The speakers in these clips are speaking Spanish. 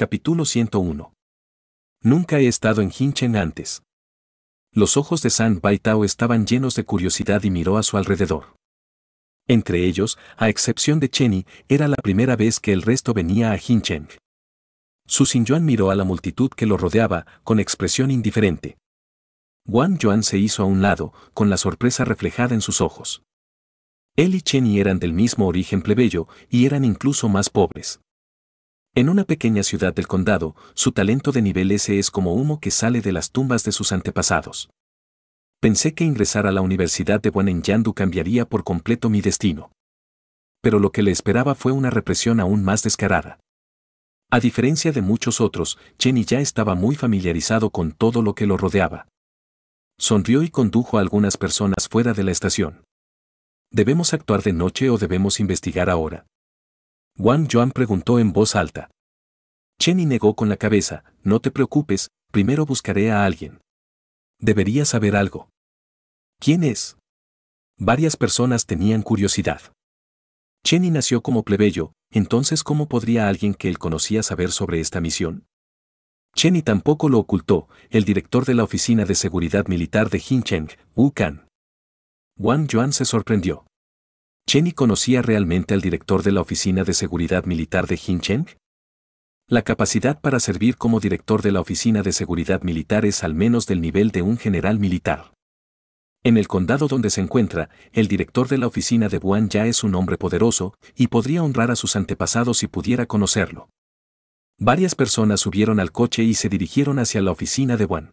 Capítulo 101. Nunca he estado en Hinchen antes. Los ojos de San Baitao estaban llenos de curiosidad y miró a su alrededor. Entre ellos, a excepción de Chenny, era la primera vez que el resto venía a Hinchen. Su Yuan miró a la multitud que lo rodeaba con expresión indiferente. Wang Yuan se hizo a un lado, con la sorpresa reflejada en sus ojos. Él y Chenny eran del mismo origen plebeyo y eran incluso más pobres. En una pequeña ciudad del condado, su talento de nivel S es como humo que sale de las tumbas de sus antepasados. Pensé que ingresar a la Universidad de Yandu cambiaría por completo mi destino. Pero lo que le esperaba fue una represión aún más descarada. A diferencia de muchos otros, Chenny ya estaba muy familiarizado con todo lo que lo rodeaba. Sonrió y condujo a algunas personas fuera de la estación. ¿Debemos actuar de noche o debemos investigar ahora? Wang Yuan preguntó en voz alta. Chenny negó con la cabeza, no te preocupes, primero buscaré a alguien. Debería saber algo. ¿Quién es? Varias personas tenían curiosidad. Chenny nació como plebeyo, entonces ¿cómo podría alguien que él conocía saber sobre esta misión? y tampoco lo ocultó, el director de la Oficina de Seguridad Militar de Hincheng, Wu Kan. Wang Yuan se sorprendió. ¿Cheny conocía realmente al director de la Oficina de Seguridad Militar de Hincheng? La capacidad para servir como director de la Oficina de Seguridad Militar es al menos del nivel de un general militar. En el condado donde se encuentra, el director de la oficina de Wuhan ya es un hombre poderoso y podría honrar a sus antepasados si pudiera conocerlo. Varias personas subieron al coche y se dirigieron hacia la oficina de Wan.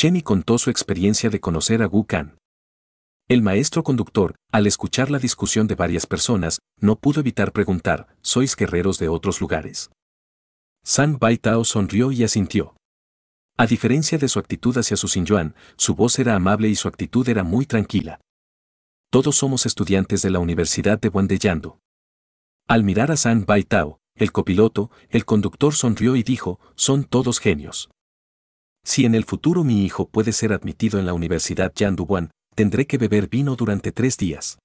y contó su experiencia de conocer a Wu Kan. El maestro conductor, al escuchar la discusión de varias personas, no pudo evitar preguntar, ¿sois guerreros de otros lugares? San Bai Tao sonrió y asintió. A diferencia de su actitud hacia su Yuan, su voz era amable y su actitud era muy tranquila. Todos somos estudiantes de la Universidad de Wandeyando. Al mirar a San Bai Tao, el copiloto, el conductor sonrió y dijo, son todos genios. Si en el futuro mi hijo puede ser admitido en la Universidad Wan», tendré que beber vino durante tres días.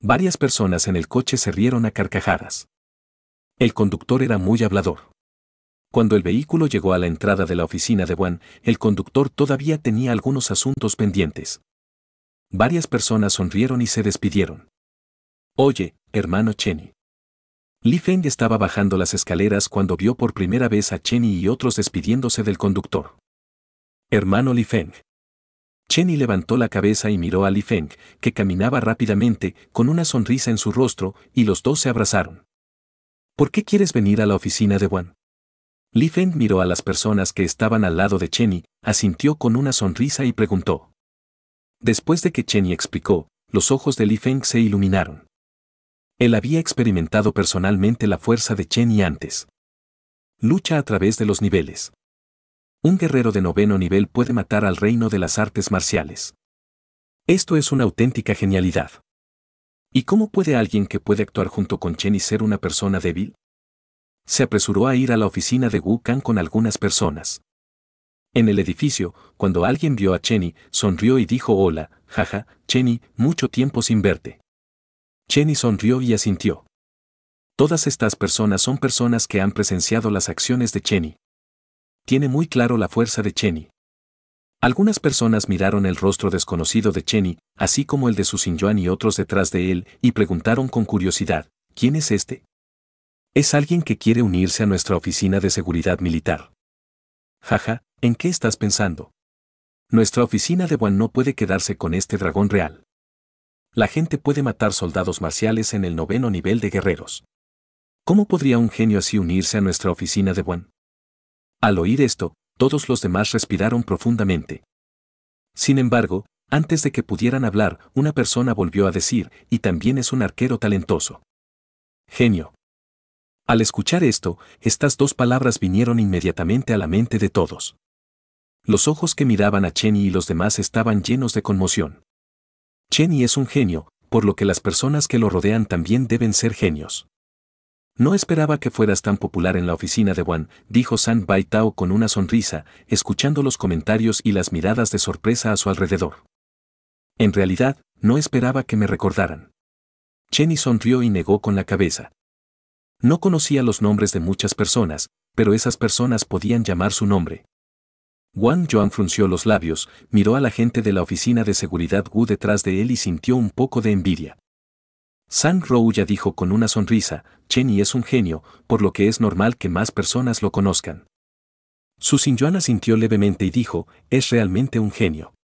Varias personas en el coche se rieron a carcajadas. El conductor era muy hablador. Cuando el vehículo llegó a la entrada de la oficina de Wan, el conductor todavía tenía algunos asuntos pendientes. Varias personas sonrieron y se despidieron. Oye, hermano Chenny. Li Feng estaba bajando las escaleras cuando vio por primera vez a Chenny y otros despidiéndose del conductor. Hermano Li Feng, Chenny levantó la cabeza y miró a Li Feng, que caminaba rápidamente, con una sonrisa en su rostro, y los dos se abrazaron. ¿Por qué quieres venir a la oficina de Wan? Li Feng miró a las personas que estaban al lado de Chenny, asintió con una sonrisa y preguntó. Después de que Chenny explicó, los ojos de Li Feng se iluminaron. Él había experimentado personalmente la fuerza de Chenny antes. Lucha a través de los niveles un guerrero de noveno nivel puede matar al reino de las artes marciales. Esto es una auténtica genialidad. ¿Y cómo puede alguien que puede actuar junto con Chenny ser una persona débil? Se apresuró a ir a la oficina de Wu Kang con algunas personas. En el edificio, cuando alguien vio a Chenny, sonrió y dijo hola, jaja, Chenny, mucho tiempo sin verte. Chenny sonrió y asintió. Todas estas personas son personas que han presenciado las acciones de Chenny tiene muy claro la fuerza de Cheney. Algunas personas miraron el rostro desconocido de Cheney, así como el de su Yuan y otros detrás de él, y preguntaron con curiosidad, ¿quién es este? Es alguien que quiere unirse a nuestra oficina de seguridad militar. Jaja, ¿en qué estás pensando? Nuestra oficina de Wan no puede quedarse con este dragón real. La gente puede matar soldados marciales en el noveno nivel de guerreros. ¿Cómo podría un genio así unirse a nuestra oficina de Wan? Al oír esto, todos los demás respiraron profundamente. Sin embargo, antes de que pudieran hablar, una persona volvió a decir, y también es un arquero talentoso. Genio. Al escuchar esto, estas dos palabras vinieron inmediatamente a la mente de todos. Los ojos que miraban a Chenny y los demás estaban llenos de conmoción. Chenny es un genio, por lo que las personas que lo rodean también deben ser genios. No esperaba que fueras tan popular en la oficina de Wan», dijo San Tao con una sonrisa, escuchando los comentarios y las miradas de sorpresa a su alrededor. En realidad, no esperaba que me recordaran. Chenny sonrió y negó con la cabeza. No conocía los nombres de muchas personas, pero esas personas podían llamar su nombre. Wang Yuan frunció los labios, miró a la gente de la oficina de seguridad Wu detrás de él y sintió un poco de envidia. San ya dijo con una sonrisa, Chenny es un genio, por lo que es normal que más personas lo conozcan. Su Xinjuan asintió levemente y dijo, es realmente un genio.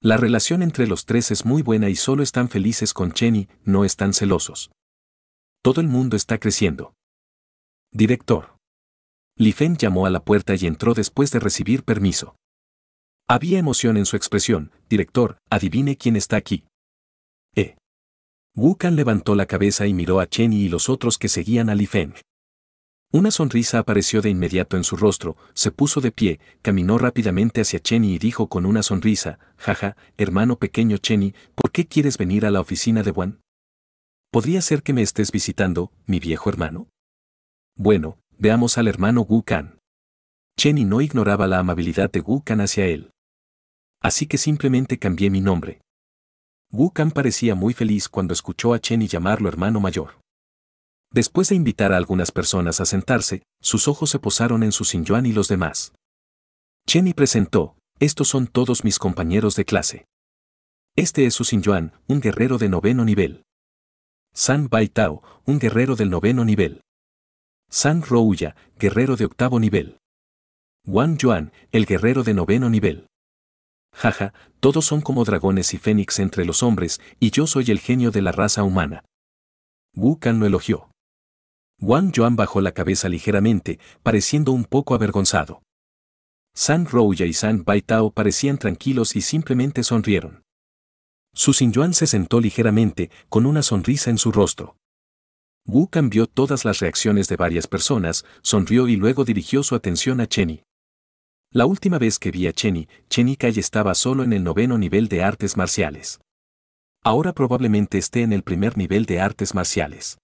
La relación entre los tres es muy buena y solo están felices con Chenny, no están celosos. Todo el mundo está creciendo. Director. Li llamó a la puerta y entró después de recibir permiso. Había emoción en su expresión, director, adivine quién está aquí. Kan levantó la cabeza y miró a Chen y los otros que seguían a Li Una sonrisa apareció de inmediato en su rostro, se puso de pie, caminó rápidamente hacia Chenny y dijo con una sonrisa, jaja, hermano pequeño Chenny, ¿por qué quieres venir a la oficina de Wan? ¿Podría ser que me estés visitando, mi viejo hermano? Bueno, veamos al hermano Wu Kan. Chenny no ignoraba la amabilidad de Wu Kan hacia él. Así que simplemente cambié mi nombre. Wu Kan parecía muy feliz cuando escuchó a Chen y llamarlo hermano mayor. Después de invitar a algunas personas a sentarse, sus ojos se posaron en su Yuan y los demás. Chen y presentó, estos son todos mis compañeros de clase. Este es su Yuan, un guerrero de noveno nivel. San Bai Tao, un guerrero del noveno nivel. San Rouya, guerrero de octavo nivel. Wang Yuan, el guerrero de noveno nivel. Jaja, todos son como dragones y fénix entre los hombres, y yo soy el genio de la raza humana. Wu Kan lo elogió. Wang Yuan bajó la cabeza ligeramente, pareciendo un poco avergonzado. San Rouya y San Baitao parecían tranquilos y simplemente sonrieron. Su Xin Yuan se sentó ligeramente, con una sonrisa en su rostro. Wu cambió todas las reacciones de varias personas, sonrió y luego dirigió su atención a Chenny. La última vez que vi a Chenny, Chenny Kai estaba solo en el noveno nivel de artes marciales. Ahora probablemente esté en el primer nivel de artes marciales.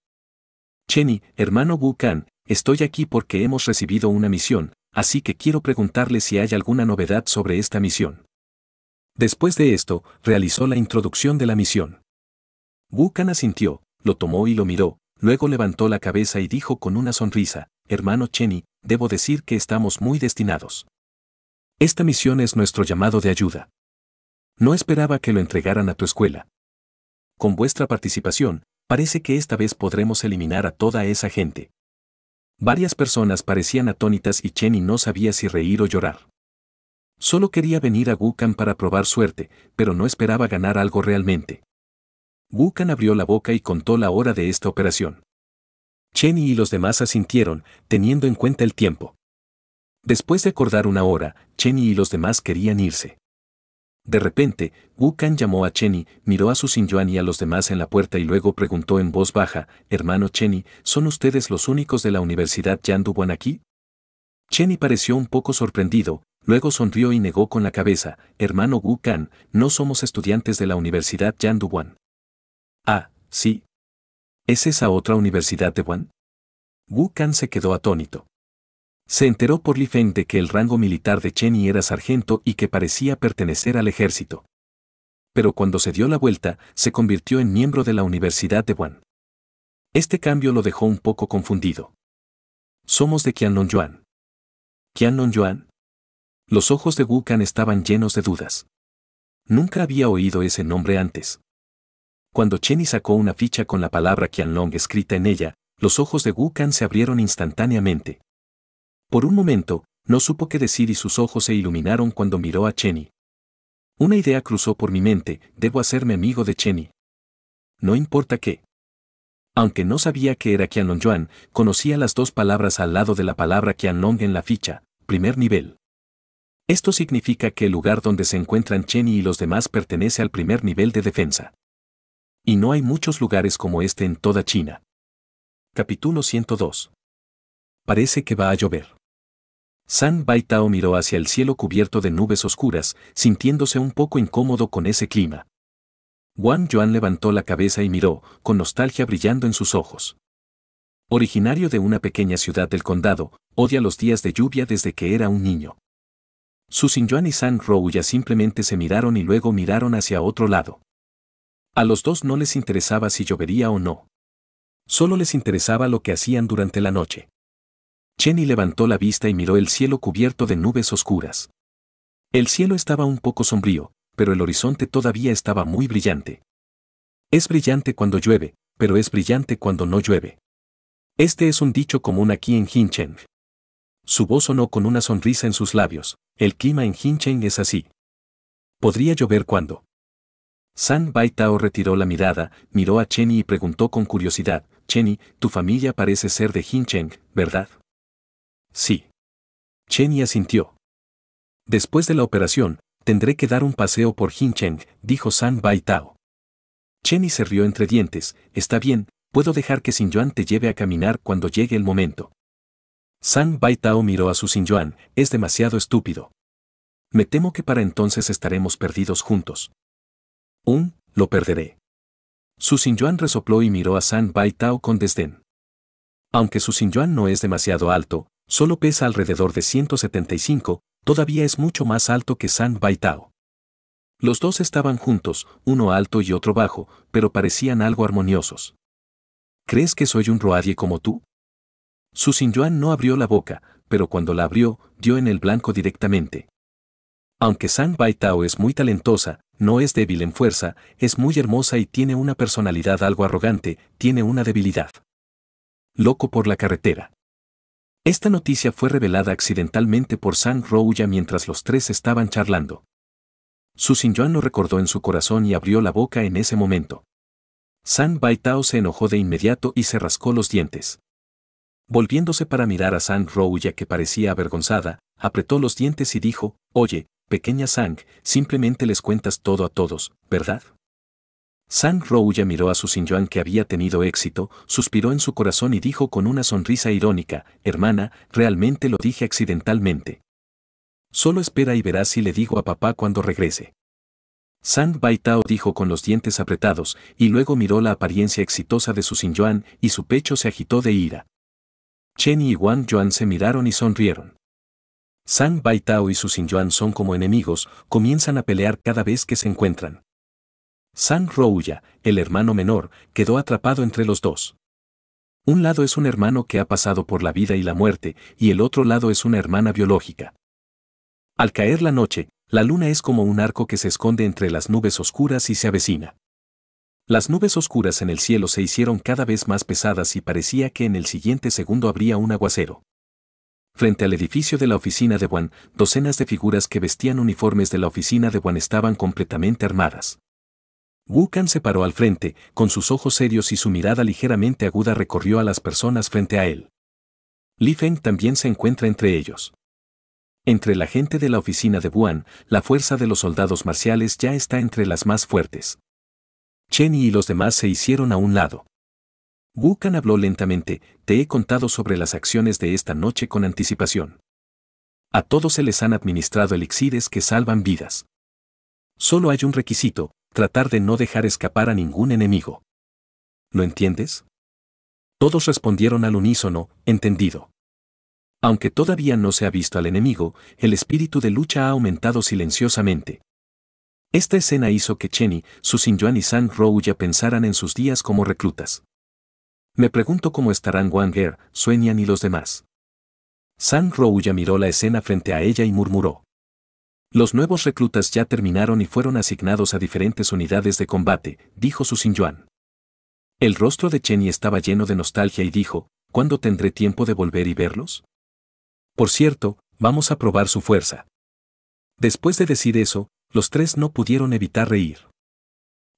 Chenny, hermano Wu Kan, estoy aquí porque hemos recibido una misión, así que quiero preguntarle si hay alguna novedad sobre esta misión. Después de esto, realizó la introducción de la misión. Wu Kan asintió, lo tomó y lo miró, luego levantó la cabeza y dijo con una sonrisa, hermano Chenny, debo decir que estamos muy destinados. Esta misión es nuestro llamado de ayuda. No esperaba que lo entregaran a tu escuela. Con vuestra participación, parece que esta vez podremos eliminar a toda esa gente. Varias personas parecían atónitas y Chenny no sabía si reír o llorar. Solo quería venir a Wukan para probar suerte, pero no esperaba ganar algo realmente. Wukan abrió la boca y contó la hora de esta operación. Chenny y los demás asintieron, teniendo en cuenta el tiempo. Después de acordar una hora, Chenny y los demás querían irse. De repente, Wu Kan llamó a Chenny, miró a su Yuan y a los demás en la puerta y luego preguntó en voz baja, hermano Chenny, ¿son ustedes los únicos de la Universidad Wan aquí? Chenny pareció un poco sorprendido, luego sonrió y negó con la cabeza, hermano Wu Kan, no somos estudiantes de la Universidad Wan». Ah, sí. ¿Es esa otra universidad de Wan? Wu Kan se quedó atónito. Se enteró por Li Feng de que el rango militar de Cheni era sargento y que parecía pertenecer al ejército. Pero cuando se dio la vuelta, se convirtió en miembro de la Universidad de Wan. Este cambio lo dejó un poco confundido. Somos de Qianlong-Yuan. ¿Qianlong-Yuan? Los ojos de Kan estaban llenos de dudas. Nunca había oído ese nombre antes. Cuando Chenny sacó una ficha con la palabra Qianlong escrita en ella, los ojos de Kan se abrieron instantáneamente. Por un momento, no supo qué decir y sus ojos se iluminaron cuando miró a Chenny. Una idea cruzó por mi mente, debo hacerme amigo de Chenny. No importa qué. Aunque no sabía que era Qianlong Yuan, conocía las dos palabras al lado de la palabra Qianlong en la ficha, primer nivel. Esto significa que el lugar donde se encuentran Chenny y los demás pertenece al primer nivel de defensa. Y no hay muchos lugares como este en toda China. Capítulo 102. Parece que va a llover. San Baitao miró hacia el cielo cubierto de nubes oscuras, sintiéndose un poco incómodo con ese clima. Wang Yuan levantó la cabeza y miró, con nostalgia brillando en sus ojos. Originario de una pequeña ciudad del condado, odia los días de lluvia desde que era un niño. Su Yuan y San Rou ya simplemente se miraron y luego miraron hacia otro lado. A los dos no les interesaba si llovería o no. Solo les interesaba lo que hacían durante la noche. Chenny levantó la vista y miró el cielo cubierto de nubes oscuras. El cielo estaba un poco sombrío, pero el horizonte todavía estaba muy brillante. Es brillante cuando llueve, pero es brillante cuando no llueve. Este es un dicho común aquí en Hincheng. Su voz sonó con una sonrisa en sus labios. El clima en Hincheng es así. Podría llover cuando. San Tao retiró la mirada, miró a Chenny y preguntó con curiosidad, Chenny, tu familia parece ser de Hincheng, ¿verdad? Sí. Chen asintió. Después de la operación, tendré que dar un paseo por Hincheng, dijo San Bai Tao. y se rió entre dientes, está bien, puedo dejar que Xin Yuan te lleve a caminar cuando llegue el momento. San Bai Tao miró a su Xin Yuan, es demasiado estúpido. Me temo que para entonces estaremos perdidos juntos. Un, lo perderé. Su Xin Yuan resopló y miró a San Bai Tao con desdén. Aunque su Xin Yuan no es demasiado alto, solo pesa alrededor de 175, todavía es mucho más alto que San Baitao. Los dos estaban juntos, uno alto y otro bajo, pero parecían algo armoniosos. ¿Crees que soy un roadie como tú? Su Yuan no abrió la boca, pero cuando la abrió, dio en el blanco directamente. Aunque San Baitao es muy talentosa, no es débil en fuerza, es muy hermosa y tiene una personalidad algo arrogante, tiene una debilidad. Loco por la carretera. Esta noticia fue revelada accidentalmente por San Rouya mientras los tres estaban charlando. Su Yuan lo recordó en su corazón y abrió la boca en ese momento. San Baitao se enojó de inmediato y se rascó los dientes. Volviéndose para mirar a San Rouya que parecía avergonzada, apretó los dientes y dijo, Oye, pequeña Sang, simplemente les cuentas todo a todos, ¿verdad? San Rouya miró a su yuan que había tenido éxito, suspiró en su corazón y dijo con una sonrisa irónica, hermana, realmente lo dije accidentalmente. Solo espera y verás si le digo a papá cuando regrese. San Baitao dijo con los dientes apretados, y luego miró la apariencia exitosa de su yuan y su pecho se agitó de ira. Chen y Wang Yuan se miraron y sonrieron. San Baitao y su yuan son como enemigos, comienzan a pelear cada vez que se encuentran. San Rouya, el hermano menor, quedó atrapado entre los dos. Un lado es un hermano que ha pasado por la vida y la muerte, y el otro lado es una hermana biológica. Al caer la noche, la luna es como un arco que se esconde entre las nubes oscuras y se avecina. Las nubes oscuras en el cielo se hicieron cada vez más pesadas y parecía que en el siguiente segundo habría un aguacero. Frente al edificio de la oficina de Juan, docenas de figuras que vestían uniformes de la oficina de Juan estaban completamente armadas. Kan se paró al frente, con sus ojos serios y su mirada ligeramente aguda recorrió a las personas frente a él. Li Feng también se encuentra entre ellos. Entre la gente de la oficina de Wuan, la fuerza de los soldados marciales ya está entre las más fuertes. Chen y los demás se hicieron a un lado. Wukan habló lentamente, te he contado sobre las acciones de esta noche con anticipación. A todos se les han administrado elixires que salvan vidas. Solo hay un requisito, tratar de no dejar escapar a ningún enemigo. ¿Lo entiendes? Todos respondieron al unísono, entendido. Aunque todavía no se ha visto al enemigo, el espíritu de lucha ha aumentado silenciosamente. Esta escena hizo que Chenny, Susin Yuan y San Rouya pensaran en sus días como reclutas. Me pregunto cómo estarán Wang Er, Sueñan y los demás. San Rouya miró la escena frente a ella y murmuró. Los nuevos reclutas ya terminaron y fueron asignados a diferentes unidades de combate, dijo Su Yuan. El rostro de Chen Chenny estaba lleno de nostalgia y dijo, ¿cuándo tendré tiempo de volver y verlos? Por cierto, vamos a probar su fuerza. Después de decir eso, los tres no pudieron evitar reír.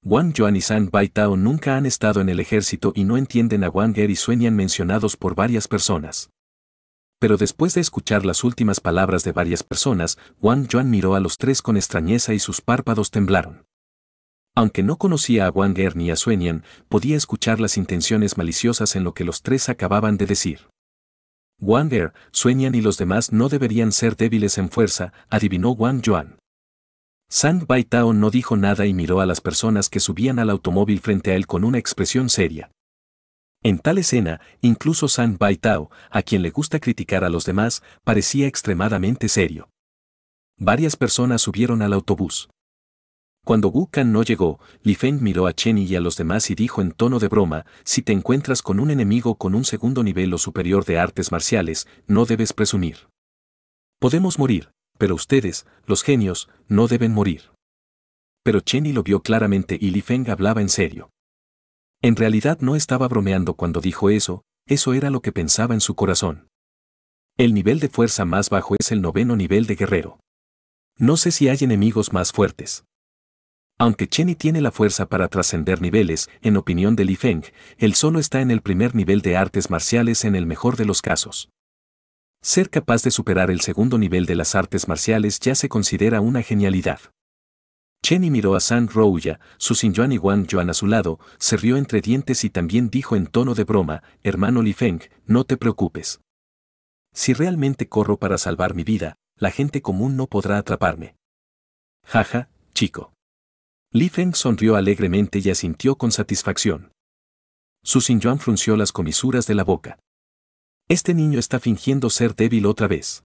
Wang Yuan y Bai Baitao nunca han estado en el ejército y no entienden a Wang Er y sueñan mencionados por varias personas pero después de escuchar las últimas palabras de varias personas, Wang Yuan miró a los tres con extrañeza y sus párpados temblaron. Aunque no conocía a Wang Er ni a Suenian, podía escuchar las intenciones maliciosas en lo que los tres acababan de decir. Wang Er, Suenian y los demás no deberían ser débiles en fuerza, adivinó Wang Yuan. Sang Bai no dijo nada y miró a las personas que subían al automóvil frente a él con una expresión seria. En tal escena, incluso San Baitao, a quien le gusta criticar a los demás, parecía extremadamente serio. Varias personas subieron al autobús. Cuando Wu Kan no llegó, Li Feng miró a Chen y a los demás y dijo en tono de broma, si te encuentras con un enemigo con un segundo nivel o superior de artes marciales, no debes presumir. Podemos morir, pero ustedes, los genios, no deben morir. Pero Chen lo vio claramente y Li Feng hablaba en serio. En realidad no estaba bromeando cuando dijo eso, eso era lo que pensaba en su corazón. El nivel de fuerza más bajo es el noveno nivel de guerrero. No sé si hay enemigos más fuertes. Aunque Chenny tiene la fuerza para trascender niveles, en opinión de Li Feng, él solo está en el primer nivel de artes marciales en el mejor de los casos. Ser capaz de superar el segundo nivel de las artes marciales ya se considera una genialidad y miró a San Rouya, su Yuan y Wang Yuan a su lado, se rió entre dientes y también dijo en tono de broma, hermano Li Feng, no te preocupes. Si realmente corro para salvar mi vida, la gente común no podrá atraparme. Jaja, chico. Li Feng sonrió alegremente y asintió con satisfacción. Su Yuan frunció las comisuras de la boca. Este niño está fingiendo ser débil otra vez.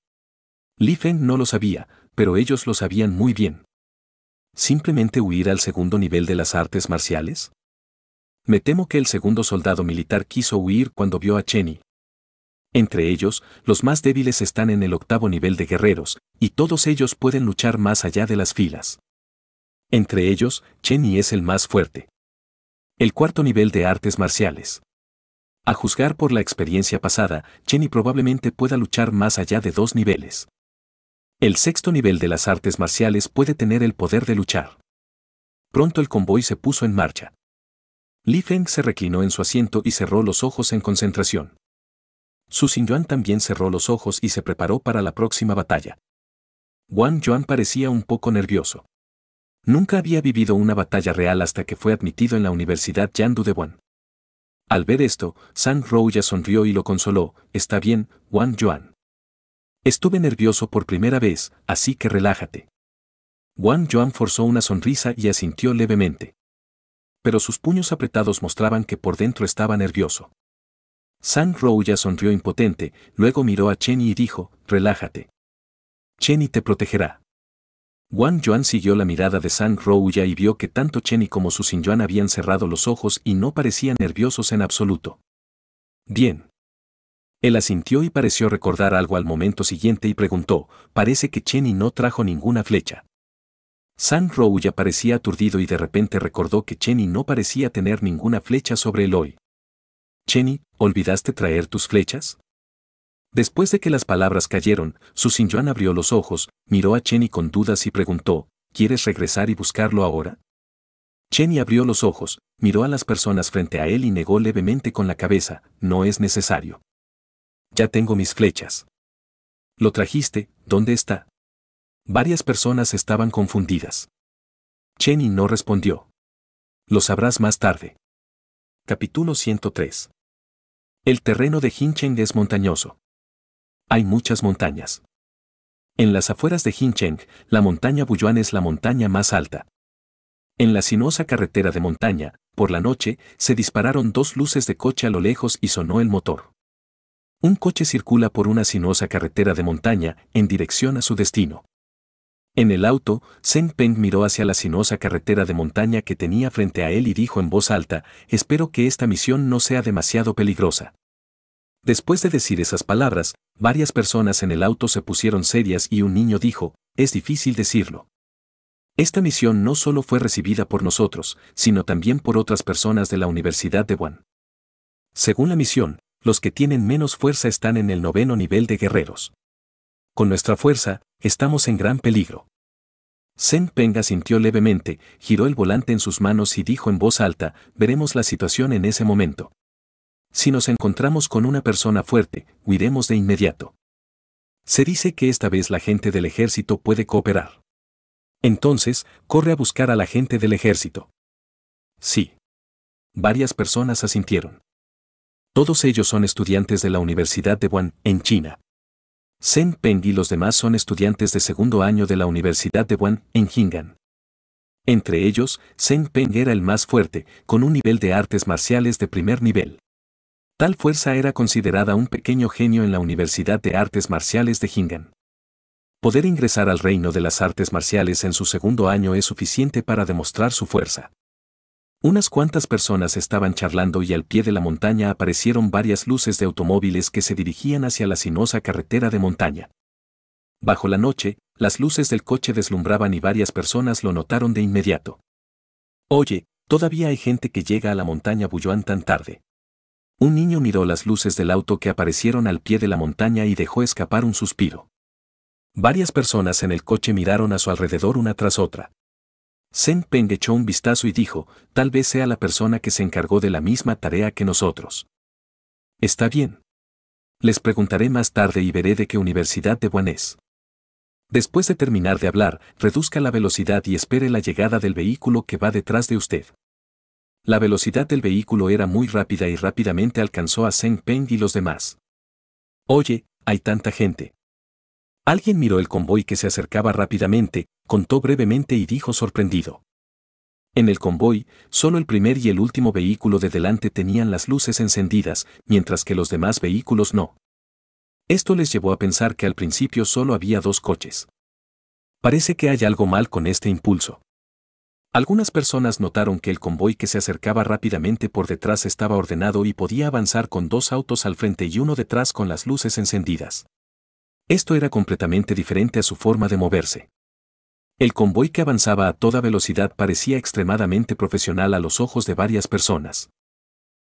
Li Feng no lo sabía, pero ellos lo sabían muy bien. ¿Simplemente huir al segundo nivel de las artes marciales? Me temo que el segundo soldado militar quiso huir cuando vio a Cheney. Entre ellos, los más débiles están en el octavo nivel de guerreros, y todos ellos pueden luchar más allá de las filas. Entre ellos, Cheney es el más fuerte. El cuarto nivel de artes marciales. A juzgar por la experiencia pasada, Cheney probablemente pueda luchar más allá de dos niveles. El sexto nivel de las artes marciales puede tener el poder de luchar. Pronto el convoy se puso en marcha. Li Feng se reclinó en su asiento y cerró los ojos en concentración. Su Yuan también cerró los ojos y se preparó para la próxima batalla. Wang Yuan parecía un poco nervioso. Nunca había vivido una batalla real hasta que fue admitido en la Universidad Yandu de Wan. Al ver esto, San ya sonrió y lo consoló, está bien, Wang Yuan. Estuve nervioso por primera vez, así que relájate. Wang Yuan forzó una sonrisa y asintió levemente. Pero sus puños apretados mostraban que por dentro estaba nervioso. San Rouya sonrió impotente, luego miró a Chen y dijo, relájate. Chenny te protegerá. Wang Yuan siguió la mirada de San Rouya y vio que tanto Chen y como su Yuan habían cerrado los ojos y no parecían nerviosos en absoluto. Bien. Él asintió y pareció recordar algo al momento siguiente y preguntó, parece que Chenny no trajo ninguna flecha. San Rou ya parecía aturdido y de repente recordó que Chenny no parecía tener ninguna flecha sobre él hoy. Chenny, ¿olvidaste traer tus flechas? Después de que las palabras cayeron, Su Yuan abrió los ojos, miró a Chenny con dudas y preguntó, ¿quieres regresar y buscarlo ahora? Chenny abrió los ojos, miró a las personas frente a él y negó levemente con la cabeza, no es necesario. Ya tengo mis flechas. Lo trajiste, ¿dónde está? Varias personas estaban confundidas. Chenny no respondió. Lo sabrás más tarde. Capítulo 103. El terreno de Hincheng es montañoso. Hay muchas montañas. En las afueras de Hincheng, la montaña Buyuan es la montaña más alta. En la sinuosa carretera de montaña, por la noche, se dispararon dos luces de coche a lo lejos y sonó el motor. Un coche circula por una sinuosa carretera de montaña en dirección a su destino. En el auto, Sen Peng miró hacia la sinuosa carretera de montaña que tenía frente a él y dijo en voz alta, espero que esta misión no sea demasiado peligrosa. Después de decir esas palabras, varias personas en el auto se pusieron serias y un niño dijo, es difícil decirlo. Esta misión no solo fue recibida por nosotros, sino también por otras personas de la Universidad de Wuhan. Según la misión, los que tienen menos fuerza están en el noveno nivel de guerreros. Con nuestra fuerza, estamos en gran peligro. Sen Penga sintió levemente, giró el volante en sus manos y dijo en voz alta, veremos la situación en ese momento. Si nos encontramos con una persona fuerte, huiremos de inmediato. Se dice que esta vez la gente del ejército puede cooperar. Entonces, corre a buscar a la gente del ejército. Sí. Varias personas asintieron. Todos ellos son estudiantes de la Universidad de Wan, en China. Zhen Peng y los demás son estudiantes de segundo año de la Universidad de Wan en Jingan. Entre ellos, Zhen Peng era el más fuerte, con un nivel de artes marciales de primer nivel. Tal fuerza era considerada un pequeño genio en la Universidad de Artes Marciales de Jingan. Poder ingresar al reino de las artes marciales en su segundo año es suficiente para demostrar su fuerza. Unas cuantas personas estaban charlando y al pie de la montaña aparecieron varias luces de automóviles que se dirigían hacia la sinuosa carretera de montaña. Bajo la noche, las luces del coche deslumbraban y varias personas lo notaron de inmediato. Oye, todavía hay gente que llega a la montaña Bullón tan tarde. Un niño miró las luces del auto que aparecieron al pie de la montaña y dejó escapar un suspiro. Varias personas en el coche miraron a su alrededor una tras otra. Sen Peng echó un vistazo y dijo, tal vez sea la persona que se encargó de la misma tarea que nosotros. Está bien. Les preguntaré más tarde y veré de qué universidad de Wuhan Después de terminar de hablar, reduzca la velocidad y espere la llegada del vehículo que va detrás de usted. La velocidad del vehículo era muy rápida y rápidamente alcanzó a Sen Peng y los demás. Oye, hay tanta gente. Alguien miró el convoy que se acercaba rápidamente, contó brevemente y dijo sorprendido. En el convoy, solo el primer y el último vehículo de delante tenían las luces encendidas, mientras que los demás vehículos no. Esto les llevó a pensar que al principio solo había dos coches. Parece que hay algo mal con este impulso. Algunas personas notaron que el convoy que se acercaba rápidamente por detrás estaba ordenado y podía avanzar con dos autos al frente y uno detrás con las luces encendidas. Esto era completamente diferente a su forma de moverse. El convoy que avanzaba a toda velocidad parecía extremadamente profesional a los ojos de varias personas.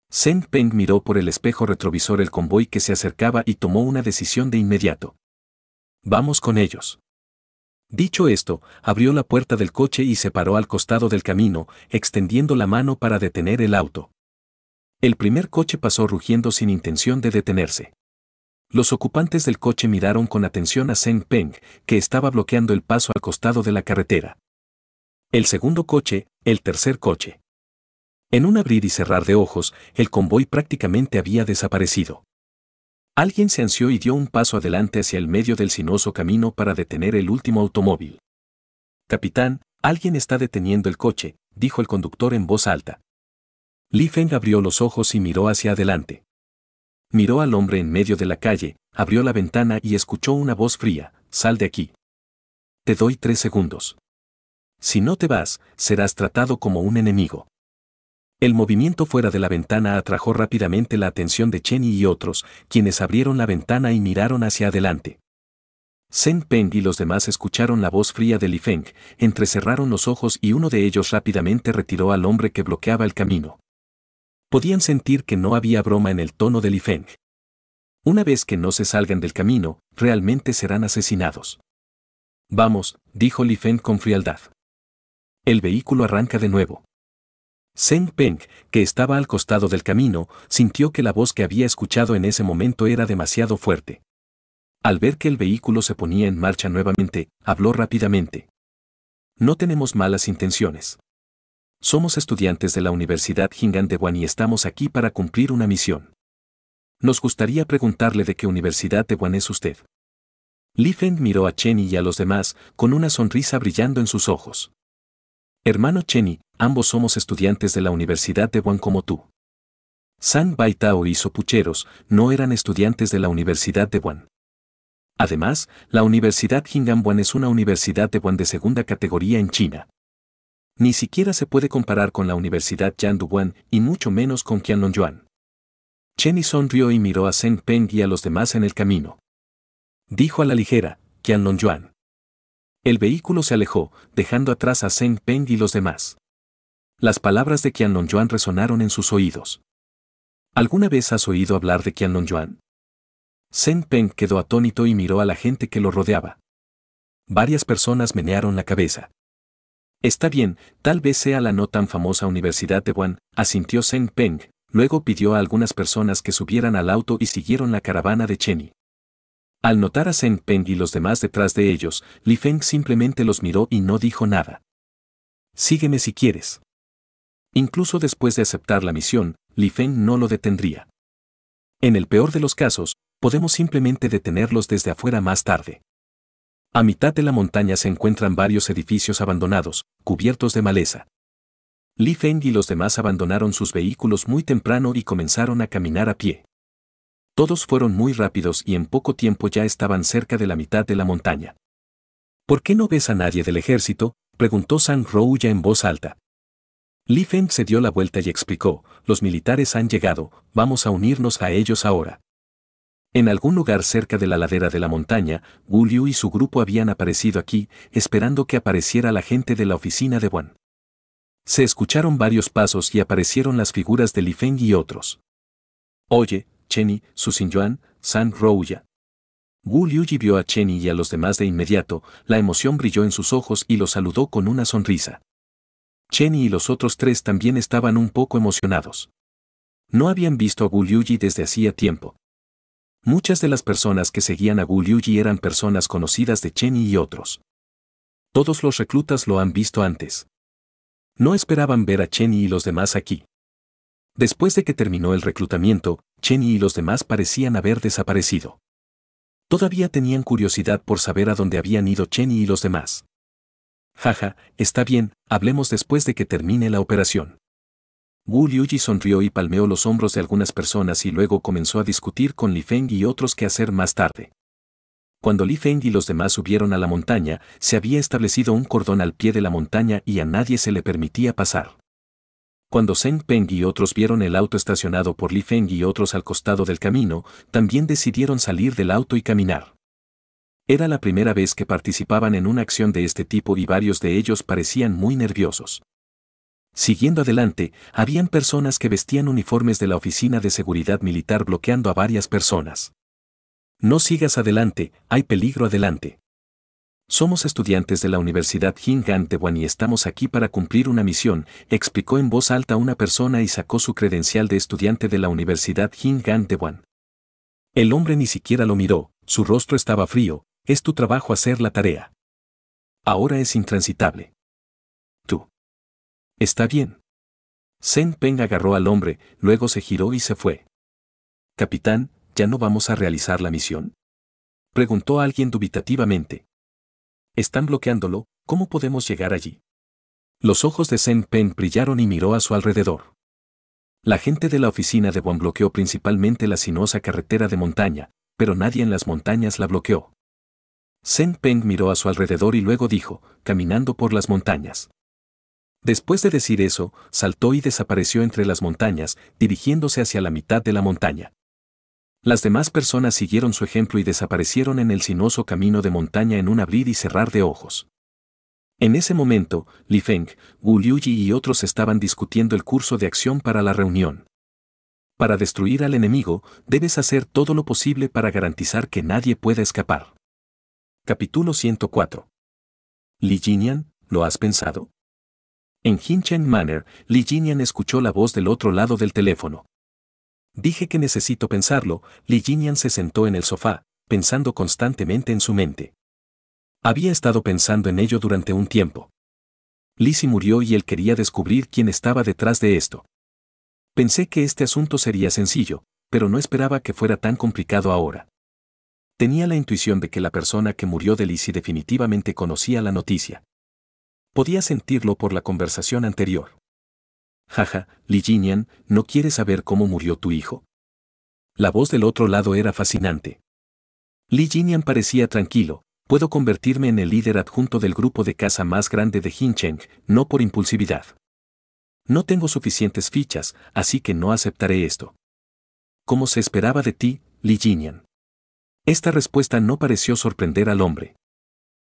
Sen Peng miró por el espejo retrovisor el convoy que se acercaba y tomó una decisión de inmediato. Vamos con ellos. Dicho esto, abrió la puerta del coche y se paró al costado del camino, extendiendo la mano para detener el auto. El primer coche pasó rugiendo sin intención de detenerse. Los ocupantes del coche miraron con atención a Zeng Peng, que estaba bloqueando el paso al costado de la carretera. El segundo coche, el tercer coche. En un abrir y cerrar de ojos, el convoy prácticamente había desaparecido. Alguien se ansió y dio un paso adelante hacia el medio del sinuoso camino para detener el último automóvil. Capitán, alguien está deteniendo el coche, dijo el conductor en voz alta. Li Feng abrió los ojos y miró hacia adelante miró al hombre en medio de la calle, abrió la ventana y escuchó una voz fría, sal de aquí. Te doy tres segundos. Si no te vas, serás tratado como un enemigo. El movimiento fuera de la ventana atrajo rápidamente la atención de Chen y otros, quienes abrieron la ventana y miraron hacia adelante. Sen Peng y los demás escucharon la voz fría de Li Feng, entrecerraron los ojos y uno de ellos rápidamente retiró al hombre que bloqueaba el camino podían sentir que no había broma en el tono Li Feng. Una vez que no se salgan del camino, realmente serán asesinados. Vamos, dijo Li Feng con frialdad. El vehículo arranca de nuevo. Zeng Peng, que estaba al costado del camino, sintió que la voz que había escuchado en ese momento era demasiado fuerte. Al ver que el vehículo se ponía en marcha nuevamente, habló rápidamente. No tenemos malas intenciones. Somos estudiantes de la Universidad Jingan de Wan y estamos aquí para cumplir una misión. Nos gustaría preguntarle de qué Universidad de Wan es usted. Li Feng miró a Chen y a los demás, con una sonrisa brillando en sus ojos. Hermano Chenny, ambos somos estudiantes de la Universidad de Wan como tú. San Tao y Pucheros no eran estudiantes de la Universidad de Wan. Además, la Universidad Jingan Wan es una universidad de Wan de segunda categoría en China. Ni siquiera se puede comparar con la Universidad Wan y mucho menos con Yuan. Chen y sonrió y miró a Zhen Peng y a los demás en el camino. Dijo a la ligera, Yuan. El vehículo se alejó, dejando atrás a Zhen Peng y los demás. Las palabras de Yuan resonaron en sus oídos. ¿Alguna vez has oído hablar de Yuan? Zhen Peng quedó atónito y miró a la gente que lo rodeaba. Varias personas menearon la cabeza. Está bien, tal vez sea la no tan famosa Universidad de Wuhan, asintió Zeng Peng, luego pidió a algunas personas que subieran al auto y siguieron la caravana de Chenny. Al notar a Zeng Peng y los demás detrás de ellos, Li Feng simplemente los miró y no dijo nada. Sígueme si quieres. Incluso después de aceptar la misión, Li Feng no lo detendría. En el peor de los casos, podemos simplemente detenerlos desde afuera más tarde. A mitad de la montaña se encuentran varios edificios abandonados, cubiertos de maleza. Li Feng y los demás abandonaron sus vehículos muy temprano y comenzaron a caminar a pie. Todos fueron muy rápidos y en poco tiempo ya estaban cerca de la mitad de la montaña. ¿Por qué no ves a nadie del ejército? preguntó San Rouya en voz alta. Li Feng se dio la vuelta y explicó, los militares han llegado, vamos a unirnos a ellos ahora. En algún lugar cerca de la ladera de la montaña, Wu Liu y su grupo habían aparecido aquí, esperando que apareciera la gente de la oficina de Wan. Se escucharon varios pasos y aparecieron las figuras de Li Feng y otros. Oye, Chenny, Su Yuan, San Rouya. Wu vio a Chenny y a los demás de inmediato, la emoción brilló en sus ojos y los saludó con una sonrisa. Chenny y los otros tres también estaban un poco emocionados. No habían visto a Wu desde hacía tiempo. Muchas de las personas que seguían a Gu eran personas conocidas de Chen y otros. Todos los reclutas lo han visto antes. No esperaban ver a Chen y los demás aquí. Después de que terminó el reclutamiento, Chen y los demás parecían haber desaparecido. Todavía tenían curiosidad por saber a dónde habían ido Chen y los demás. Jaja, está bien, hablemos después de que termine la operación. Wu Liuji sonrió y palmeó los hombros de algunas personas y luego comenzó a discutir con Li Feng y otros qué hacer más tarde. Cuando Li Feng y los demás subieron a la montaña, se había establecido un cordón al pie de la montaña y a nadie se le permitía pasar. Cuando Zheng Peng y otros vieron el auto estacionado por Li Feng y otros al costado del camino, también decidieron salir del auto y caminar. Era la primera vez que participaban en una acción de este tipo y varios de ellos parecían muy nerviosos. Siguiendo adelante, habían personas que vestían uniformes de la Oficina de Seguridad Militar bloqueando a varias personas. No sigas adelante, hay peligro adelante. Somos estudiantes de la Universidad Jin Wan y estamos aquí para cumplir una misión, explicó en voz alta una persona y sacó su credencial de estudiante de la Universidad Jin Wan. El hombre ni siquiera lo miró, su rostro estaba frío, es tu trabajo hacer la tarea. Ahora es intransitable. Está bien. Sen Peng agarró al hombre, luego se giró y se fue. Capitán, ¿ya no vamos a realizar la misión? Preguntó alguien dubitativamente. Están bloqueándolo, ¿cómo podemos llegar allí? Los ojos de Sen Peng brillaron y miró a su alrededor. La gente de la oficina de Bon bloqueó principalmente la sinuosa carretera de montaña, pero nadie en las montañas la bloqueó. Sen Peng miró a su alrededor y luego dijo, caminando por las montañas. Después de decir eso, saltó y desapareció entre las montañas, dirigiéndose hacia la mitad de la montaña. Las demás personas siguieron su ejemplo y desaparecieron en el sinuoso camino de montaña en un abrir y cerrar de ojos. En ese momento, Li Feng, Wu Liuyi y otros estaban discutiendo el curso de acción para la reunión. Para destruir al enemigo, debes hacer todo lo posible para garantizar que nadie pueda escapar. Capítulo 104. Li Jinian, ¿lo has pensado? En Hinchen Manor, Li Jinian escuchó la voz del otro lado del teléfono. Dije que necesito pensarlo, Li Jinian se sentó en el sofá, pensando constantemente en su mente. Había estado pensando en ello durante un tiempo. Lizzie murió y él quería descubrir quién estaba detrás de esto. Pensé que este asunto sería sencillo, pero no esperaba que fuera tan complicado ahora. Tenía la intuición de que la persona que murió de Lizzie definitivamente conocía la noticia. Podía sentirlo por la conversación anterior. Jaja, Li Jinian, ¿no quieres saber cómo murió tu hijo? La voz del otro lado era fascinante. Li Jinian parecía tranquilo, puedo convertirme en el líder adjunto del grupo de casa más grande de Hincheng, no por impulsividad. No tengo suficientes fichas, así que no aceptaré esto. Como se esperaba de ti, Li Jinian?» Esta respuesta no pareció sorprender al hombre.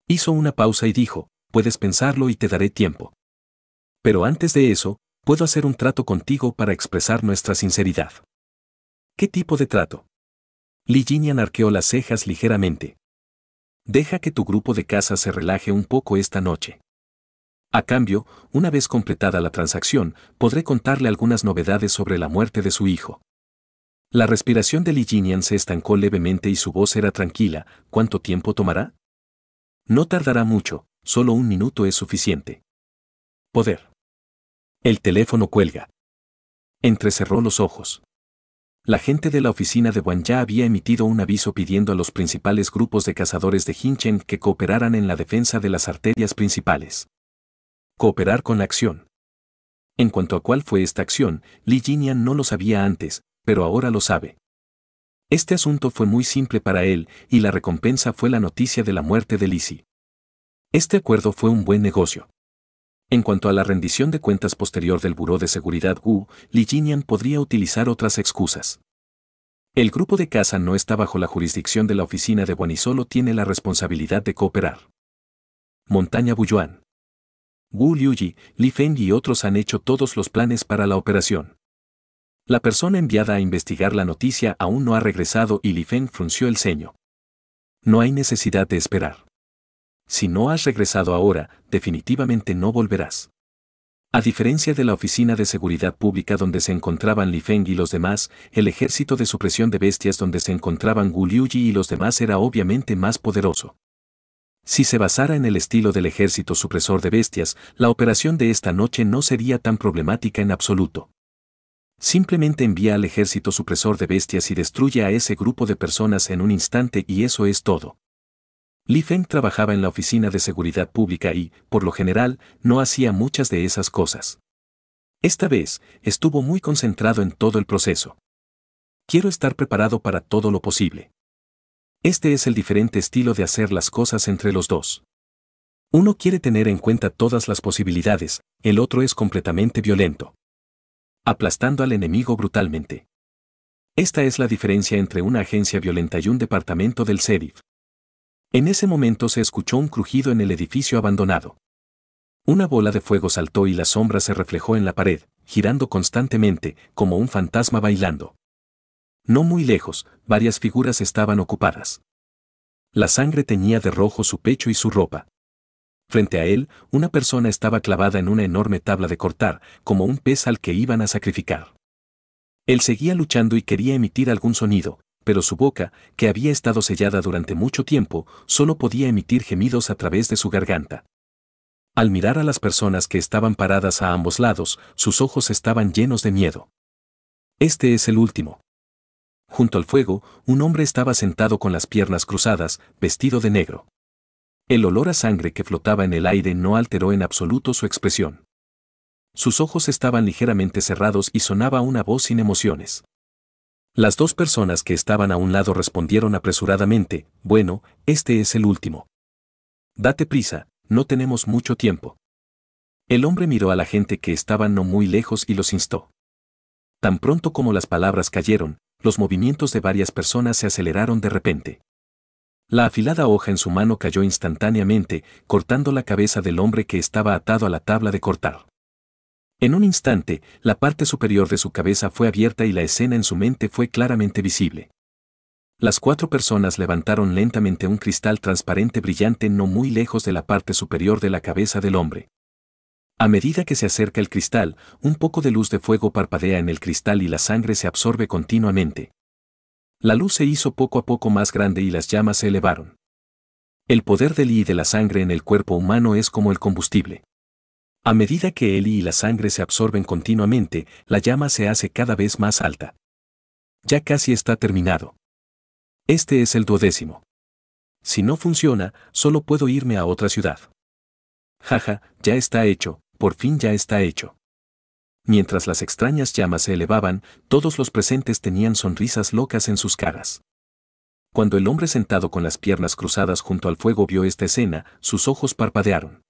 Hizo una pausa y dijo, puedes pensarlo y te daré tiempo. Pero antes de eso, puedo hacer un trato contigo para expresar nuestra sinceridad. ¿Qué tipo de trato? Li Jinian arqueó las cejas ligeramente. Deja que tu grupo de casa se relaje un poco esta noche. A cambio, una vez completada la transacción, podré contarle algunas novedades sobre la muerte de su hijo. La respiración de Li Jinian se estancó levemente y su voz era tranquila. ¿Cuánto tiempo tomará? No tardará mucho, solo un minuto es suficiente. Poder. El teléfono cuelga. Entrecerró los ojos. La gente de la oficina de Wang ya había emitido un aviso pidiendo a los principales grupos de cazadores de Hinchen que cooperaran en la defensa de las arterias principales. Cooperar con la acción. En cuanto a cuál fue esta acción, Li Jinian no lo sabía antes, pero ahora lo sabe. Este asunto fue muy simple para él, y la recompensa fue la noticia de la muerte de Lisi este acuerdo fue un buen negocio. En cuanto a la rendición de cuentas posterior del Buró de Seguridad Wu, Li Jinian podría utilizar otras excusas. El grupo de casa no está bajo la jurisdicción de la oficina de Guan tiene la responsabilidad de cooperar. Montaña Buyuan. Wu Liuji, Li Feng y otros han hecho todos los planes para la operación. La persona enviada a investigar la noticia aún no ha regresado y Li Feng frunció el ceño. No hay necesidad de esperar si no has regresado ahora, definitivamente no volverás. A diferencia de la Oficina de Seguridad Pública donde se encontraban Li Feng y los demás, el ejército de supresión de bestias donde se encontraban Gu y los demás era obviamente más poderoso. Si se basara en el estilo del ejército supresor de bestias, la operación de esta noche no sería tan problemática en absoluto. Simplemente envía al ejército supresor de bestias y destruye a ese grupo de personas en un instante y eso es todo. Li Feng trabajaba en la oficina de seguridad pública y, por lo general, no hacía muchas de esas cosas. Esta vez, estuvo muy concentrado en todo el proceso. Quiero estar preparado para todo lo posible. Este es el diferente estilo de hacer las cosas entre los dos. Uno quiere tener en cuenta todas las posibilidades, el otro es completamente violento. Aplastando al enemigo brutalmente. Esta es la diferencia entre una agencia violenta y un departamento del CEDIF. En ese momento se escuchó un crujido en el edificio abandonado. Una bola de fuego saltó y la sombra se reflejó en la pared, girando constantemente, como un fantasma bailando. No muy lejos, varias figuras estaban ocupadas. La sangre teñía de rojo su pecho y su ropa. Frente a él, una persona estaba clavada en una enorme tabla de cortar, como un pez al que iban a sacrificar. Él seguía luchando y quería emitir algún sonido, pero su boca, que había estado sellada durante mucho tiempo, solo podía emitir gemidos a través de su garganta. Al mirar a las personas que estaban paradas a ambos lados, sus ojos estaban llenos de miedo. Este es el último. Junto al fuego, un hombre estaba sentado con las piernas cruzadas, vestido de negro. El olor a sangre que flotaba en el aire no alteró en absoluto su expresión. Sus ojos estaban ligeramente cerrados y sonaba una voz sin emociones. Las dos personas que estaban a un lado respondieron apresuradamente, bueno, este es el último. Date prisa, no tenemos mucho tiempo. El hombre miró a la gente que estaba no muy lejos y los instó. Tan pronto como las palabras cayeron, los movimientos de varias personas se aceleraron de repente. La afilada hoja en su mano cayó instantáneamente, cortando la cabeza del hombre que estaba atado a la tabla de cortar. En un instante, la parte superior de su cabeza fue abierta y la escena en su mente fue claramente visible. Las cuatro personas levantaron lentamente un cristal transparente brillante no muy lejos de la parte superior de la cabeza del hombre. A medida que se acerca el cristal, un poco de luz de fuego parpadea en el cristal y la sangre se absorbe continuamente. La luz se hizo poco a poco más grande y las llamas se elevaron. El poder del I de la sangre en el cuerpo humano es como el combustible. A medida que él y la sangre se absorben continuamente, la llama se hace cada vez más alta. Ya casi está terminado. Este es el duodécimo. Si no funciona, solo puedo irme a otra ciudad. Jaja, ya está hecho, por fin ya está hecho. Mientras las extrañas llamas se elevaban, todos los presentes tenían sonrisas locas en sus caras. Cuando el hombre sentado con las piernas cruzadas junto al fuego vio esta escena, sus ojos parpadearon.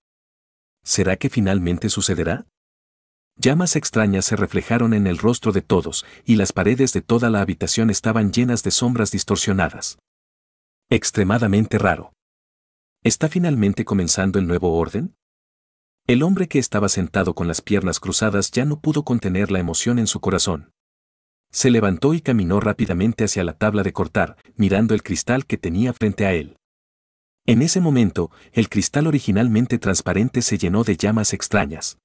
¿será que finalmente sucederá? Llamas extrañas se reflejaron en el rostro de todos, y las paredes de toda la habitación estaban llenas de sombras distorsionadas. Extremadamente raro. ¿Está finalmente comenzando el nuevo orden? El hombre que estaba sentado con las piernas cruzadas ya no pudo contener la emoción en su corazón. Se levantó y caminó rápidamente hacia la tabla de cortar, mirando el cristal que tenía frente a él. En ese momento, el cristal originalmente transparente se llenó de llamas extrañas.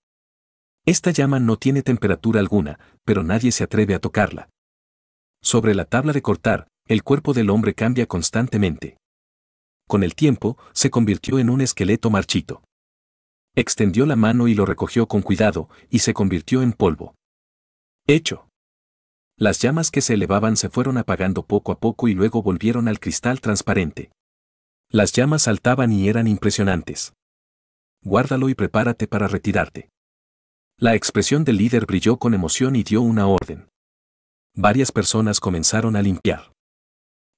Esta llama no tiene temperatura alguna, pero nadie se atreve a tocarla. Sobre la tabla de cortar, el cuerpo del hombre cambia constantemente. Con el tiempo, se convirtió en un esqueleto marchito. Extendió la mano y lo recogió con cuidado, y se convirtió en polvo. Hecho. Las llamas que se elevaban se fueron apagando poco a poco y luego volvieron al cristal transparente. Las llamas saltaban y eran impresionantes. Guárdalo y prepárate para retirarte. La expresión del líder brilló con emoción y dio una orden. Varias personas comenzaron a limpiar.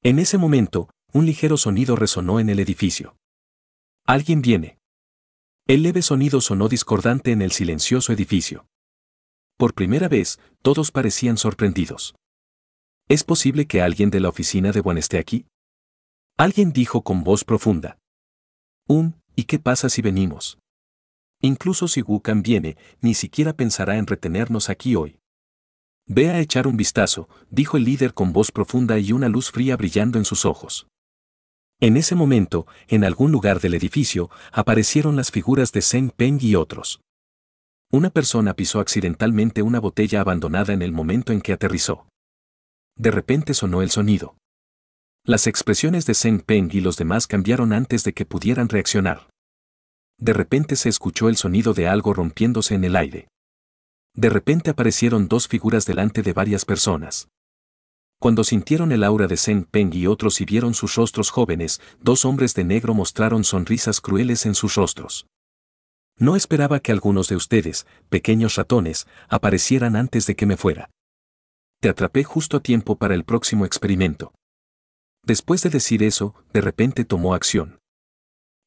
En ese momento, un ligero sonido resonó en el edificio. Alguien viene. El leve sonido sonó discordante en el silencioso edificio. Por primera vez, todos parecían sorprendidos. ¿Es posible que alguien de la oficina de Juan esté aquí? Alguien dijo con voz profunda. Un, um, ¿y qué pasa si venimos? Incluso si Wukan viene, ni siquiera pensará en retenernos aquí hoy. Ve a echar un vistazo, dijo el líder con voz profunda y una luz fría brillando en sus ojos. En ese momento, en algún lugar del edificio, aparecieron las figuras de Zeng Peng y otros. Una persona pisó accidentalmente una botella abandonada en el momento en que aterrizó. De repente sonó el sonido. Las expresiones de Zeng Peng y los demás cambiaron antes de que pudieran reaccionar. De repente se escuchó el sonido de algo rompiéndose en el aire. De repente aparecieron dos figuras delante de varias personas. Cuando sintieron el aura de Zeng Peng y otros y vieron sus rostros jóvenes, dos hombres de negro mostraron sonrisas crueles en sus rostros. No esperaba que algunos de ustedes, pequeños ratones, aparecieran antes de que me fuera. Te atrapé justo a tiempo para el próximo experimento. Después de decir eso, de repente tomó acción.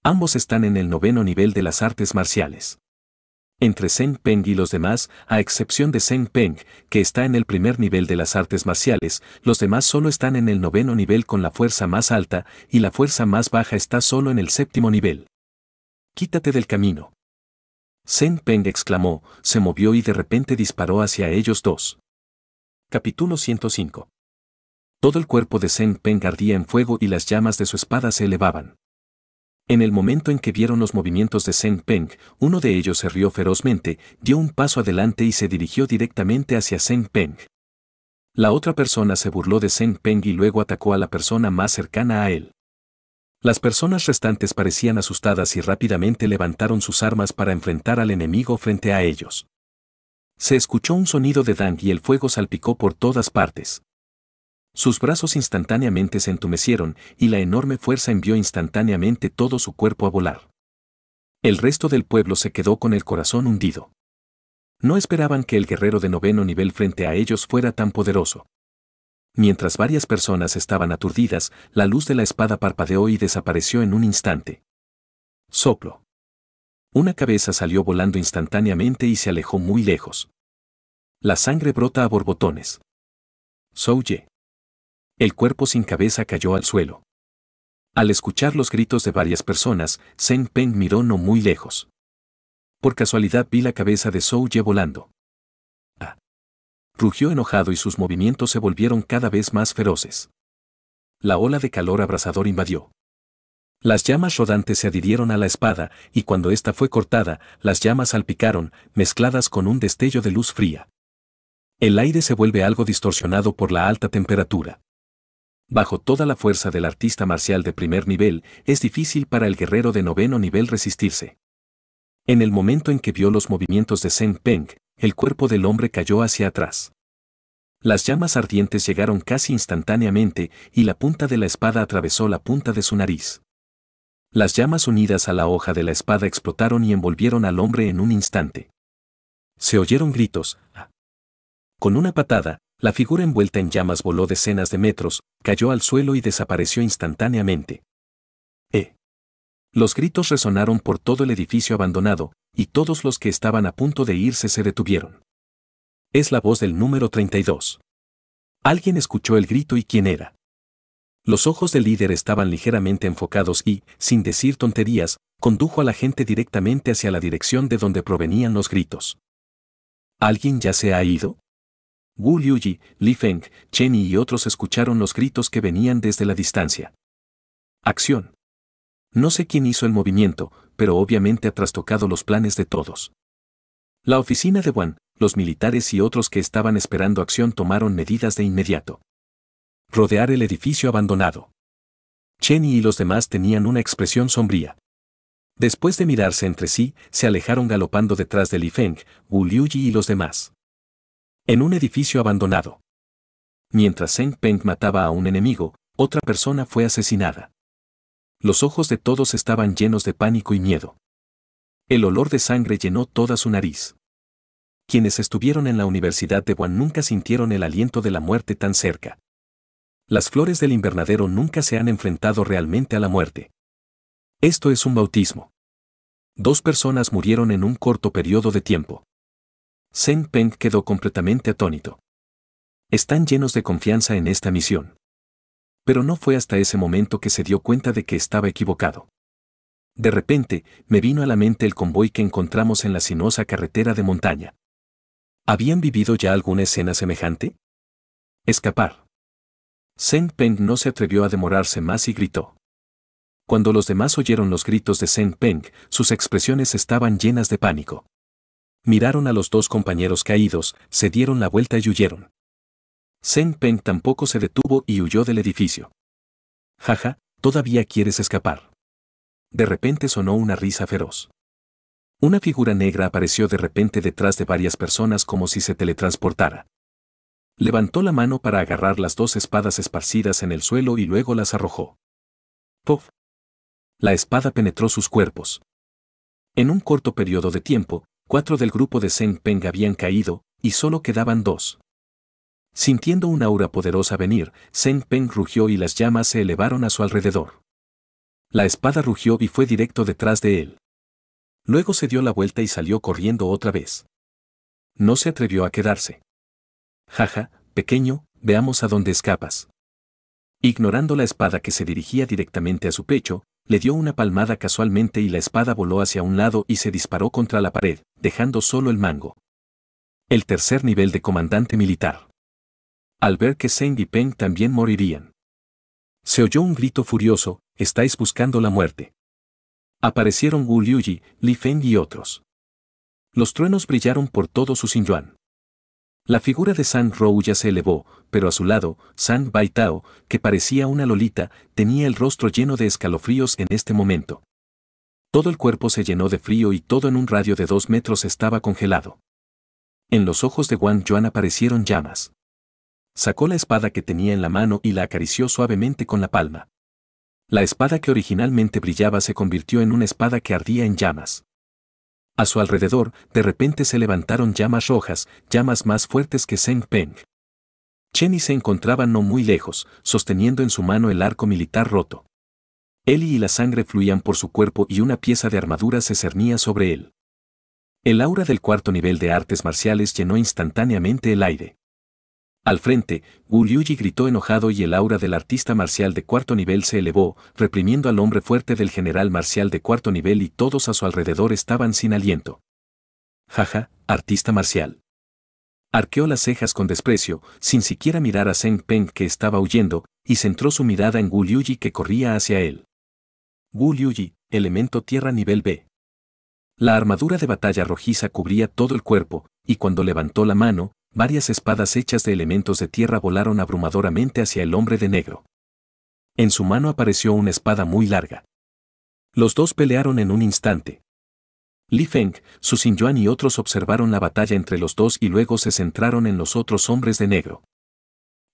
Ambos están en el noveno nivel de las artes marciales. Entre Zeng Peng y los demás, a excepción de Zeng Peng, que está en el primer nivel de las artes marciales, los demás solo están en el noveno nivel con la fuerza más alta, y la fuerza más baja está solo en el séptimo nivel. Quítate del camino. Zeng Peng exclamó, se movió y de repente disparó hacia ellos dos. Capítulo 105 todo el cuerpo de Zeng Peng ardía en fuego y las llamas de su espada se elevaban. En el momento en que vieron los movimientos de Zeng Peng, uno de ellos se rió ferozmente, dio un paso adelante y se dirigió directamente hacia Zeng Peng. La otra persona se burló de Zeng Peng y luego atacó a la persona más cercana a él. Las personas restantes parecían asustadas y rápidamente levantaron sus armas para enfrentar al enemigo frente a ellos. Se escuchó un sonido de dan y el fuego salpicó por todas partes. Sus brazos instantáneamente se entumecieron y la enorme fuerza envió instantáneamente todo su cuerpo a volar. El resto del pueblo se quedó con el corazón hundido. No esperaban que el guerrero de noveno nivel frente a ellos fuera tan poderoso. Mientras varias personas estaban aturdidas, la luz de la espada parpadeó y desapareció en un instante. Soplo. Una cabeza salió volando instantáneamente y se alejó muy lejos. La sangre brota a borbotones. Souye. El cuerpo sin cabeza cayó al suelo. Al escuchar los gritos de varias personas, Sen Peng miró no muy lejos. Por casualidad vi la cabeza de Zhou Ye volando. Ah. Rugió enojado y sus movimientos se volvieron cada vez más feroces. La ola de calor abrasador invadió. Las llamas rodantes se adhirieron a la espada, y cuando esta fue cortada, las llamas salpicaron, mezcladas con un destello de luz fría. El aire se vuelve algo distorsionado por la alta temperatura. Bajo toda la fuerza del artista marcial de primer nivel, es difícil para el guerrero de noveno nivel resistirse. En el momento en que vio los movimientos de Zheng Peng, el cuerpo del hombre cayó hacia atrás. Las llamas ardientes llegaron casi instantáneamente y la punta de la espada atravesó la punta de su nariz. Las llamas unidas a la hoja de la espada explotaron y envolvieron al hombre en un instante. Se oyeron gritos. ¡Ah! Con una patada, la figura envuelta en llamas voló decenas de metros, cayó al suelo y desapareció instantáneamente. ¡Eh! Los gritos resonaron por todo el edificio abandonado, y todos los que estaban a punto de irse se detuvieron. Es la voz del número 32. Alguien escuchó el grito y quién era. Los ojos del líder estaban ligeramente enfocados y, sin decir tonterías, condujo a la gente directamente hacia la dirección de donde provenían los gritos. ¿Alguien ya se ha ido? Wu Liuji, Li Feng, Chen y otros escucharon los gritos que venían desde la distancia. Acción. No sé quién hizo el movimiento, pero obviamente ha trastocado los planes de todos. La oficina de Wan, los militares y otros que estaban esperando acción tomaron medidas de inmediato. Rodear el edificio abandonado. Chen y los demás tenían una expresión sombría. Después de mirarse entre sí, se alejaron galopando detrás de Li Feng, Wu Liuji y los demás en un edificio abandonado. Mientras Saint Peng mataba a un enemigo, otra persona fue asesinada. Los ojos de todos estaban llenos de pánico y miedo. El olor de sangre llenó toda su nariz. Quienes estuvieron en la Universidad de Wuhan nunca sintieron el aliento de la muerte tan cerca. Las flores del invernadero nunca se han enfrentado realmente a la muerte. Esto es un bautismo. Dos personas murieron en un corto periodo de tiempo. Sen Peng quedó completamente atónito. Están llenos de confianza en esta misión. Pero no fue hasta ese momento que se dio cuenta de que estaba equivocado. De repente, me vino a la mente el convoy que encontramos en la sinuosa carretera de montaña. ¿Habían vivido ya alguna escena semejante? Escapar. Sen Peng no se atrevió a demorarse más y gritó. Cuando los demás oyeron los gritos de Sen Peng, sus expresiones estaban llenas de pánico miraron a los dos compañeros caídos, se dieron la vuelta y huyeron. Sen Peng tampoco se detuvo y huyó del edificio. Jaja, todavía quieres escapar. De repente sonó una risa feroz. Una figura negra apareció de repente detrás de varias personas como si se teletransportara. Levantó la mano para agarrar las dos espadas esparcidas en el suelo y luego las arrojó. Puf. La espada penetró sus cuerpos. En un corto periodo de tiempo, cuatro del grupo de Zeng Peng habían caído, y solo quedaban dos. Sintiendo una aura poderosa venir, Zeng Peng rugió y las llamas se elevaron a su alrededor. La espada rugió y fue directo detrás de él. Luego se dio la vuelta y salió corriendo otra vez. No se atrevió a quedarse. Jaja, pequeño, veamos a dónde escapas. Ignorando la espada que se dirigía directamente a su pecho, le dio una palmada casualmente y la espada voló hacia un lado y se disparó contra la pared, dejando solo el mango. El tercer nivel de comandante militar. Al ver que Saint y Peng también morirían. Se oyó un grito furioso, estáis buscando la muerte. Aparecieron Wu Liuji, Li Feng y otros. Los truenos brillaron por todo su Sinyuan. La figura de San Rou ya se elevó, pero a su lado, San Baitao, que parecía una lolita, tenía el rostro lleno de escalofríos en este momento. Todo el cuerpo se llenó de frío y todo en un radio de dos metros estaba congelado. En los ojos de Wang Yuan aparecieron llamas. Sacó la espada que tenía en la mano y la acarició suavemente con la palma. La espada que originalmente brillaba se convirtió en una espada que ardía en llamas. A su alrededor, de repente se levantaron llamas rojas, llamas más fuertes que Zeng Peng. Chen y se encontraba no muy lejos, sosteniendo en su mano el arco militar roto. Eli y la sangre fluían por su cuerpo y una pieza de armadura se cernía sobre él. El aura del cuarto nivel de artes marciales llenó instantáneamente el aire. Al frente, Uryuji gritó enojado y el aura del artista marcial de cuarto nivel se elevó, reprimiendo al hombre fuerte del general marcial de cuarto nivel y todos a su alrededor estaban sin aliento. Jaja, artista marcial. Arqueó las cejas con desprecio, sin siquiera mirar a Zeng Peng que estaba huyendo, y centró su mirada en Wu que corría hacia él. Wu elemento tierra nivel B. La armadura de batalla rojiza cubría todo el cuerpo, y cuando levantó la mano, varias espadas hechas de elementos de tierra volaron abrumadoramente hacia el hombre de negro. En su mano apareció una espada muy larga. Los dos pelearon en un instante. Li Feng, Su Yuan y otros observaron la batalla entre los dos y luego se centraron en los otros hombres de negro.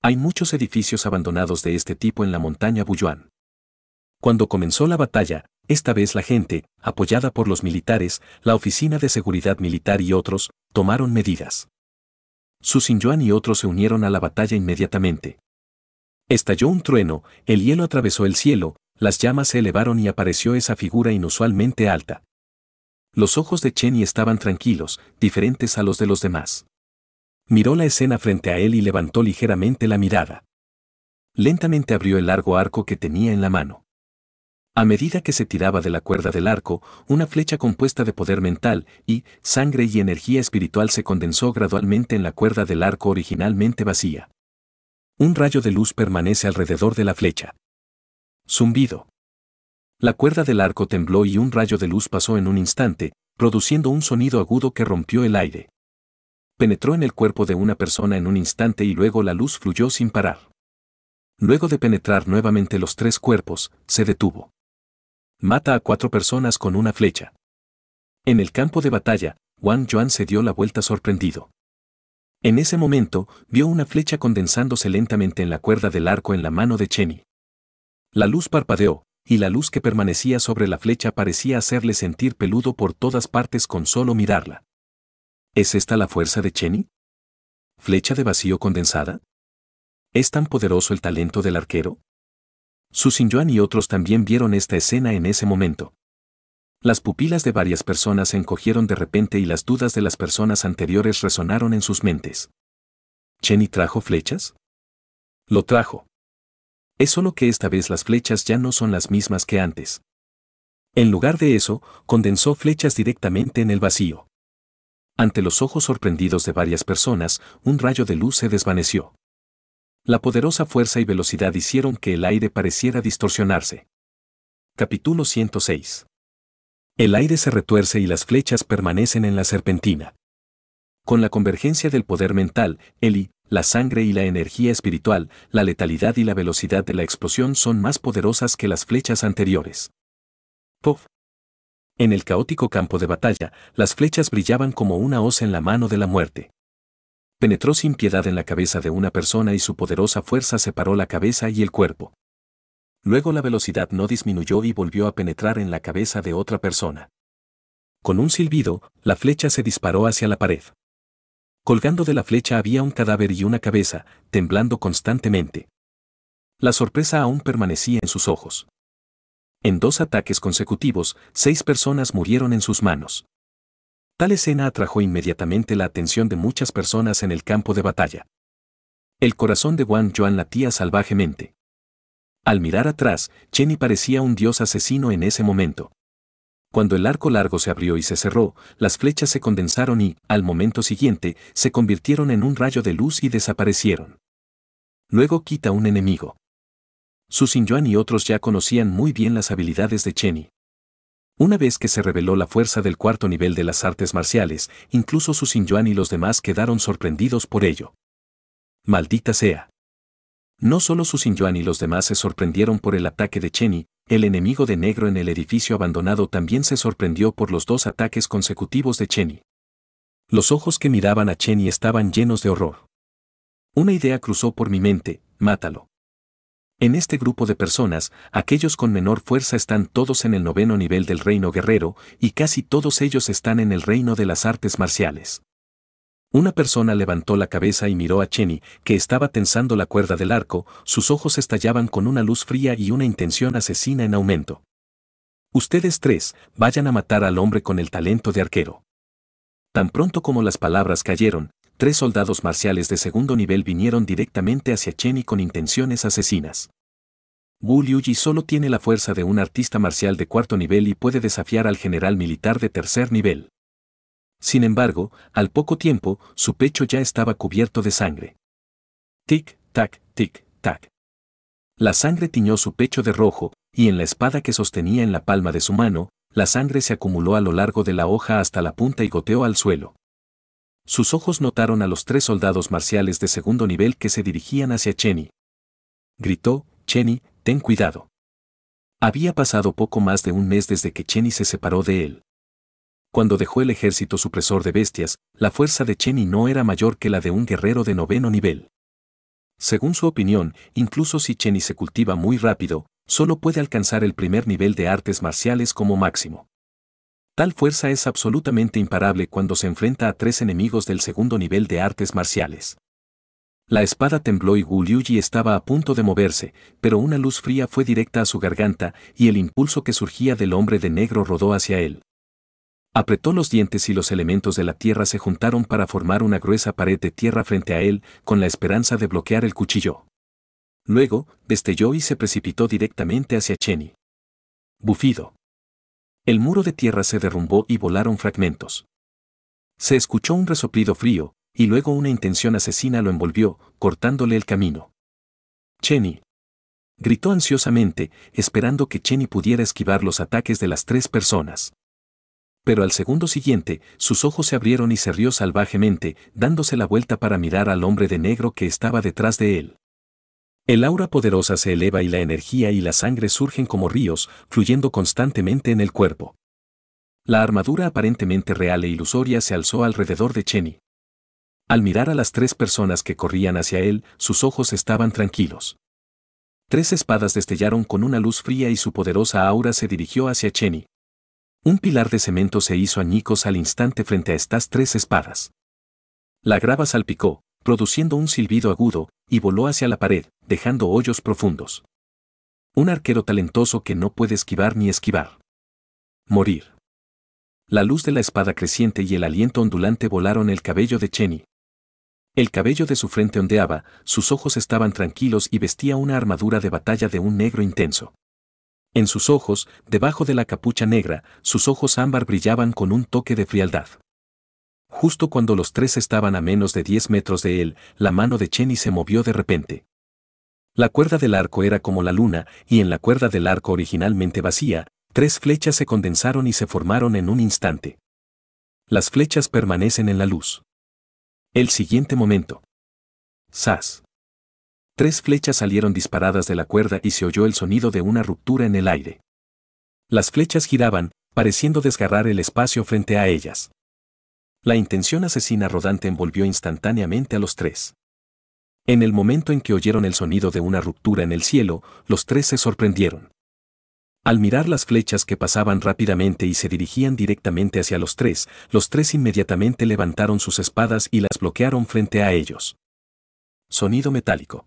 Hay muchos edificios abandonados de este tipo en la montaña Buyuan. Cuando comenzó la batalla, esta vez la gente, apoyada por los militares, la oficina de seguridad militar y otros, tomaron medidas. Su Sinyuan y otros se unieron a la batalla inmediatamente. Estalló un trueno, el hielo atravesó el cielo, las llamas se elevaron y apareció esa figura inusualmente alta. Los ojos de Chen y estaban tranquilos, diferentes a los de los demás. Miró la escena frente a él y levantó ligeramente la mirada. Lentamente abrió el largo arco que tenía en la mano. A medida que se tiraba de la cuerda del arco, una flecha compuesta de poder mental y sangre y energía espiritual se condensó gradualmente en la cuerda del arco originalmente vacía. Un rayo de luz permanece alrededor de la flecha. Zumbido. La cuerda del arco tembló y un rayo de luz pasó en un instante, produciendo un sonido agudo que rompió el aire. Penetró en el cuerpo de una persona en un instante y luego la luz fluyó sin parar. Luego de penetrar nuevamente los tres cuerpos, se detuvo mata a cuatro personas con una flecha. En el campo de batalla, Wang Yuan se dio la vuelta sorprendido. En ese momento, vio una flecha condensándose lentamente en la cuerda del arco en la mano de Chenny. La luz parpadeó, y la luz que permanecía sobre la flecha parecía hacerle sentir peludo por todas partes con solo mirarla. ¿Es esta la fuerza de Chenny? ¿Flecha de vacío condensada? ¿Es tan poderoso el talento del arquero? Su Yuan y otros también vieron esta escena en ese momento. Las pupilas de varias personas se encogieron de repente y las dudas de las personas anteriores resonaron en sus mentes. ¿Chenny trajo flechas? Lo trajo. Es solo que esta vez las flechas ya no son las mismas que antes. En lugar de eso, condensó flechas directamente en el vacío. Ante los ojos sorprendidos de varias personas, un rayo de luz se desvaneció. La poderosa fuerza y velocidad hicieron que el aire pareciera distorsionarse. Capítulo 106. El aire se retuerce y las flechas permanecen en la serpentina. Con la convergencia del poder mental, Eli, la sangre y la energía espiritual, la letalidad y la velocidad de la explosión son más poderosas que las flechas anteriores. Pof. En el caótico campo de batalla, las flechas brillaban como una hoz en la mano de la muerte penetró sin piedad en la cabeza de una persona y su poderosa fuerza separó la cabeza y el cuerpo. Luego la velocidad no disminuyó y volvió a penetrar en la cabeza de otra persona. Con un silbido, la flecha se disparó hacia la pared. Colgando de la flecha había un cadáver y una cabeza, temblando constantemente. La sorpresa aún permanecía en sus ojos. En dos ataques consecutivos, seis personas murieron en sus manos. Tal escena atrajo inmediatamente la atención de muchas personas en el campo de batalla. El corazón de Wang Yuan latía salvajemente. Al mirar atrás, Chenny parecía un dios asesino en ese momento. Cuando el arco largo se abrió y se cerró, las flechas se condensaron y, al momento siguiente, se convirtieron en un rayo de luz y desaparecieron. Luego quita un enemigo. Su Yuan y otros ya conocían muy bien las habilidades de Chenny. Una vez que se reveló la fuerza del cuarto nivel de las artes marciales, incluso Su Yuan y los demás quedaron sorprendidos por ello. Maldita sea. No solo Su Yuan y los demás se sorprendieron por el ataque de Cheni, el enemigo de negro en el edificio abandonado también se sorprendió por los dos ataques consecutivos de Chenny. Los ojos que miraban a Chenny estaban llenos de horror. Una idea cruzó por mi mente, mátalo. En este grupo de personas, aquellos con menor fuerza están todos en el noveno nivel del reino guerrero y casi todos ellos están en el reino de las artes marciales. Una persona levantó la cabeza y miró a Chenny, que estaba tensando la cuerda del arco, sus ojos estallaban con una luz fría y una intención asesina en aumento. Ustedes tres, vayan a matar al hombre con el talento de arquero. Tan pronto como las palabras cayeron, tres soldados marciales de segundo nivel vinieron directamente hacia Chenny con intenciones asesinas. Wu Liuji solo tiene la fuerza de un artista marcial de cuarto nivel y puede desafiar al general militar de tercer nivel. Sin embargo, al poco tiempo, su pecho ya estaba cubierto de sangre. Tic, tac, tic, tac. La sangre tiñó su pecho de rojo, y en la espada que sostenía en la palma de su mano, la sangre se acumuló a lo largo de la hoja hasta la punta y goteó al suelo. Sus ojos notaron a los tres soldados marciales de segundo nivel que se dirigían hacia Chenny. Gritó, Chenny, ten cuidado. Había pasado poco más de un mes desde que Cheney se separó de él. Cuando dejó el ejército supresor de bestias, la fuerza de Cheney no era mayor que la de un guerrero de noveno nivel. Según su opinión, incluso si Cheney se cultiva muy rápido, solo puede alcanzar el primer nivel de artes marciales como máximo. Tal fuerza es absolutamente imparable cuando se enfrenta a tres enemigos del segundo nivel de artes marciales. La espada tembló y Wu estaba a punto de moverse, pero una luz fría fue directa a su garganta y el impulso que surgía del hombre de negro rodó hacia él. Apretó los dientes y los elementos de la tierra se juntaron para formar una gruesa pared de tierra frente a él, con la esperanza de bloquear el cuchillo. Luego, destelló y se precipitó directamente hacia Chenny. Bufido. El muro de tierra se derrumbó y volaron fragmentos. Se escuchó un resoplido frío, y luego una intención asesina lo envolvió, cortándole el camino. Chenny. Gritó ansiosamente, esperando que Chenny pudiera esquivar los ataques de las tres personas. Pero al segundo siguiente, sus ojos se abrieron y se rió salvajemente, dándose la vuelta para mirar al hombre de negro que estaba detrás de él. El aura poderosa se eleva y la energía y la sangre surgen como ríos, fluyendo constantemente en el cuerpo. La armadura aparentemente real e ilusoria se alzó alrededor de Chenny. Al mirar a las tres personas que corrían hacia él, sus ojos estaban tranquilos. Tres espadas destellaron con una luz fría y su poderosa aura se dirigió hacia Cheney. Un pilar de cemento se hizo añicos al instante frente a estas tres espadas. La grava salpicó, produciendo un silbido agudo, y voló hacia la pared, dejando hoyos profundos. Un arquero talentoso que no puede esquivar ni esquivar. Morir. La luz de la espada creciente y el aliento ondulante volaron el cabello de Chenny. El cabello de su frente ondeaba, sus ojos estaban tranquilos y vestía una armadura de batalla de un negro intenso. En sus ojos, debajo de la capucha negra, sus ojos ámbar brillaban con un toque de frialdad. Justo cuando los tres estaban a menos de 10 metros de él, la mano de Chenny se movió de repente. La cuerda del arco era como la luna, y en la cuerda del arco originalmente vacía, tres flechas se condensaron y se formaron en un instante. Las flechas permanecen en la luz. El siguiente momento. ¡Sas! Tres flechas salieron disparadas de la cuerda y se oyó el sonido de una ruptura en el aire. Las flechas giraban, pareciendo desgarrar el espacio frente a ellas. La intención asesina rodante envolvió instantáneamente a los tres. En el momento en que oyeron el sonido de una ruptura en el cielo, los tres se sorprendieron. Al mirar las flechas que pasaban rápidamente y se dirigían directamente hacia los tres, los tres inmediatamente levantaron sus espadas y las bloquearon frente a ellos. Sonido metálico.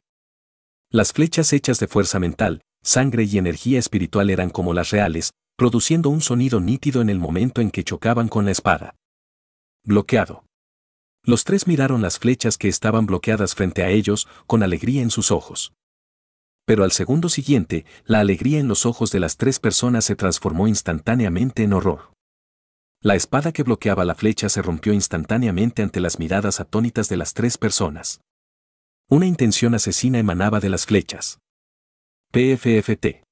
Las flechas hechas de fuerza mental, sangre y energía espiritual eran como las reales, produciendo un sonido nítido en el momento en que chocaban con la espada. Bloqueado. Los tres miraron las flechas que estaban bloqueadas frente a ellos con alegría en sus ojos pero al segundo siguiente, la alegría en los ojos de las tres personas se transformó instantáneamente en horror. La espada que bloqueaba la flecha se rompió instantáneamente ante las miradas atónitas de las tres personas. Una intención asesina emanaba de las flechas. PFFT.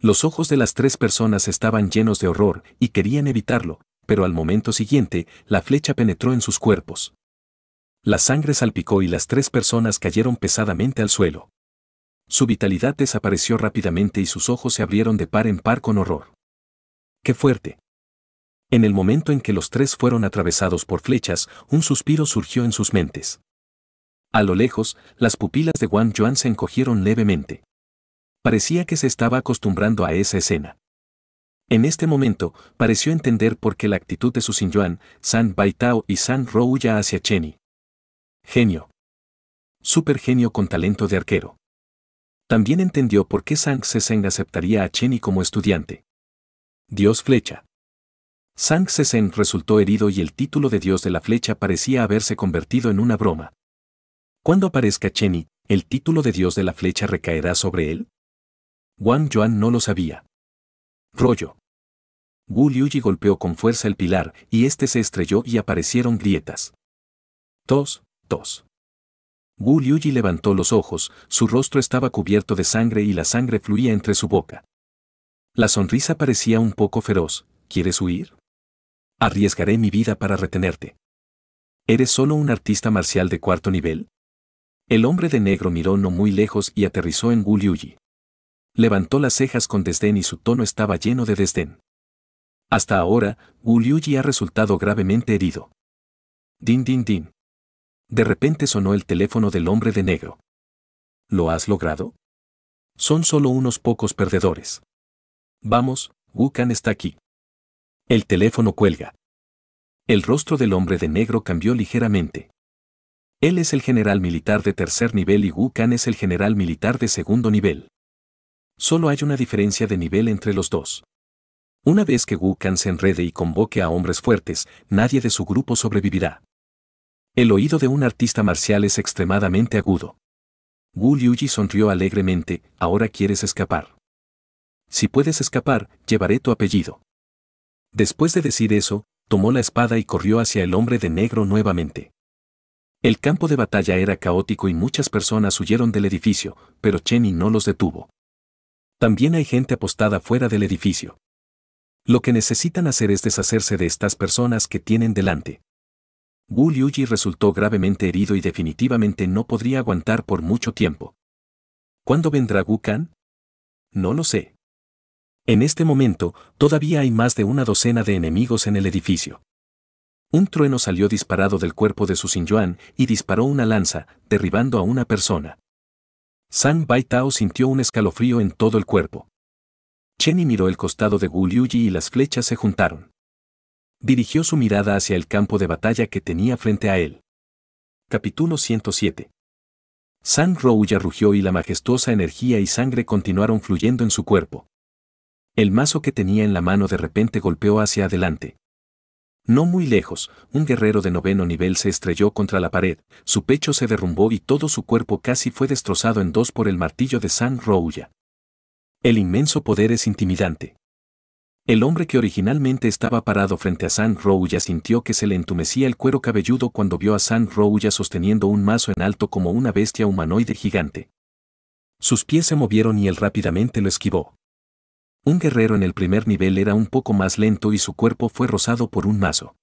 Los ojos de las tres personas estaban llenos de horror y querían evitarlo, pero al momento siguiente, la flecha penetró en sus cuerpos. La sangre salpicó y las tres personas cayeron pesadamente al suelo. Su vitalidad desapareció rápidamente y sus ojos se abrieron de par en par con horror. ¡Qué fuerte! En el momento en que los tres fueron atravesados por flechas, un suspiro surgió en sus mentes. A lo lejos, las pupilas de Wang Yuan se encogieron levemente. Parecía que se estaba acostumbrando a esa escena. En este momento, pareció entender por qué la actitud de su Xin Yuan, San Baitao y San Rouya hacia Cheni. Genio. Supergenio con talento de arquero. También entendió por qué Sang Sesen aceptaría a Cheni como estudiante. Dios Flecha. Sang Sesen resultó herido y el título de Dios de la Flecha parecía haberse convertido en una broma. Cuando aparezca Cheni, ¿el título de Dios de la Flecha recaerá sobre él? Wang Yuan no lo sabía. Rollo. Wu Liuji golpeó con fuerza el pilar, y este se estrelló y aparecieron grietas. Tos, tos. Wu levantó los ojos, su rostro estaba cubierto de sangre y la sangre fluía entre su boca. La sonrisa parecía un poco feroz. ¿Quieres huir? Arriesgaré mi vida para retenerte. ¿Eres solo un artista marcial de cuarto nivel? El hombre de negro miró no muy lejos y aterrizó en Wu Levantó las cejas con desdén y su tono estaba lleno de desdén. Hasta ahora, Wu ha resultado gravemente herido. Din din din. De repente sonó el teléfono del hombre de negro. ¿Lo has logrado? Son solo unos pocos perdedores. Vamos, Wukan está aquí. El teléfono cuelga. El rostro del hombre de negro cambió ligeramente. Él es el general militar de tercer nivel y Wukan es el general militar de segundo nivel. Solo hay una diferencia de nivel entre los dos. Una vez que Wukan se enrede y convoque a hombres fuertes, nadie de su grupo sobrevivirá. El oído de un artista marcial es extremadamente agudo. Wu Yuji sonrió alegremente, ahora quieres escapar. Si puedes escapar, llevaré tu apellido. Después de decir eso, tomó la espada y corrió hacia el hombre de negro nuevamente. El campo de batalla era caótico y muchas personas huyeron del edificio, pero Chenny no los detuvo. También hay gente apostada fuera del edificio. Lo que necesitan hacer es deshacerse de estas personas que tienen delante. Wu resultó gravemente herido y definitivamente no podría aguantar por mucho tiempo. ¿Cuándo vendrá Wu Kan? No lo sé. En este momento, todavía hay más de una docena de enemigos en el edificio. Un trueno salió disparado del cuerpo de su Yuan y disparó una lanza, derribando a una persona. San Bai Tao sintió un escalofrío en todo el cuerpo. y miró el costado de Wu Liuji y las flechas se juntaron. Dirigió su mirada hacia el campo de batalla que tenía frente a él. Capítulo 107. San Rouya rugió y la majestuosa energía y sangre continuaron fluyendo en su cuerpo. El mazo que tenía en la mano de repente golpeó hacia adelante. No muy lejos, un guerrero de noveno nivel se estrelló contra la pared, su pecho se derrumbó y todo su cuerpo casi fue destrozado en dos por el martillo de San Rouya. El inmenso poder es intimidante. El hombre que originalmente estaba parado frente a San Rouya sintió que se le entumecía el cuero cabelludo cuando vio a San Rouya sosteniendo un mazo en alto como una bestia humanoide gigante. Sus pies se movieron y él rápidamente lo esquivó. Un guerrero en el primer nivel era un poco más lento y su cuerpo fue rozado por un mazo.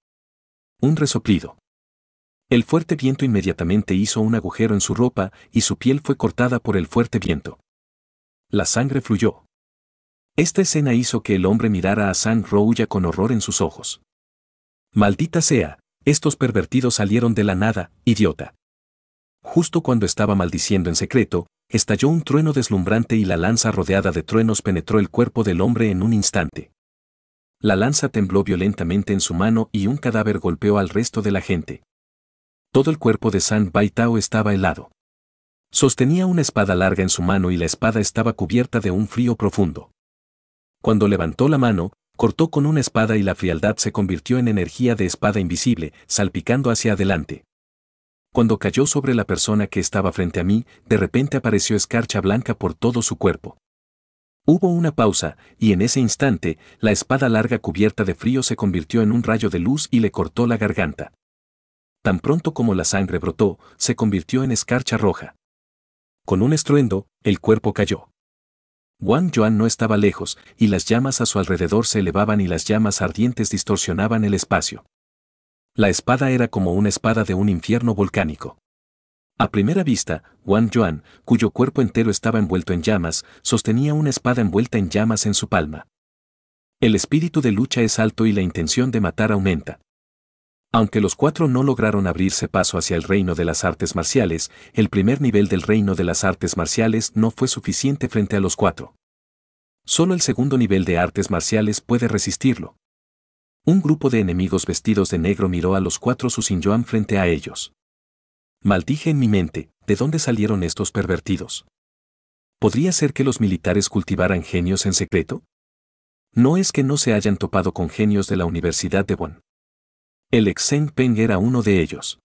Un resoplido. El fuerte viento inmediatamente hizo un agujero en su ropa y su piel fue cortada por el fuerte viento. La sangre fluyó. Esta escena hizo que el hombre mirara a San Rouya con horror en sus ojos. Maldita sea, estos pervertidos salieron de la nada, idiota. Justo cuando estaba maldiciendo en secreto, estalló un trueno deslumbrante y la lanza rodeada de truenos penetró el cuerpo del hombre en un instante. La lanza tembló violentamente en su mano y un cadáver golpeó al resto de la gente. Todo el cuerpo de San Baitao estaba helado. Sostenía una espada larga en su mano y la espada estaba cubierta de un frío profundo. Cuando levantó la mano, cortó con una espada y la frialdad se convirtió en energía de espada invisible, salpicando hacia adelante. Cuando cayó sobre la persona que estaba frente a mí, de repente apareció escarcha blanca por todo su cuerpo. Hubo una pausa, y en ese instante, la espada larga cubierta de frío se convirtió en un rayo de luz y le cortó la garganta. Tan pronto como la sangre brotó, se convirtió en escarcha roja. Con un estruendo, el cuerpo cayó. Wang Yuan no estaba lejos, y las llamas a su alrededor se elevaban y las llamas ardientes distorsionaban el espacio. La espada era como una espada de un infierno volcánico. A primera vista, Wang Yuan, cuyo cuerpo entero estaba envuelto en llamas, sostenía una espada envuelta en llamas en su palma. El espíritu de lucha es alto y la intención de matar aumenta. Aunque los cuatro no lograron abrirse paso hacia el reino de las artes marciales, el primer nivel del reino de las artes marciales no fue suficiente frente a los cuatro. Solo el segundo nivel de artes marciales puede resistirlo. Un grupo de enemigos vestidos de negro miró a los cuatro su Yuan frente a ellos. Maldije en mi mente, ¿de dónde salieron estos pervertidos? ¿Podría ser que los militares cultivaran genios en secreto? No es que no se hayan topado con genios de la Universidad de Bonn. El ex Sen Peng era uno de ellos.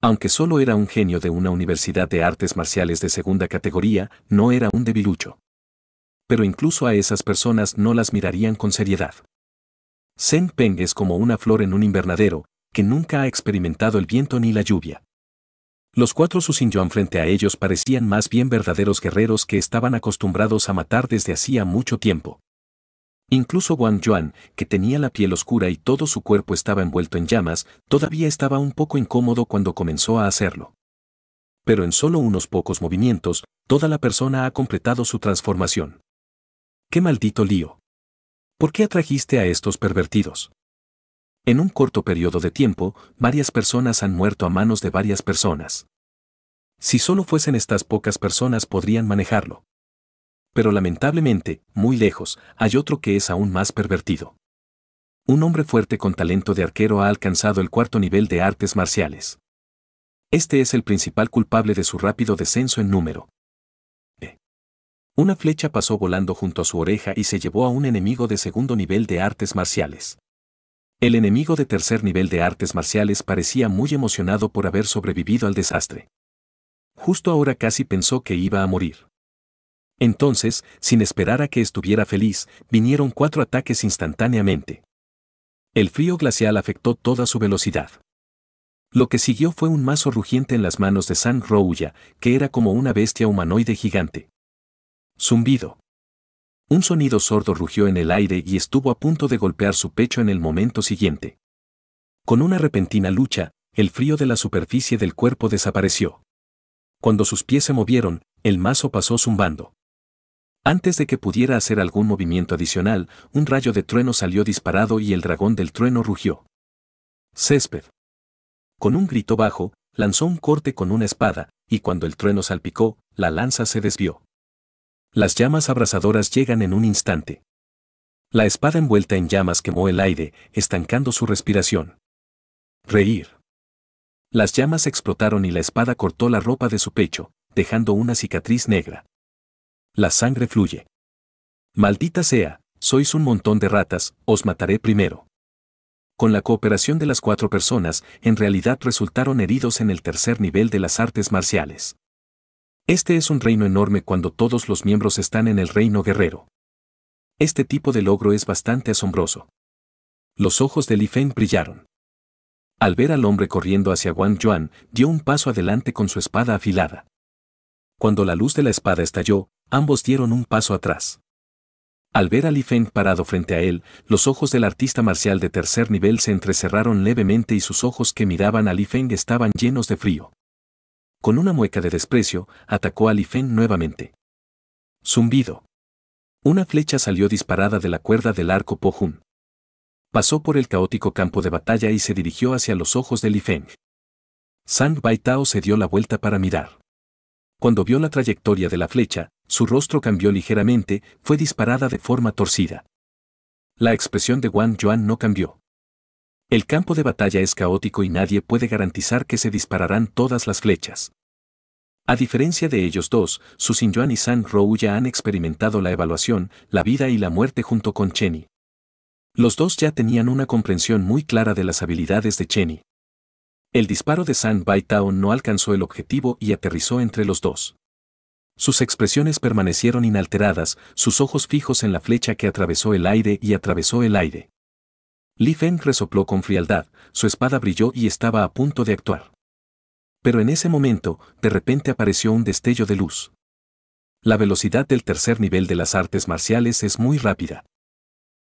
Aunque solo era un genio de una universidad de artes marciales de segunda categoría, no era un debilucho. Pero incluso a esas personas no las mirarían con seriedad. Sen Peng es como una flor en un invernadero, que nunca ha experimentado el viento ni la lluvia. Los cuatro Yuan frente a ellos parecían más bien verdaderos guerreros que estaban acostumbrados a matar desde hacía mucho tiempo. Incluso Wang Yuan, que tenía la piel oscura y todo su cuerpo estaba envuelto en llamas, todavía estaba un poco incómodo cuando comenzó a hacerlo. Pero en solo unos pocos movimientos, toda la persona ha completado su transformación. ¡Qué maldito lío! ¿Por qué atrajiste a estos pervertidos? En un corto periodo de tiempo, varias personas han muerto a manos de varias personas. Si solo fuesen estas pocas personas podrían manejarlo pero lamentablemente, muy lejos, hay otro que es aún más pervertido. Un hombre fuerte con talento de arquero ha alcanzado el cuarto nivel de artes marciales. Este es el principal culpable de su rápido descenso en número. E. Una flecha pasó volando junto a su oreja y se llevó a un enemigo de segundo nivel de artes marciales. El enemigo de tercer nivel de artes marciales parecía muy emocionado por haber sobrevivido al desastre. Justo ahora casi pensó que iba a morir. Entonces, sin esperar a que estuviera feliz, vinieron cuatro ataques instantáneamente. El frío glacial afectó toda su velocidad. Lo que siguió fue un mazo rugiente en las manos de San Rouya, que era como una bestia humanoide gigante. Zumbido. Un sonido sordo rugió en el aire y estuvo a punto de golpear su pecho en el momento siguiente. Con una repentina lucha, el frío de la superficie del cuerpo desapareció. Cuando sus pies se movieron, el mazo pasó zumbando. Antes de que pudiera hacer algún movimiento adicional, un rayo de trueno salió disparado y el dragón del trueno rugió. Césped. Con un grito bajo, lanzó un corte con una espada, y cuando el trueno salpicó, la lanza se desvió. Las llamas abrasadoras llegan en un instante. La espada envuelta en llamas quemó el aire, estancando su respiración. Reír. Las llamas explotaron y la espada cortó la ropa de su pecho, dejando una cicatriz negra la sangre fluye. Maldita sea, sois un montón de ratas, os mataré primero. Con la cooperación de las cuatro personas, en realidad resultaron heridos en el tercer nivel de las artes marciales. Este es un reino enorme cuando todos los miembros están en el reino guerrero. Este tipo de logro es bastante asombroso. Los ojos de Li brillaron. Al ver al hombre corriendo hacia Wang Yuan, dio un paso adelante con su espada afilada. Cuando la luz de la espada estalló, ambos dieron un paso atrás. Al ver a Li Feng parado frente a él, los ojos del artista marcial de tercer nivel se entrecerraron levemente y sus ojos que miraban a Li Feng estaban llenos de frío. Con una mueca de desprecio, atacó a Li Feng nuevamente. Zumbido. Una flecha salió disparada de la cuerda del arco Pohun. Pasó por el caótico campo de batalla y se dirigió hacia los ojos de Li Feng. San Tao se dio la vuelta para mirar. Cuando vio la trayectoria de la flecha, su rostro cambió ligeramente, fue disparada de forma torcida. La expresión de Wang Yuan no cambió. El campo de batalla es caótico y nadie puede garantizar que se dispararán todas las flechas. A diferencia de ellos dos, Su Yuan y San Rou ya han experimentado la evaluación, la vida y la muerte junto con Chenny. Los dos ya tenían una comprensión muy clara de las habilidades de Chenny. El disparo de San Bai Tao no alcanzó el objetivo y aterrizó entre los dos. Sus expresiones permanecieron inalteradas, sus ojos fijos en la flecha que atravesó el aire y atravesó el aire. Li Feng resopló con frialdad, su espada brilló y estaba a punto de actuar. Pero en ese momento, de repente apareció un destello de luz. La velocidad del tercer nivel de las artes marciales es muy rápida.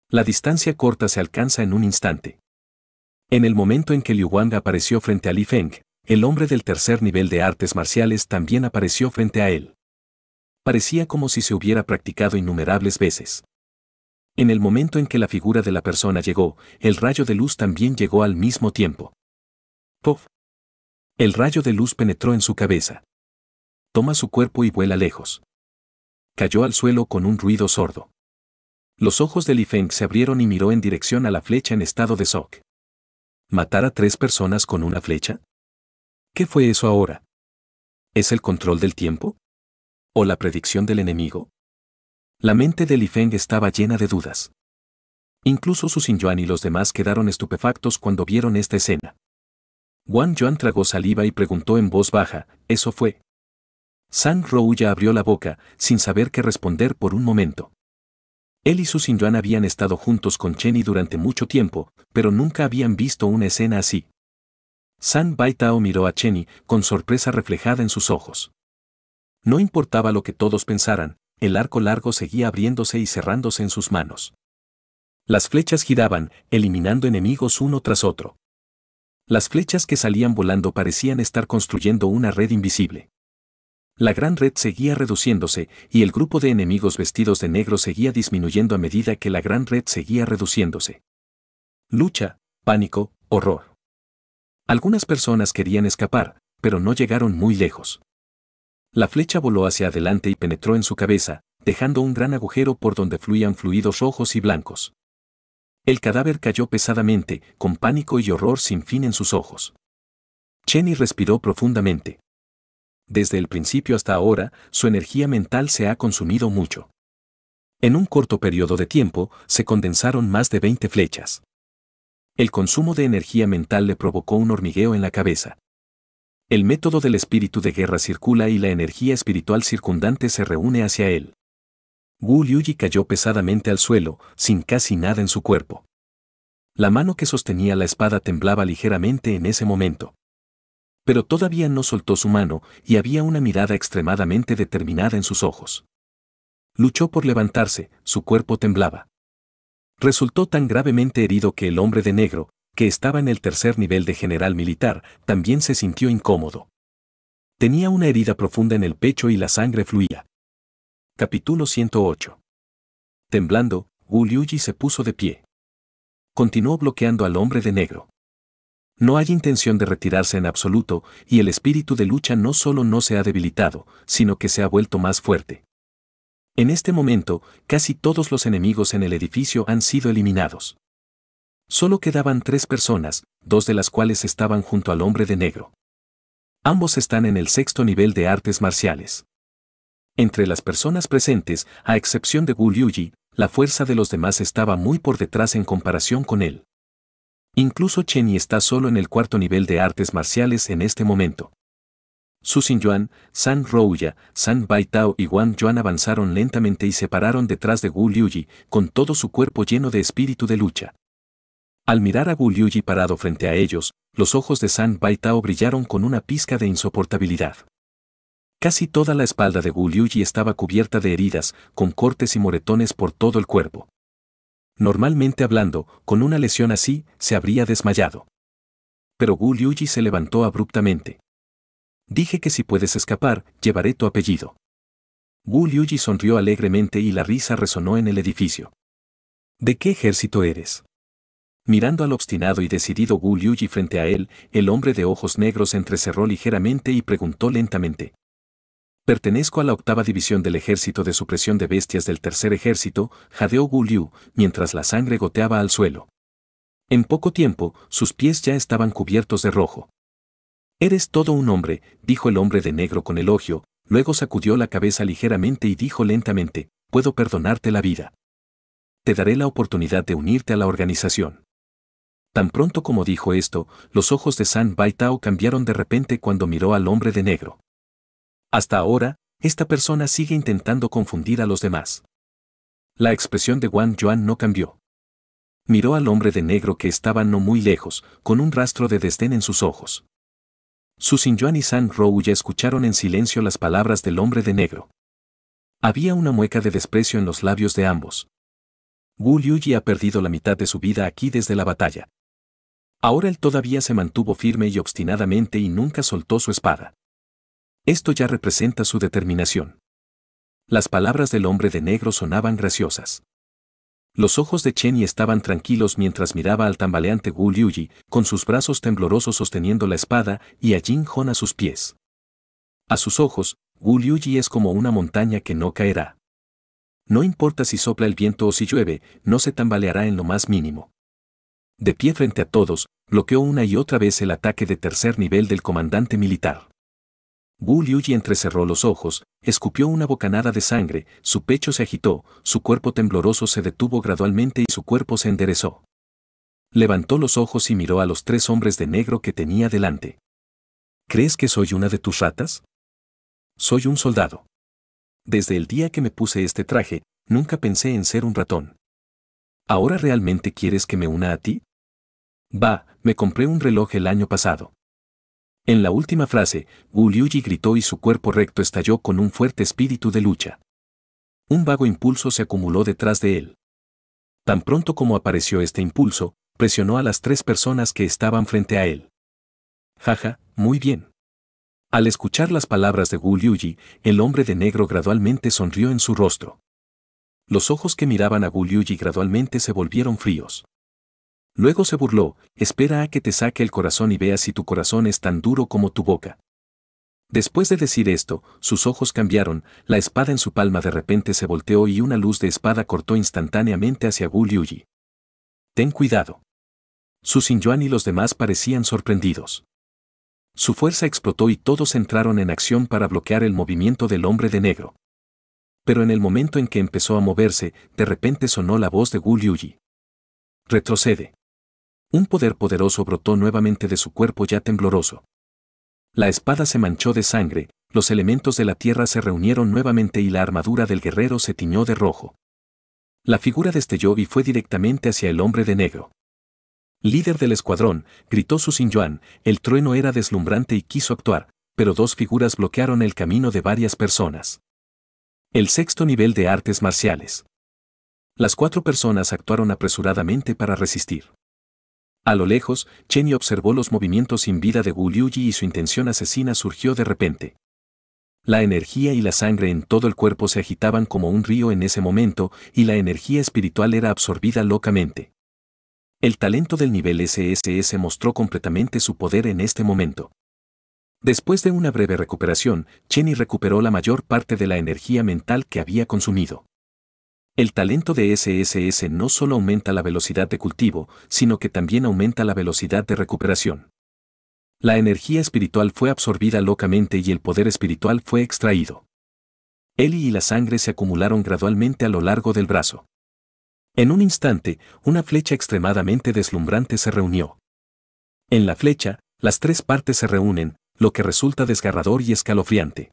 La distancia corta se alcanza en un instante. En el momento en que Liu Wang apareció frente a Li Feng, el hombre del tercer nivel de artes marciales también apareció frente a él parecía como si se hubiera practicado innumerables veces. En el momento en que la figura de la persona llegó, el rayo de luz también llegó al mismo tiempo. ¡Pof! El rayo de luz penetró en su cabeza. Toma su cuerpo y vuela lejos. Cayó al suelo con un ruido sordo. Los ojos de Li se abrieron y miró en dirección a la flecha en estado de shock. ¿Matar a tres personas con una flecha? ¿Qué fue eso ahora? ¿Es el control del tiempo? o la predicción del enemigo. La mente de Li Feng estaba llena de dudas. Incluso Su Yuan y los demás quedaron estupefactos cuando vieron esta escena. Wang Yuan tragó saliva y preguntó en voz baja, ¿eso fue? San ya abrió la boca, sin saber qué responder por un momento. Él y Su Yuan habían estado juntos con Chen durante mucho tiempo, pero nunca habían visto una escena así. San Bai Tao miró a Chenny, con sorpresa reflejada en sus ojos. No importaba lo que todos pensaran, el arco largo seguía abriéndose y cerrándose en sus manos. Las flechas giraban, eliminando enemigos uno tras otro. Las flechas que salían volando parecían estar construyendo una red invisible. La gran red seguía reduciéndose, y el grupo de enemigos vestidos de negro seguía disminuyendo a medida que la gran red seguía reduciéndose. Lucha, pánico, horror. Algunas personas querían escapar, pero no llegaron muy lejos. La flecha voló hacia adelante y penetró en su cabeza, dejando un gran agujero por donde fluían fluidos rojos y blancos. El cadáver cayó pesadamente, con pánico y horror sin fin en sus ojos. Chenny respiró profundamente. Desde el principio hasta ahora, su energía mental se ha consumido mucho. En un corto periodo de tiempo, se condensaron más de 20 flechas. El consumo de energía mental le provocó un hormigueo en la cabeza. El método del espíritu de guerra circula y la energía espiritual circundante se reúne hacia él. Wu Liuyi cayó pesadamente al suelo, sin casi nada en su cuerpo. La mano que sostenía la espada temblaba ligeramente en ese momento. Pero todavía no soltó su mano y había una mirada extremadamente determinada en sus ojos. Luchó por levantarse, su cuerpo temblaba. Resultó tan gravemente herido que el hombre de negro, que estaba en el tercer nivel de general militar, también se sintió incómodo. Tenía una herida profunda en el pecho y la sangre fluía. Capítulo 108. Temblando, Wu se puso de pie. Continuó bloqueando al hombre de negro. No hay intención de retirarse en absoluto, y el espíritu de lucha no solo no se ha debilitado, sino que se ha vuelto más fuerte. En este momento, casi todos los enemigos en el edificio han sido eliminados. Solo quedaban tres personas, dos de las cuales estaban junto al hombre de negro. Ambos están en el sexto nivel de artes marciales. Entre las personas presentes, a excepción de Wu Liuji, la fuerza de los demás estaba muy por detrás en comparación con él. Incluso Chen Yi está solo en el cuarto nivel de artes marciales en este momento. Su Xin Yuan, San Rouya, San Tao y Wang Yuan avanzaron lentamente y se pararon detrás de Wu Liuji, con todo su cuerpo lleno de espíritu de lucha. Al mirar a Wu parado frente a ellos, los ojos de San Baitao brillaron con una pizca de insoportabilidad. Casi toda la espalda de Wu estaba cubierta de heridas, con cortes y moretones por todo el cuerpo. Normalmente hablando, con una lesión así, se habría desmayado. Pero Wu se levantó abruptamente. Dije que si puedes escapar, llevaré tu apellido. Wu sonrió alegremente y la risa resonó en el edificio. ¿De qué ejército eres? Mirando al obstinado y decidido Gu y frente a él, el hombre de ojos negros entrecerró ligeramente y preguntó lentamente. Pertenezco a la octava división del ejército de supresión de bestias del tercer ejército, jadeó Gu mientras la sangre goteaba al suelo. En poco tiempo, sus pies ya estaban cubiertos de rojo. Eres todo un hombre, dijo el hombre de negro con elogio, luego sacudió la cabeza ligeramente y dijo lentamente, puedo perdonarte la vida. Te daré la oportunidad de unirte a la organización. Tan pronto como dijo esto, los ojos de San Baitao cambiaron de repente cuando miró al hombre de negro. Hasta ahora, esta persona sigue intentando confundir a los demás. La expresión de Wang Yuan no cambió. Miró al hombre de negro que estaba no muy lejos, con un rastro de desdén en sus ojos. Su Yuan y San Rou ya escucharon en silencio las palabras del hombre de negro. Había una mueca de desprecio en los labios de ambos. Wu yi ha perdido la mitad de su vida aquí desde la batalla. Ahora él todavía se mantuvo firme y obstinadamente y nunca soltó su espada. Esto ya representa su determinación. Las palabras del hombre de negro sonaban graciosas. Los ojos de Chen y estaban tranquilos mientras miraba al tambaleante Wu con sus brazos temblorosos sosteniendo la espada, y a Jin Hon a sus pies. A sus ojos, Wu es como una montaña que no caerá. No importa si sopla el viento o si llueve, no se tambaleará en lo más mínimo de pie frente a todos, bloqueó una y otra vez el ataque de tercer nivel del comandante militar. Wu entrecerró los ojos, escupió una bocanada de sangre, su pecho se agitó, su cuerpo tembloroso se detuvo gradualmente y su cuerpo se enderezó. Levantó los ojos y miró a los tres hombres de negro que tenía delante. ¿Crees que soy una de tus ratas? Soy un soldado. Desde el día que me puse este traje, nunca pensé en ser un ratón. ¿Ahora realmente quieres que me una a ti? Va, me compré un reloj el año pasado. En la última frase, Wu gritó y su cuerpo recto estalló con un fuerte espíritu de lucha. Un vago impulso se acumuló detrás de él. Tan pronto como apareció este impulso, presionó a las tres personas que estaban frente a él. Jaja, muy bien. Al escuchar las palabras de Wu el hombre de negro gradualmente sonrió en su rostro. Los ojos que miraban a Wu gradualmente se volvieron fríos. Luego se burló, espera a que te saque el corazón y vea si tu corazón es tan duro como tu boca. Después de decir esto, sus ojos cambiaron, la espada en su palma de repente se volteó y una luz de espada cortó instantáneamente hacia Wu Liuyi. Ten cuidado. Su Yuan y los demás parecían sorprendidos. Su fuerza explotó y todos entraron en acción para bloquear el movimiento del hombre de negro. Pero en el momento en que empezó a moverse, de repente sonó la voz de Wu Liuyi. Retrocede un poder poderoso brotó nuevamente de su cuerpo ya tembloroso. La espada se manchó de sangre, los elementos de la tierra se reunieron nuevamente y la armadura del guerrero se tiñó de rojo. La figura destelló y fue directamente hacia el hombre de negro. Líder del escuadrón, gritó su Yuan, el trueno era deslumbrante y quiso actuar, pero dos figuras bloquearon el camino de varias personas. El sexto nivel de artes marciales. Las cuatro personas actuaron apresuradamente para resistir. A lo lejos, Chenny observó los movimientos sin vida de Wu y su intención asesina surgió de repente. La energía y la sangre en todo el cuerpo se agitaban como un río en ese momento y la energía espiritual era absorbida locamente. El talento del nivel SSS mostró completamente su poder en este momento. Después de una breve recuperación, Chenny recuperó la mayor parte de la energía mental que había consumido. El talento de SSS no solo aumenta la velocidad de cultivo, sino que también aumenta la velocidad de recuperación. La energía espiritual fue absorbida locamente y el poder espiritual fue extraído. Eli y la sangre se acumularon gradualmente a lo largo del brazo. En un instante, una flecha extremadamente deslumbrante se reunió. En la flecha, las tres partes se reúnen, lo que resulta desgarrador y escalofriante.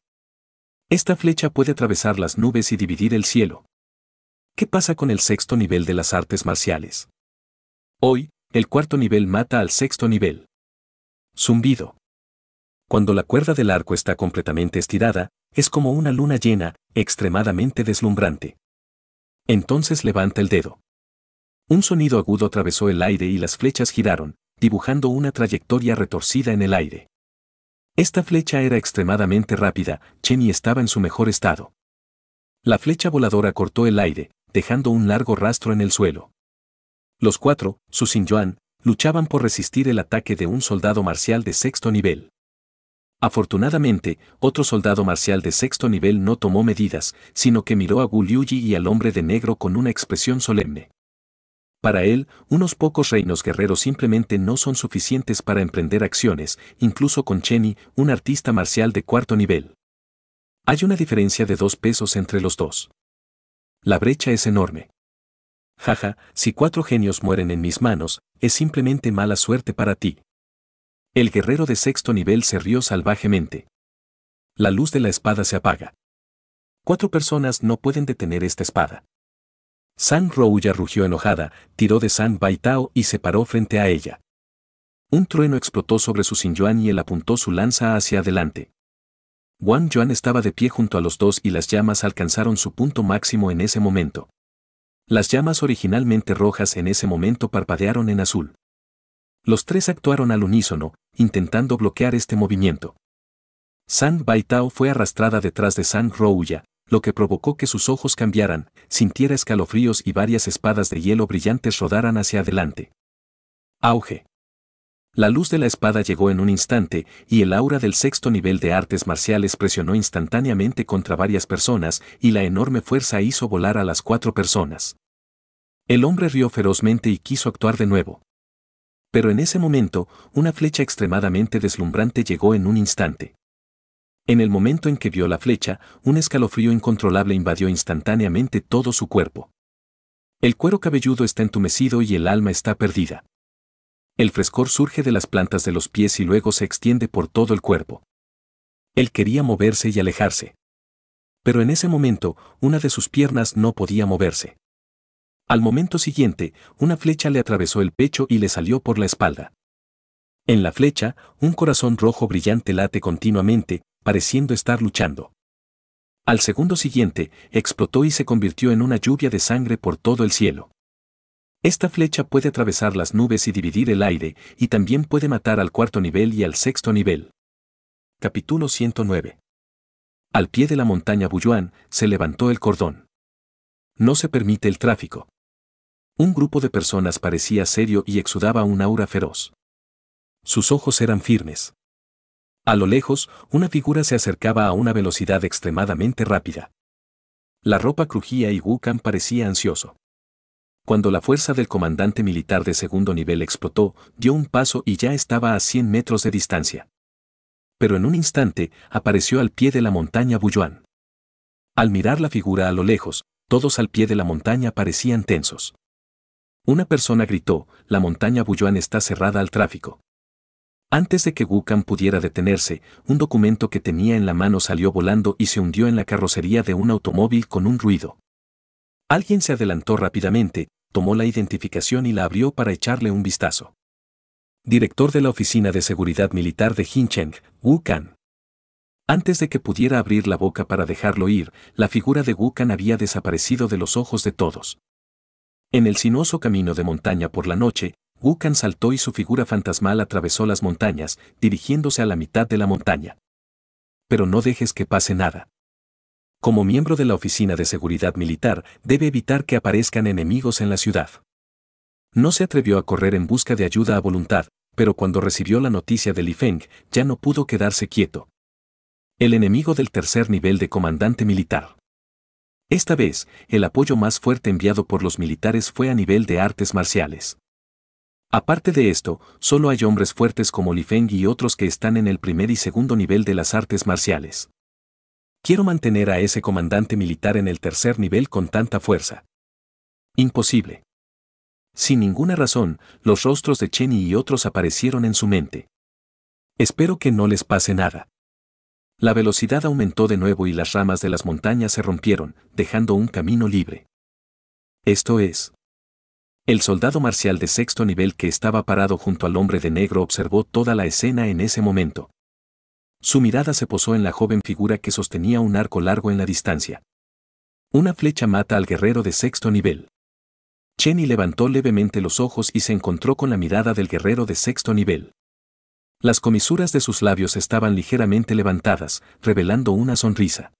Esta flecha puede atravesar las nubes y dividir el cielo. ¿Qué pasa con el sexto nivel de las artes marciales? Hoy, el cuarto nivel mata al sexto nivel. Zumbido. Cuando la cuerda del arco está completamente estirada, es como una luna llena, extremadamente deslumbrante. Entonces levanta el dedo. Un sonido agudo atravesó el aire y las flechas giraron, dibujando una trayectoria retorcida en el aire. Esta flecha era extremadamente rápida, Cheney estaba en su mejor estado. La flecha voladora cortó el aire, dejando un largo rastro en el suelo. Los cuatro, su Yuan, luchaban por resistir el ataque de un soldado marcial de sexto nivel. Afortunadamente, otro soldado marcial de sexto nivel no tomó medidas, sino que miró a Gu y al hombre de negro con una expresión solemne. Para él, unos pocos reinos guerreros simplemente no son suficientes para emprender acciones, incluso con Cheni, un artista marcial de cuarto nivel. Hay una diferencia de dos pesos entre los dos. La brecha es enorme. Jaja, si cuatro genios mueren en mis manos, es simplemente mala suerte para ti. El guerrero de sexto nivel se rió salvajemente. La luz de la espada se apaga. Cuatro personas no pueden detener esta espada. San Rouya rugió enojada, tiró de San Baitao y se paró frente a ella. Un trueno explotó sobre su Sinyuan y él apuntó su lanza hacia adelante. Wang Yuan estaba de pie junto a los dos y las llamas alcanzaron su punto máximo en ese momento. Las llamas originalmente rojas en ese momento parpadearon en azul. Los tres actuaron al unísono, intentando bloquear este movimiento. San Baitao fue arrastrada detrás de San Rouya, lo que provocó que sus ojos cambiaran, sintiera escalofríos y varias espadas de hielo brillantes rodaran hacia adelante. Auge. La luz de la espada llegó en un instante, y el aura del sexto nivel de artes marciales presionó instantáneamente contra varias personas, y la enorme fuerza hizo volar a las cuatro personas. El hombre rió ferozmente y quiso actuar de nuevo. Pero en ese momento, una flecha extremadamente deslumbrante llegó en un instante. En el momento en que vio la flecha, un escalofrío incontrolable invadió instantáneamente todo su cuerpo. El cuero cabelludo está entumecido y el alma está perdida. El frescor surge de las plantas de los pies y luego se extiende por todo el cuerpo. Él quería moverse y alejarse. Pero en ese momento, una de sus piernas no podía moverse. Al momento siguiente, una flecha le atravesó el pecho y le salió por la espalda. En la flecha, un corazón rojo brillante late continuamente, pareciendo estar luchando. Al segundo siguiente, explotó y se convirtió en una lluvia de sangre por todo el cielo. Esta flecha puede atravesar las nubes y dividir el aire, y también puede matar al cuarto nivel y al sexto nivel. Capítulo 109. Al pie de la montaña Buyuan se levantó el cordón. No se permite el tráfico. Un grupo de personas parecía serio y exudaba un aura feroz. Sus ojos eran firmes. A lo lejos, una figura se acercaba a una velocidad extremadamente rápida. La ropa crujía y Wukan parecía ansioso. Cuando la fuerza del comandante militar de segundo nivel explotó, dio un paso y ya estaba a 100 metros de distancia. Pero en un instante, apareció al pie de la montaña Buyuan. Al mirar la figura a lo lejos, todos al pie de la montaña parecían tensos. Una persona gritó, la montaña Buyuan está cerrada al tráfico. Antes de que Wukan pudiera detenerse, un documento que tenía en la mano salió volando y se hundió en la carrocería de un automóvil con un ruido. Alguien se adelantó rápidamente, tomó la identificación y la abrió para echarle un vistazo. Director de la Oficina de Seguridad Militar de Hincheng, Wu Kan. Antes de que pudiera abrir la boca para dejarlo ir, la figura de Wu Kan había desaparecido de los ojos de todos. En el sinuoso camino de montaña por la noche, Wu Kan saltó y su figura fantasmal atravesó las montañas, dirigiéndose a la mitad de la montaña. Pero no dejes que pase nada como miembro de la Oficina de Seguridad Militar, debe evitar que aparezcan enemigos en la ciudad. No se atrevió a correr en busca de ayuda a voluntad, pero cuando recibió la noticia de Li Feng, ya no pudo quedarse quieto. El enemigo del tercer nivel de comandante militar. Esta vez, el apoyo más fuerte enviado por los militares fue a nivel de artes marciales. Aparte de esto, solo hay hombres fuertes como Li Feng y otros que están en el primer y segundo nivel de las artes marciales. Quiero mantener a ese comandante militar en el tercer nivel con tanta fuerza. Imposible. Sin ninguna razón, los rostros de Chenny y otros aparecieron en su mente. Espero que no les pase nada. La velocidad aumentó de nuevo y las ramas de las montañas se rompieron, dejando un camino libre. Esto es. El soldado marcial de sexto nivel que estaba parado junto al hombre de negro observó toda la escena en ese momento. Su mirada se posó en la joven figura que sostenía un arco largo en la distancia. Una flecha mata al guerrero de sexto nivel. Chenny levantó levemente los ojos y se encontró con la mirada del guerrero de sexto nivel. Las comisuras de sus labios estaban ligeramente levantadas, revelando una sonrisa.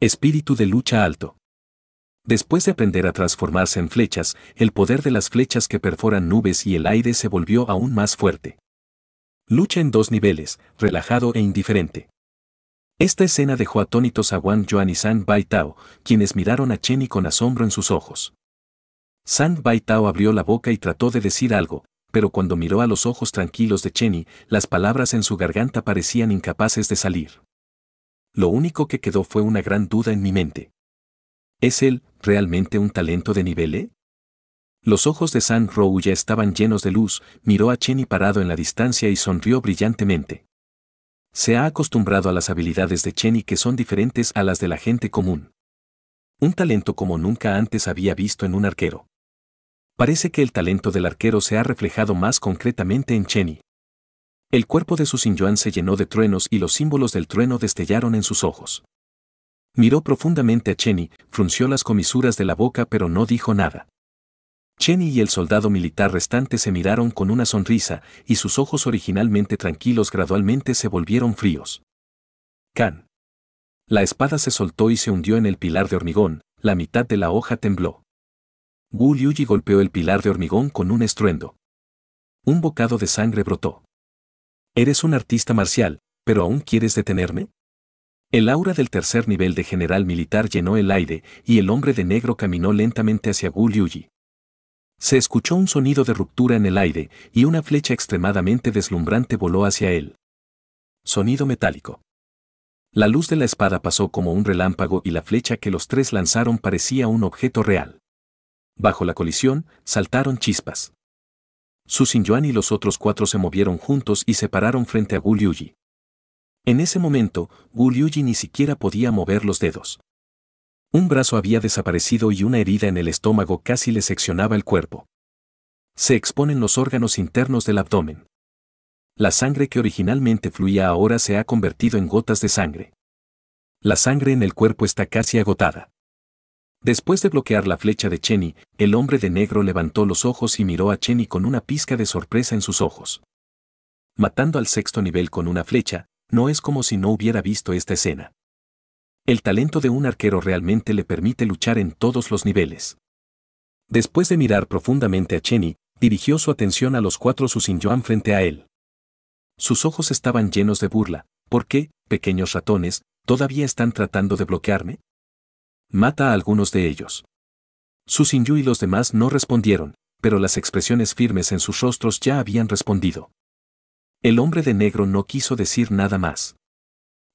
Espíritu de lucha alto. Después de aprender a transformarse en flechas, el poder de las flechas que perforan nubes y el aire se volvió aún más fuerte. Lucha en dos niveles, relajado e indiferente. Esta escena dejó atónitos a Wang Yuan y San Bai Tao, quienes miraron a Chenny con asombro en sus ojos. San Bai Tao abrió la boca y trató de decir algo, pero cuando miró a los ojos tranquilos de Chenny, las palabras en su garganta parecían incapaces de salir. Lo único que quedó fue una gran duda en mi mente. ¿Es él realmente un talento de nivel e? Los ojos de San Rou ya estaban llenos de luz, miró a Chenny parado en la distancia y sonrió brillantemente. Se ha acostumbrado a las habilidades de Chenny que son diferentes a las de la gente común. Un talento como nunca antes había visto en un arquero. Parece que el talento del arquero se ha reflejado más concretamente en Chenny. El cuerpo de su Yuan se llenó de truenos y los símbolos del trueno destellaron en sus ojos. Miró profundamente a Chenny, frunció las comisuras de la boca pero no dijo nada. Cheney y el soldado militar restante se miraron con una sonrisa, y sus ojos originalmente tranquilos gradualmente se volvieron fríos. Can. La espada se soltó y se hundió en el pilar de hormigón, la mitad de la hoja tembló. Wu Liuji golpeó el pilar de hormigón con un estruendo. Un bocado de sangre brotó. Eres un artista marcial, pero aún quieres detenerme? El aura del tercer nivel de general militar llenó el aire y el hombre de negro caminó lentamente hacia Wu se escuchó un sonido de ruptura en el aire y una flecha extremadamente deslumbrante voló hacia él. Sonido metálico. La luz de la espada pasó como un relámpago y la flecha que los tres lanzaron parecía un objeto real. Bajo la colisión, saltaron chispas. Su Yuan y los otros cuatro se movieron juntos y se pararon frente a Gu En ese momento, Gu ni siquiera podía mover los dedos. Un brazo había desaparecido y una herida en el estómago casi le seccionaba el cuerpo. Se exponen los órganos internos del abdomen. La sangre que originalmente fluía ahora se ha convertido en gotas de sangre. La sangre en el cuerpo está casi agotada. Después de bloquear la flecha de Chenny, el hombre de negro levantó los ojos y miró a Chenny con una pizca de sorpresa en sus ojos. Matando al sexto nivel con una flecha, no es como si no hubiera visto esta escena. El talento de un arquero realmente le permite luchar en todos los niveles. Después de mirar profundamente a Cheney, dirigió su atención a los cuatro Susinjoan frente a él. Sus ojos estaban llenos de burla. ¿Por qué, pequeños ratones, todavía están tratando de bloquearme? Mata a algunos de ellos. Susinju y los demás no respondieron, pero las expresiones firmes en sus rostros ya habían respondido. El hombre de negro no quiso decir nada más.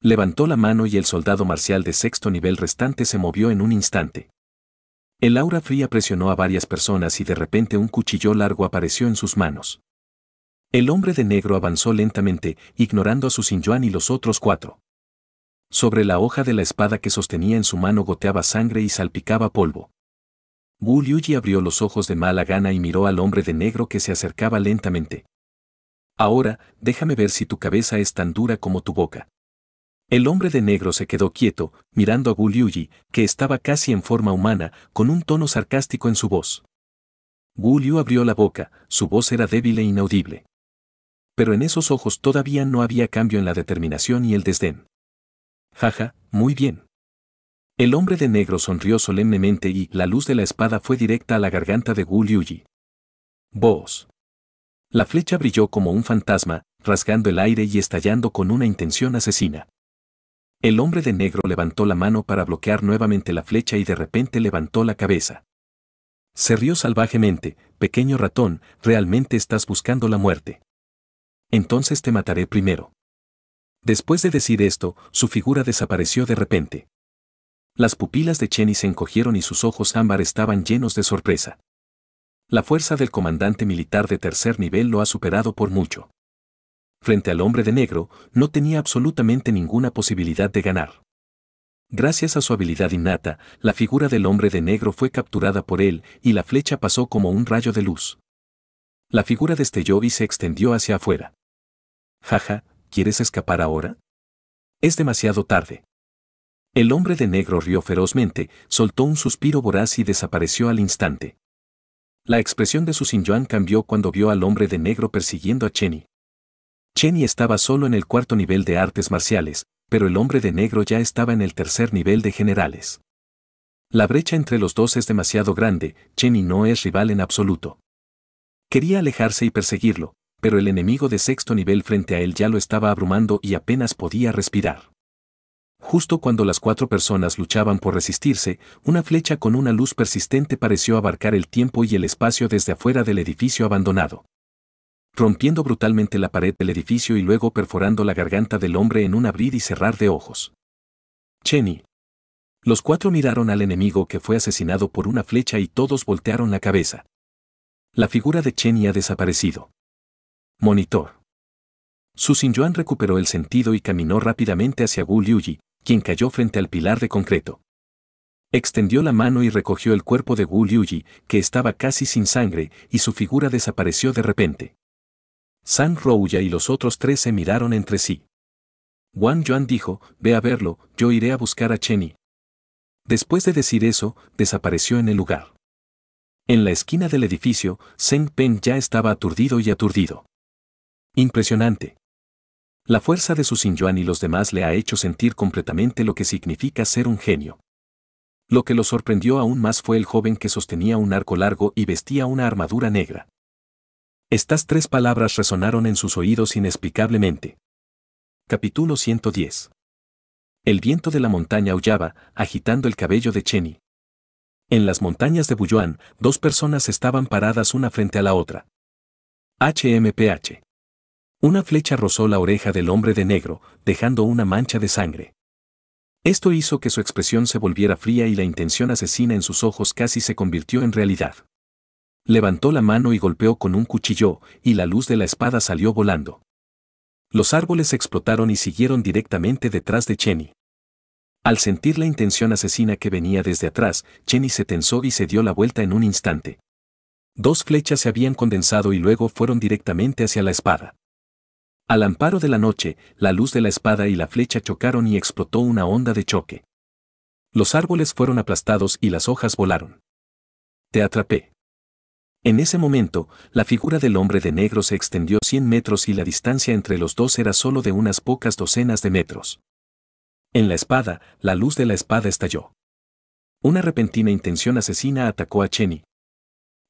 Levantó la mano y el soldado marcial de sexto nivel restante se movió en un instante. El aura fría presionó a varias personas y de repente un cuchillo largo apareció en sus manos. El hombre de negro avanzó lentamente, ignorando a su Sinjuan y los otros cuatro. Sobre la hoja de la espada que sostenía en su mano goteaba sangre y salpicaba polvo. Wu Liuji abrió los ojos de mala gana y miró al hombre de negro que se acercaba lentamente. Ahora, déjame ver si tu cabeza es tan dura como tu boca. El hombre de negro se quedó quieto, mirando a Gu que estaba casi en forma humana, con un tono sarcástico en su voz. Gu Liu abrió la boca, su voz era débil e inaudible. Pero en esos ojos todavía no había cambio en la determinación y el desdén. Jaja, muy bien. El hombre de negro sonrió solemnemente y la luz de la espada fue directa a la garganta de Gu Liuyi. Vos. La flecha brilló como un fantasma, rasgando el aire y estallando con una intención asesina. El hombre de negro levantó la mano para bloquear nuevamente la flecha y de repente levantó la cabeza. Se rió salvajemente, pequeño ratón, realmente estás buscando la muerte. Entonces te mataré primero. Después de decir esto, su figura desapareció de repente. Las pupilas de Chenny se encogieron y sus ojos ámbar estaban llenos de sorpresa. La fuerza del comandante militar de tercer nivel lo ha superado por mucho frente al hombre de negro, no tenía absolutamente ninguna posibilidad de ganar. Gracias a su habilidad innata, la figura del hombre de negro fue capturada por él y la flecha pasó como un rayo de luz. La figura destelló y se extendió hacia afuera. Jaja, ¿quieres escapar ahora? Es demasiado tarde. El hombre de negro rió ferozmente, soltó un suspiro voraz y desapareció al instante. La expresión de su Yuan cambió cuando vio al hombre de negro persiguiendo a Chenny. Cheney estaba solo en el cuarto nivel de artes marciales, pero el hombre de negro ya estaba en el tercer nivel de generales. La brecha entre los dos es demasiado grande, Chenny no es rival en absoluto. Quería alejarse y perseguirlo, pero el enemigo de sexto nivel frente a él ya lo estaba abrumando y apenas podía respirar. Justo cuando las cuatro personas luchaban por resistirse, una flecha con una luz persistente pareció abarcar el tiempo y el espacio desde afuera del edificio abandonado rompiendo brutalmente la pared del edificio y luego perforando la garganta del hombre en un abrir y cerrar de ojos. Cheney. Los cuatro miraron al enemigo que fue asesinado por una flecha y todos voltearon la cabeza. La figura de Cheney ha desaparecido. Monitor. Su Yuan recuperó el sentido y caminó rápidamente hacia Gu Liuyi, quien cayó frente al pilar de concreto. Extendió la mano y recogió el cuerpo de Wu Liuyi, que estaba casi sin sangre, y su figura desapareció de repente. San Rouya y los otros tres se miraron entre sí. Wang Yuan dijo, ve a verlo, yo iré a buscar a Chenny. Después de decir eso, desapareció en el lugar. En la esquina del edificio, Zheng Peng ya estaba aturdido y aturdido. Impresionante. La fuerza de su Yuan y los demás le ha hecho sentir completamente lo que significa ser un genio. Lo que lo sorprendió aún más fue el joven que sostenía un arco largo y vestía una armadura negra. Estas tres palabras resonaron en sus oídos inexplicablemente. Capítulo 110. El viento de la montaña aullaba, agitando el cabello de Chenny. En las montañas de Buyuan, dos personas estaban paradas una frente a la otra. HMPH. Una flecha rozó la oreja del hombre de negro, dejando una mancha de sangre. Esto hizo que su expresión se volviera fría y la intención asesina en sus ojos casi se convirtió en realidad levantó la mano y golpeó con un cuchillo, y la luz de la espada salió volando. Los árboles explotaron y siguieron directamente detrás de Chenny. Al sentir la intención asesina que venía desde atrás, Chenny se tensó y se dio la vuelta en un instante. Dos flechas se habían condensado y luego fueron directamente hacia la espada. Al amparo de la noche, la luz de la espada y la flecha chocaron y explotó una onda de choque. Los árboles fueron aplastados y las hojas volaron. Te atrapé. En ese momento, la figura del hombre de negro se extendió 100 metros y la distancia entre los dos era solo de unas pocas docenas de metros. En la espada, la luz de la espada estalló. Una repentina intención asesina atacó a Cheney.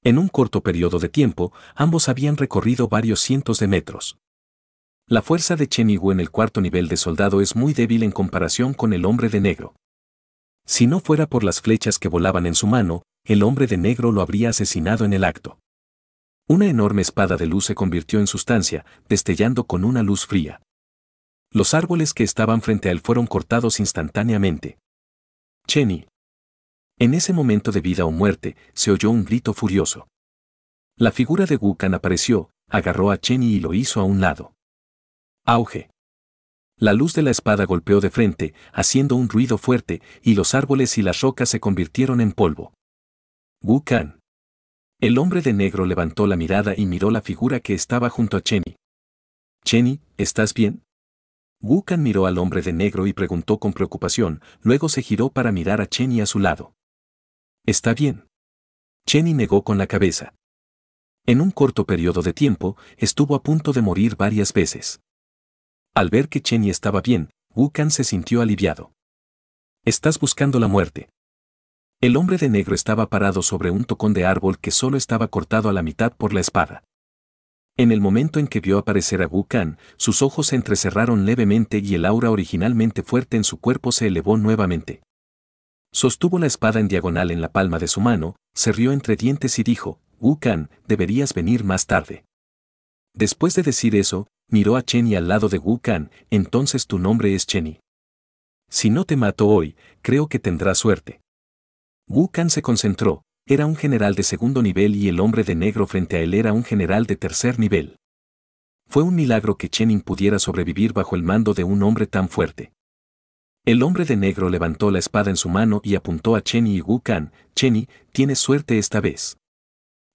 En un corto periodo de tiempo, ambos habían recorrido varios cientos de metros. La fuerza de Cheney en el cuarto nivel de soldado es muy débil en comparación con el hombre de negro. Si no fuera por las flechas que volaban en su mano, el hombre de negro lo habría asesinado en el acto. Una enorme espada de luz se convirtió en sustancia, destellando con una luz fría. Los árboles que estaban frente a él fueron cortados instantáneamente. Chenny. En ese momento de vida o muerte, se oyó un grito furioso. La figura de Wukan apareció, agarró a Chenny y lo hizo a un lado. Auge. La luz de la espada golpeó de frente, haciendo un ruido fuerte, y los árboles y las rocas se convirtieron en polvo. Wu El hombre de negro levantó la mirada y miró la figura que estaba junto a Chenny. Chenny, ¿estás bien? Wu Kan miró al hombre de negro y preguntó con preocupación, luego se giró para mirar a Chenny a su lado. Está bien. Chenny negó con la cabeza. En un corto periodo de tiempo, estuvo a punto de morir varias veces. Al ver que Chenny estaba bien, Wu se sintió aliviado. Estás buscando la muerte. El hombre de negro estaba parado sobre un tocón de árbol que solo estaba cortado a la mitad por la espada. En el momento en que vio aparecer a Wukan, sus ojos se entrecerraron levemente y el aura originalmente fuerte en su cuerpo se elevó nuevamente. Sostuvo la espada en diagonal en la palma de su mano, se rió entre dientes y dijo, Wukan, deberías venir más tarde. Después de decir eso, miró a Chenny al lado de Wukan, entonces tu nombre es Chenny. Si no te mato hoy, creo que tendrás suerte. Wu Kan se concentró, era un general de segundo nivel y el hombre de negro frente a él era un general de tercer nivel. Fue un milagro que Chenin pudiera sobrevivir bajo el mando de un hombre tan fuerte. El hombre de negro levantó la espada en su mano y apuntó a Chenny y Wu Kan, Chenny, tienes suerte esta vez.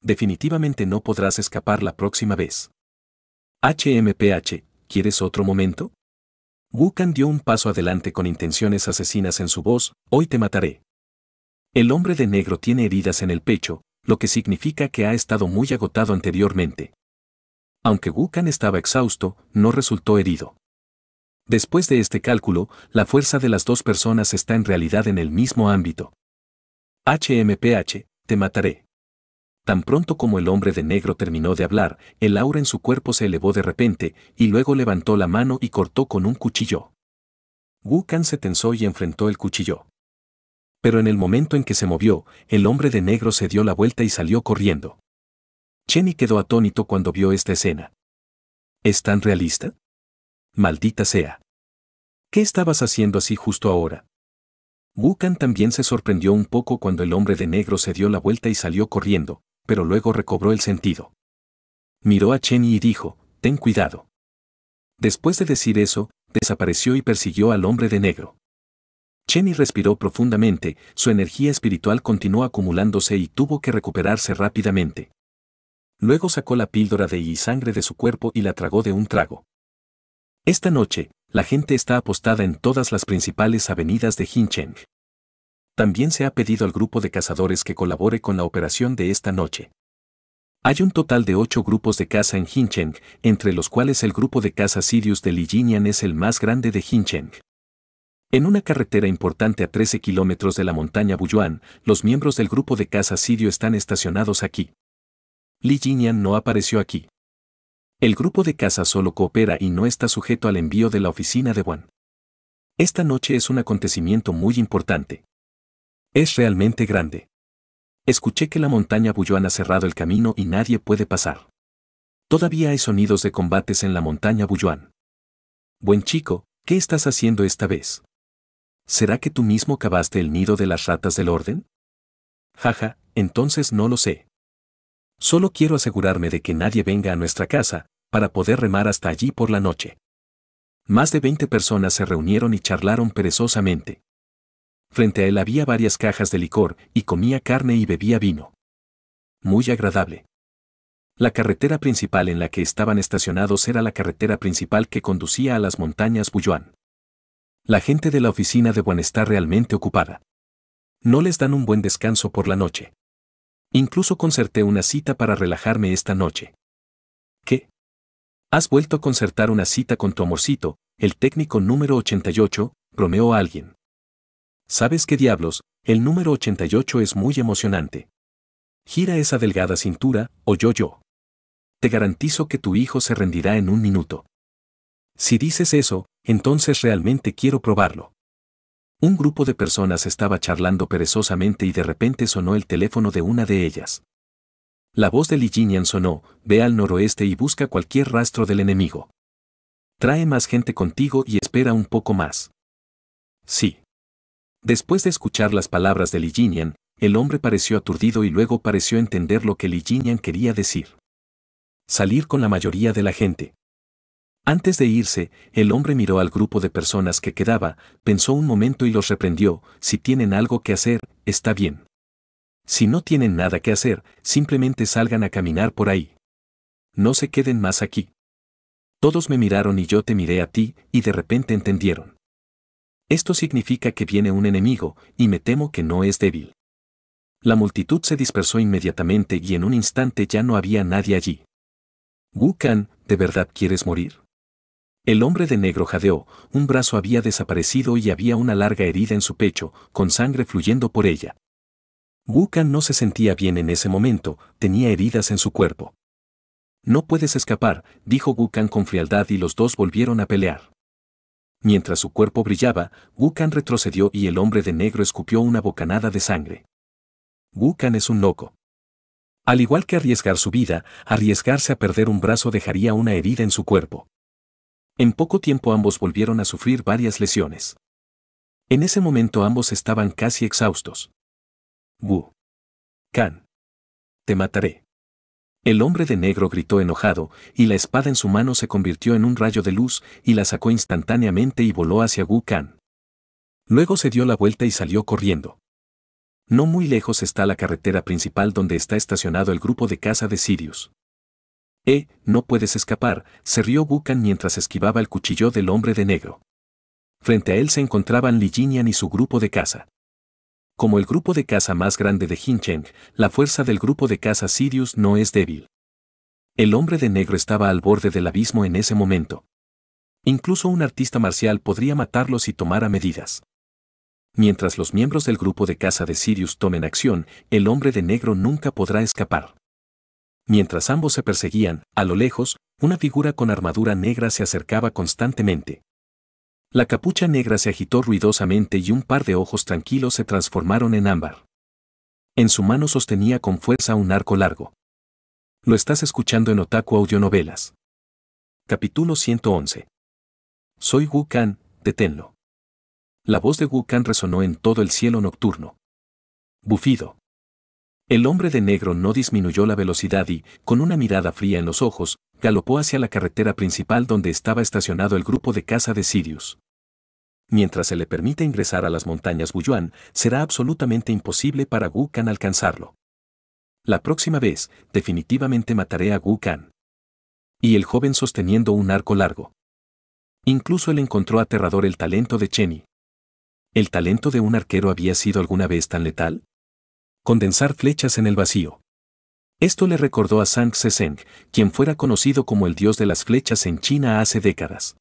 Definitivamente no podrás escapar la próxima vez. HMPH, ¿quieres otro momento? Wu Kan dio un paso adelante con intenciones asesinas en su voz, hoy te mataré. El hombre de negro tiene heridas en el pecho, lo que significa que ha estado muy agotado anteriormente. Aunque Wukan estaba exhausto, no resultó herido. Después de este cálculo, la fuerza de las dos personas está en realidad en el mismo ámbito. HMPH, te mataré. Tan pronto como el hombre de negro terminó de hablar, el aura en su cuerpo se elevó de repente, y luego levantó la mano y cortó con un cuchillo. Wukan se tensó y enfrentó el cuchillo pero en el momento en que se movió, el hombre de negro se dio la vuelta y salió corriendo. Chenny quedó atónito cuando vio esta escena. ¿Es tan realista? Maldita sea. ¿Qué estabas haciendo así justo ahora? Wukan también se sorprendió un poco cuando el hombre de negro se dio la vuelta y salió corriendo, pero luego recobró el sentido. Miró a Chenny y dijo, ten cuidado. Después de decir eso, desapareció y persiguió al hombre de negro. Chen y respiró profundamente, su energía espiritual continuó acumulándose y tuvo que recuperarse rápidamente. Luego sacó la píldora de y sangre de su cuerpo y la tragó de un trago. Esta noche, la gente está apostada en todas las principales avenidas de Hincheng. También se ha pedido al grupo de cazadores que colabore con la operación de esta noche. Hay un total de ocho grupos de caza en Hincheng, entre los cuales el grupo de caza Sirius de Li es el más grande de Hincheng. En una carretera importante a 13 kilómetros de la montaña Buyuan, los miembros del grupo de caza sirio están estacionados aquí. Li Jinian no apareció aquí. El grupo de caza solo coopera y no está sujeto al envío de la oficina de Wan. Esta noche es un acontecimiento muy importante. Es realmente grande. Escuché que la montaña Buyuan ha cerrado el camino y nadie puede pasar. Todavía hay sonidos de combates en la montaña Buyuan. Buen chico, ¿qué estás haciendo esta vez? ¿Será que tú mismo cavaste el nido de las ratas del orden? Jaja, entonces no lo sé. Solo quiero asegurarme de que nadie venga a nuestra casa, para poder remar hasta allí por la noche. Más de 20 personas se reunieron y charlaron perezosamente. Frente a él había varias cajas de licor, y comía carne y bebía vino. Muy agradable. La carretera principal en la que estaban estacionados era la carretera principal que conducía a las montañas Buyuan. La gente de la oficina de Juan realmente ocupada. No les dan un buen descanso por la noche. Incluso concerté una cita para relajarme esta noche. ¿Qué? Has vuelto a concertar una cita con tu amorcito, el técnico número 88, bromeó alguien. ¿Sabes qué diablos? El número 88 es muy emocionante. Gira esa delgada cintura, o yo yo. Te garantizo que tu hijo se rendirá en un minuto. Si dices eso, entonces realmente quiero probarlo. Un grupo de personas estaba charlando perezosamente y de repente sonó el teléfono de una de ellas. La voz de Li Jinian sonó, ve al noroeste y busca cualquier rastro del enemigo. Trae más gente contigo y espera un poco más. Sí. Después de escuchar las palabras de Li Jinian, el hombre pareció aturdido y luego pareció entender lo que Li Jinian quería decir. Salir con la mayoría de la gente. Antes de irse, el hombre miró al grupo de personas que quedaba, pensó un momento y los reprendió, si tienen algo que hacer, está bien. Si no tienen nada que hacer, simplemente salgan a caminar por ahí. No se queden más aquí. Todos me miraron y yo te miré a ti, y de repente entendieron. Esto significa que viene un enemigo, y me temo que no es débil. La multitud se dispersó inmediatamente y en un instante ya no había nadie allí. Wukan, ¿de verdad quieres morir? El hombre de negro jadeó, un brazo había desaparecido y había una larga herida en su pecho, con sangre fluyendo por ella. Wukan no se sentía bien en ese momento, tenía heridas en su cuerpo. No puedes escapar, dijo Wukan con frialdad y los dos volvieron a pelear. Mientras su cuerpo brillaba, Wukan retrocedió y el hombre de negro escupió una bocanada de sangre. Wukan es un loco. Al igual que arriesgar su vida, arriesgarse a perder un brazo dejaría una herida en su cuerpo. En poco tiempo ambos volvieron a sufrir varias lesiones. En ese momento ambos estaban casi exhaustos. Wu. Kan. Te mataré. El hombre de negro gritó enojado, y la espada en su mano se convirtió en un rayo de luz y la sacó instantáneamente y voló hacia Wu Kan. Luego se dio la vuelta y salió corriendo. No muy lejos está la carretera principal donde está estacionado el grupo de caza de Sirius. Eh, no puedes escapar, se rió Wukan mientras esquivaba el cuchillo del hombre de negro. Frente a él se encontraban Li Jinian y su grupo de caza. Como el grupo de caza más grande de Hincheng, la fuerza del grupo de caza Sirius no es débil. El hombre de negro estaba al borde del abismo en ese momento. Incluso un artista marcial podría matarlo si tomara medidas. Mientras los miembros del grupo de caza de Sirius tomen acción, el hombre de negro nunca podrá escapar. Mientras ambos se perseguían, a lo lejos, una figura con armadura negra se acercaba constantemente. La capucha negra se agitó ruidosamente y un par de ojos tranquilos se transformaron en ámbar. En su mano sostenía con fuerza un arco largo. Lo estás escuchando en Otaku Audionovelas. Capítulo 111. Soy Wu Kan, deténlo. La voz de Wu resonó en todo el cielo nocturno. Bufido. El hombre de negro no disminuyó la velocidad y, con una mirada fría en los ojos, galopó hacia la carretera principal donde estaba estacionado el grupo de caza de Sirius. Mientras se le permite ingresar a las montañas Buyuan, será absolutamente imposible para Wu Kan alcanzarlo. La próxima vez, definitivamente mataré a Wu Kan. Y el joven sosteniendo un arco largo. Incluso él encontró aterrador el talento de Chenny. ¿El talento de un arquero había sido alguna vez tan letal? Condensar flechas en el vacío. Esto le recordó a Sang Zeseng, quien fuera conocido como el dios de las flechas en China hace décadas.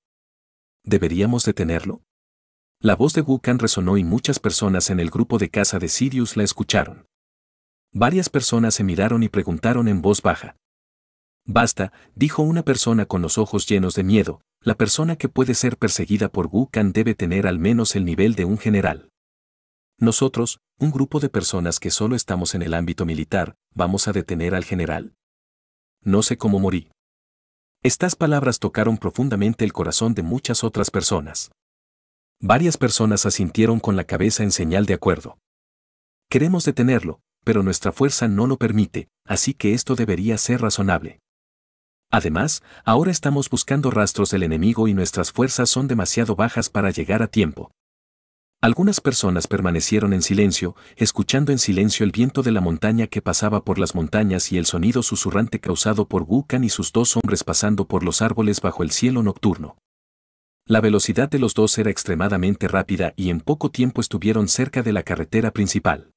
¿Deberíamos detenerlo? La voz de Kan resonó y muchas personas en el grupo de casa de Sirius la escucharon. Varias personas se miraron y preguntaron en voz baja. Basta, dijo una persona con los ojos llenos de miedo, la persona que puede ser perseguida por Kan debe tener al menos el nivel de un general. Nosotros, un grupo de personas que solo estamos en el ámbito militar, vamos a detener al general. No sé cómo morí. Estas palabras tocaron profundamente el corazón de muchas otras personas. Varias personas asintieron con la cabeza en señal de acuerdo. Queremos detenerlo, pero nuestra fuerza no lo permite, así que esto debería ser razonable. Además, ahora estamos buscando rastros del enemigo y nuestras fuerzas son demasiado bajas para llegar a tiempo. Algunas personas permanecieron en silencio, escuchando en silencio el viento de la montaña que pasaba por las montañas y el sonido susurrante causado por Wukan y sus dos hombres pasando por los árboles bajo el cielo nocturno. La velocidad de los dos era extremadamente rápida y en poco tiempo estuvieron cerca de la carretera principal.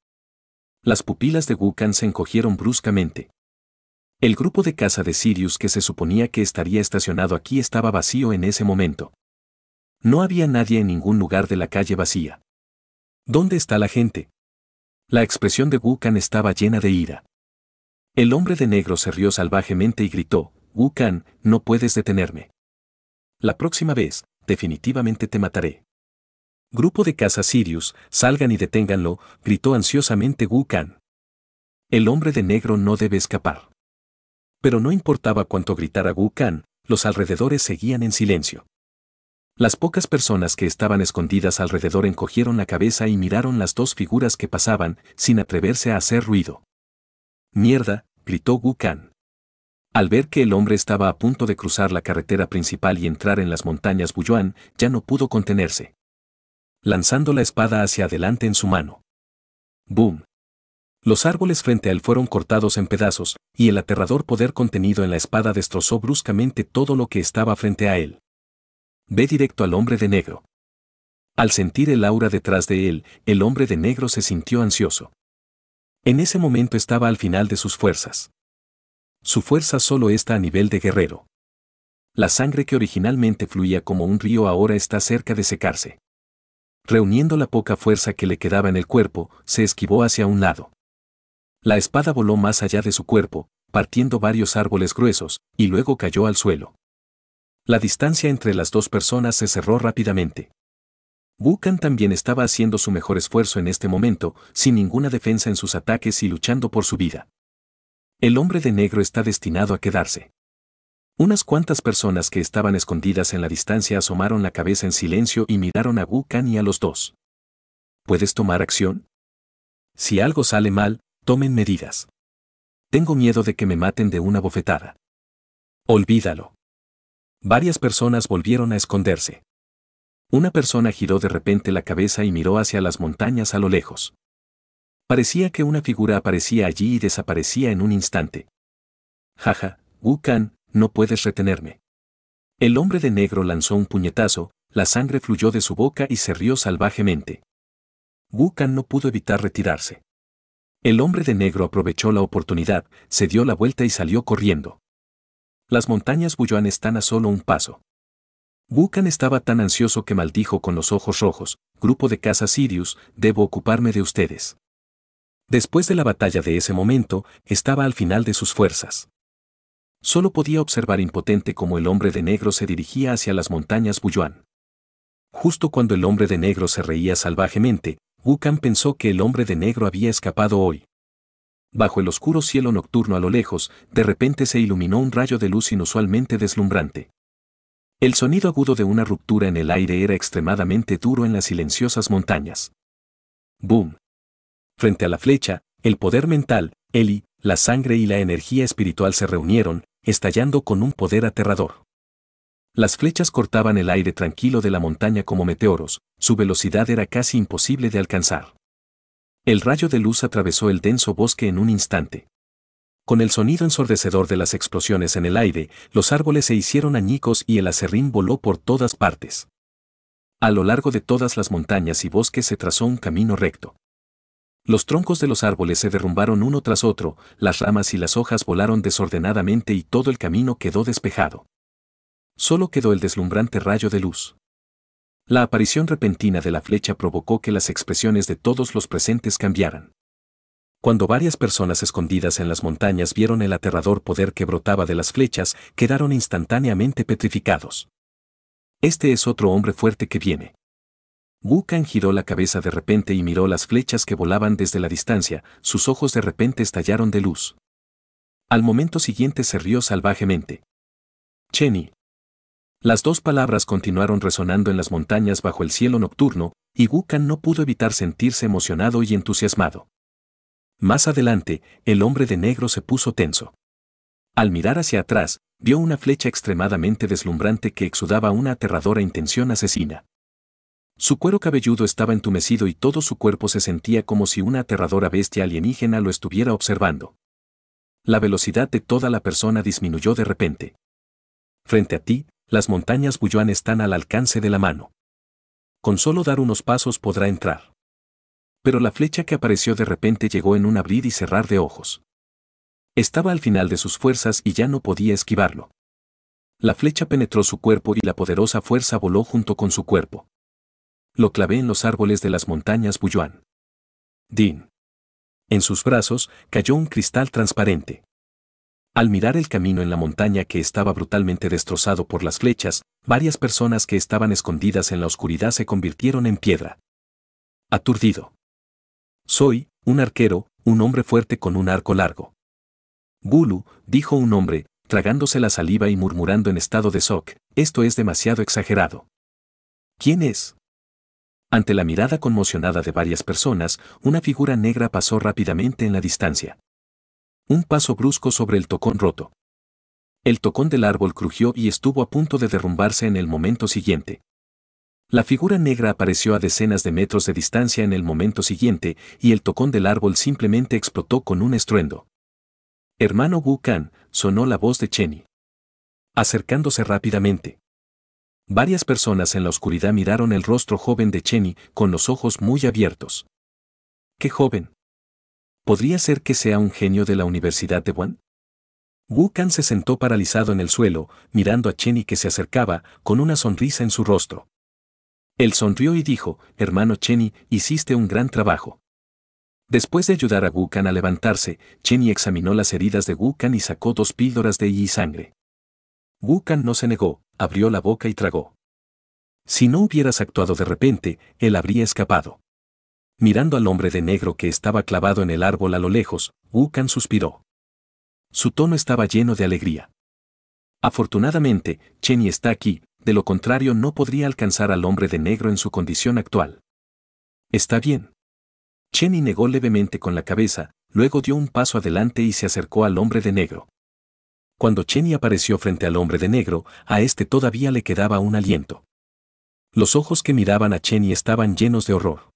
Las pupilas de Wukan se encogieron bruscamente. El grupo de caza de Sirius que se suponía que estaría estacionado aquí estaba vacío en ese momento. No había nadie en ningún lugar de la calle vacía. ¿Dónde está la gente? La expresión de Wukan estaba llena de ira. El hombre de negro se rió salvajemente y gritó, Wukan, no puedes detenerme. La próxima vez, definitivamente te mataré. Grupo de casa Sirius, salgan y deténganlo, gritó ansiosamente Wukan. El hombre de negro no debe escapar. Pero no importaba cuánto gritara Wukan, los alrededores seguían en silencio. Las pocas personas que estaban escondidas alrededor encogieron la cabeza y miraron las dos figuras que pasaban, sin atreverse a hacer ruido. ¡Mierda! gritó Wu Kan. Al ver que el hombre estaba a punto de cruzar la carretera principal y entrar en las montañas Buyuan, ya no pudo contenerse. Lanzando la espada hacia adelante en su mano. ¡Boom! Los árboles frente a él fueron cortados en pedazos, y el aterrador poder contenido en la espada destrozó bruscamente todo lo que estaba frente a él. Ve directo al hombre de negro. Al sentir el aura detrás de él, el hombre de negro se sintió ansioso. En ese momento estaba al final de sus fuerzas. Su fuerza solo está a nivel de guerrero. La sangre que originalmente fluía como un río ahora está cerca de secarse. Reuniendo la poca fuerza que le quedaba en el cuerpo, se esquivó hacia un lado. La espada voló más allá de su cuerpo, partiendo varios árboles gruesos, y luego cayó al suelo. La distancia entre las dos personas se cerró rápidamente. Buchan también estaba haciendo su mejor esfuerzo en este momento, sin ninguna defensa en sus ataques y luchando por su vida. El hombre de negro está destinado a quedarse. Unas cuantas personas que estaban escondidas en la distancia asomaron la cabeza en silencio y miraron a Buchan y a los dos. ¿Puedes tomar acción? Si algo sale mal, tomen medidas. Tengo miedo de que me maten de una bofetada. Olvídalo. Varias personas volvieron a esconderse. Una persona giró de repente la cabeza y miró hacia las montañas a lo lejos. Parecía que una figura aparecía allí y desaparecía en un instante. Jaja, Wu Kan, no puedes retenerme. El hombre de negro lanzó un puñetazo, la sangre fluyó de su boca y se rió salvajemente. Wu no pudo evitar retirarse. El hombre de negro aprovechó la oportunidad, se dio la vuelta y salió corriendo. Las montañas Buyuan están a solo un paso. Wukan estaba tan ansioso que maldijo con los ojos rojos, grupo de casa Sirius, debo ocuparme de ustedes. Después de la batalla de ese momento, estaba al final de sus fuerzas. Solo podía observar impotente cómo el hombre de negro se dirigía hacia las montañas Buyuan. Justo cuando el hombre de negro se reía salvajemente, Wukan pensó que el hombre de negro había escapado hoy. Bajo el oscuro cielo nocturno a lo lejos, de repente se iluminó un rayo de luz inusualmente deslumbrante. El sonido agudo de una ruptura en el aire era extremadamente duro en las silenciosas montañas. ¡Boom! Frente a la flecha, el poder mental, Eli, la sangre y la energía espiritual se reunieron, estallando con un poder aterrador. Las flechas cortaban el aire tranquilo de la montaña como meteoros, su velocidad era casi imposible de alcanzar. El rayo de luz atravesó el denso bosque en un instante. Con el sonido ensordecedor de las explosiones en el aire, los árboles se hicieron añicos y el acerrín voló por todas partes. A lo largo de todas las montañas y bosques se trazó un camino recto. Los troncos de los árboles se derrumbaron uno tras otro, las ramas y las hojas volaron desordenadamente y todo el camino quedó despejado. Solo quedó el deslumbrante rayo de luz. La aparición repentina de la flecha provocó que las expresiones de todos los presentes cambiaran. Cuando varias personas escondidas en las montañas vieron el aterrador poder que brotaba de las flechas, quedaron instantáneamente petrificados. Este es otro hombre fuerte que viene. Wu giró la cabeza de repente y miró las flechas que volaban desde la distancia, sus ojos de repente estallaron de luz. Al momento siguiente se rió salvajemente. Chenny, las dos palabras continuaron resonando en las montañas bajo el cielo nocturno, y Wukan no pudo evitar sentirse emocionado y entusiasmado. Más adelante, el hombre de negro se puso tenso. Al mirar hacia atrás, vio una flecha extremadamente deslumbrante que exudaba una aterradora intención asesina. Su cuero cabelludo estaba entumecido y todo su cuerpo se sentía como si una aterradora bestia alienígena lo estuviera observando. La velocidad de toda la persona disminuyó de repente. Frente a ti, las montañas Buyuan están al alcance de la mano. Con solo dar unos pasos podrá entrar. Pero la flecha que apareció de repente llegó en un abrir y cerrar de ojos. Estaba al final de sus fuerzas y ya no podía esquivarlo. La flecha penetró su cuerpo y la poderosa fuerza voló junto con su cuerpo. Lo clavé en los árboles de las montañas Buyuan. Din. En sus brazos cayó un cristal transparente. Al mirar el camino en la montaña que estaba brutalmente destrozado por las flechas, varias personas que estaban escondidas en la oscuridad se convirtieron en piedra. Aturdido. Soy, un arquero, un hombre fuerte con un arco largo. Bulu, dijo un hombre, tragándose la saliva y murmurando en estado de shock, esto es demasiado exagerado. ¿Quién es? Ante la mirada conmocionada de varias personas, una figura negra pasó rápidamente en la distancia. Un paso brusco sobre el tocón roto. El tocón del árbol crujió y estuvo a punto de derrumbarse en el momento siguiente. La figura negra apareció a decenas de metros de distancia en el momento siguiente y el tocón del árbol simplemente explotó con un estruendo. Hermano Wu Kan, sonó la voz de Chenny. Acercándose rápidamente. Varias personas en la oscuridad miraron el rostro joven de Chenny con los ojos muy abiertos. ¡Qué joven! ¿podría ser que sea un genio de la Universidad de Wuhan? Wu se sentó paralizado en el suelo, mirando a Chenny que se acercaba, con una sonrisa en su rostro. Él sonrió y dijo, hermano Chenny, hiciste un gran trabajo. Después de ayudar a Wu a levantarse, Chenny examinó las heridas de Wu y sacó dos píldoras de yi sangre. Wu no se negó, abrió la boca y tragó. Si no hubieras actuado de repente, él habría escapado. Mirando al hombre de negro que estaba clavado en el árbol a lo lejos, Wukan suspiró. Su tono estaba lleno de alegría. Afortunadamente, Chenny está aquí, de lo contrario no podría alcanzar al hombre de negro en su condición actual. Está bien. Chenny negó levemente con la cabeza, luego dio un paso adelante y se acercó al hombre de negro. Cuando Chenny apareció frente al hombre de negro, a este todavía le quedaba un aliento. Los ojos que miraban a Chenny estaban llenos de horror.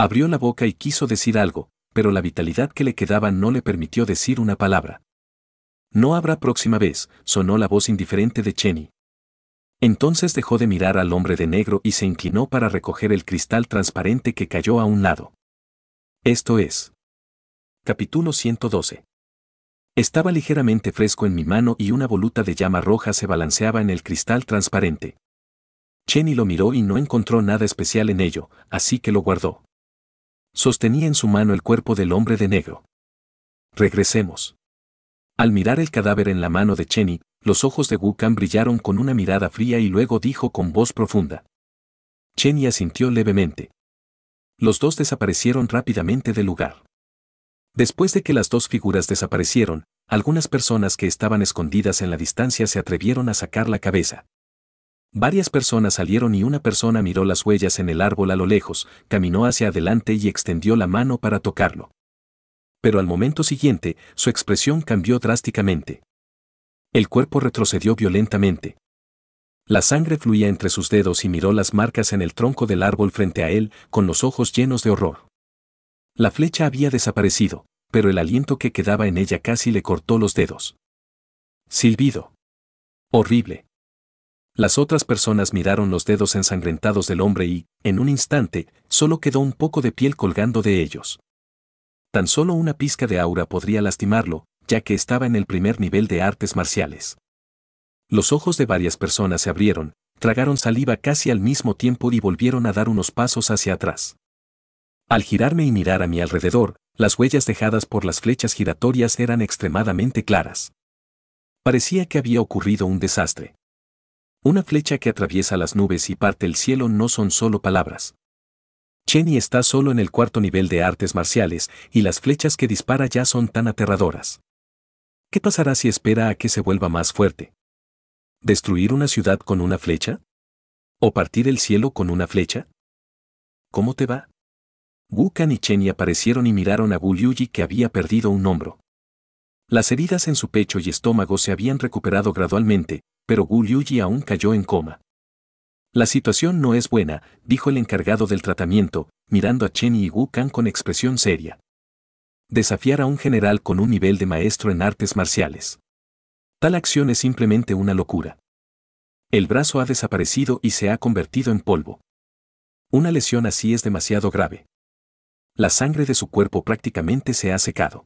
Abrió la boca y quiso decir algo, pero la vitalidad que le quedaba no le permitió decir una palabra. No habrá próxima vez, sonó la voz indiferente de Cheney. Entonces dejó de mirar al hombre de negro y se inclinó para recoger el cristal transparente que cayó a un lado. Esto es. Capítulo 112. Estaba ligeramente fresco en mi mano y una voluta de llama roja se balanceaba en el cristal transparente. Cheney lo miró y no encontró nada especial en ello, así que lo guardó. Sostenía en su mano el cuerpo del hombre de negro. Regresemos. Al mirar el cadáver en la mano de Chenny, los ojos de Wu brillaron con una mirada fría y luego dijo con voz profunda. Cheney asintió levemente. Los dos desaparecieron rápidamente del lugar. Después de que las dos figuras desaparecieron, algunas personas que estaban escondidas en la distancia se atrevieron a sacar la cabeza. Varias personas salieron y una persona miró las huellas en el árbol a lo lejos, caminó hacia adelante y extendió la mano para tocarlo. Pero al momento siguiente, su expresión cambió drásticamente. El cuerpo retrocedió violentamente. La sangre fluía entre sus dedos y miró las marcas en el tronco del árbol frente a él, con los ojos llenos de horror. La flecha había desaparecido, pero el aliento que quedaba en ella casi le cortó los dedos. Silbido. Horrible. Las otras personas miraron los dedos ensangrentados del hombre y, en un instante, solo quedó un poco de piel colgando de ellos. Tan solo una pizca de aura podría lastimarlo, ya que estaba en el primer nivel de artes marciales. Los ojos de varias personas se abrieron, tragaron saliva casi al mismo tiempo y volvieron a dar unos pasos hacia atrás. Al girarme y mirar a mi alrededor, las huellas dejadas por las flechas giratorias eran extremadamente claras. Parecía que había ocurrido un desastre. Una flecha que atraviesa las nubes y parte el cielo no son solo palabras. Cheney está solo en el cuarto nivel de artes marciales y las flechas que dispara ya son tan aterradoras. ¿Qué pasará si espera a que se vuelva más fuerte? ¿Destruir una ciudad con una flecha? ¿O partir el cielo con una flecha? ¿Cómo te va? Wu y Cheney aparecieron y miraron a Wu Yuji que había perdido un hombro. Las heridas en su pecho y estómago se habían recuperado gradualmente, pero Gu aún cayó en coma. La situación no es buena, dijo el encargado del tratamiento, mirando a Chen y Wu Kan con expresión seria. Desafiar a un general con un nivel de maestro en artes marciales. Tal acción es simplemente una locura. El brazo ha desaparecido y se ha convertido en polvo. Una lesión así es demasiado grave. La sangre de su cuerpo prácticamente se ha secado.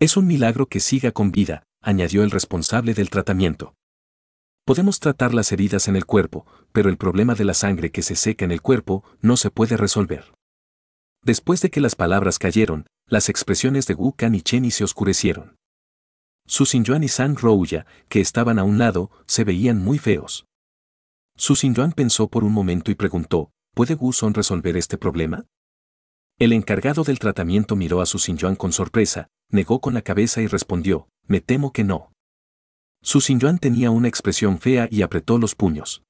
Es un milagro que siga con vida, añadió el responsable del tratamiento. Podemos tratar las heridas en el cuerpo, pero el problema de la sangre que se seca en el cuerpo no se puede resolver. Después de que las palabras cayeron, las expresiones de Wu Kan y Cheni se oscurecieron. Su Yuan y San Rouya, que estaban a un lado, se veían muy feos. Su Yuan pensó por un momento y preguntó, ¿puede Wu Son resolver este problema? El encargado del tratamiento miró a Su Yuan con sorpresa, negó con la cabeza y respondió, me temo que no. Su Yuan tenía una expresión fea y apretó los puños.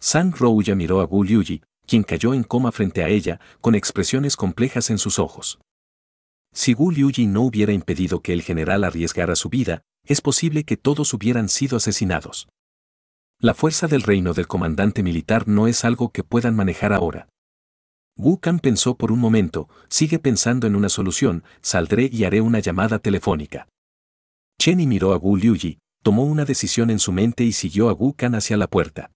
San Rouya miró a Gu Liuyi, quien cayó en coma frente a ella, con expresiones complejas en sus ojos. Si Gu Liuyi no hubiera impedido que el general arriesgara su vida, es posible que todos hubieran sido asesinados. La fuerza del reino del comandante militar no es algo que puedan manejar ahora. Wu Kan pensó por un momento, sigue pensando en una solución, saldré y haré una llamada telefónica. Chenny miró a Wu Liuyi, tomó una decisión en su mente y siguió a Wu Kan hacia la puerta.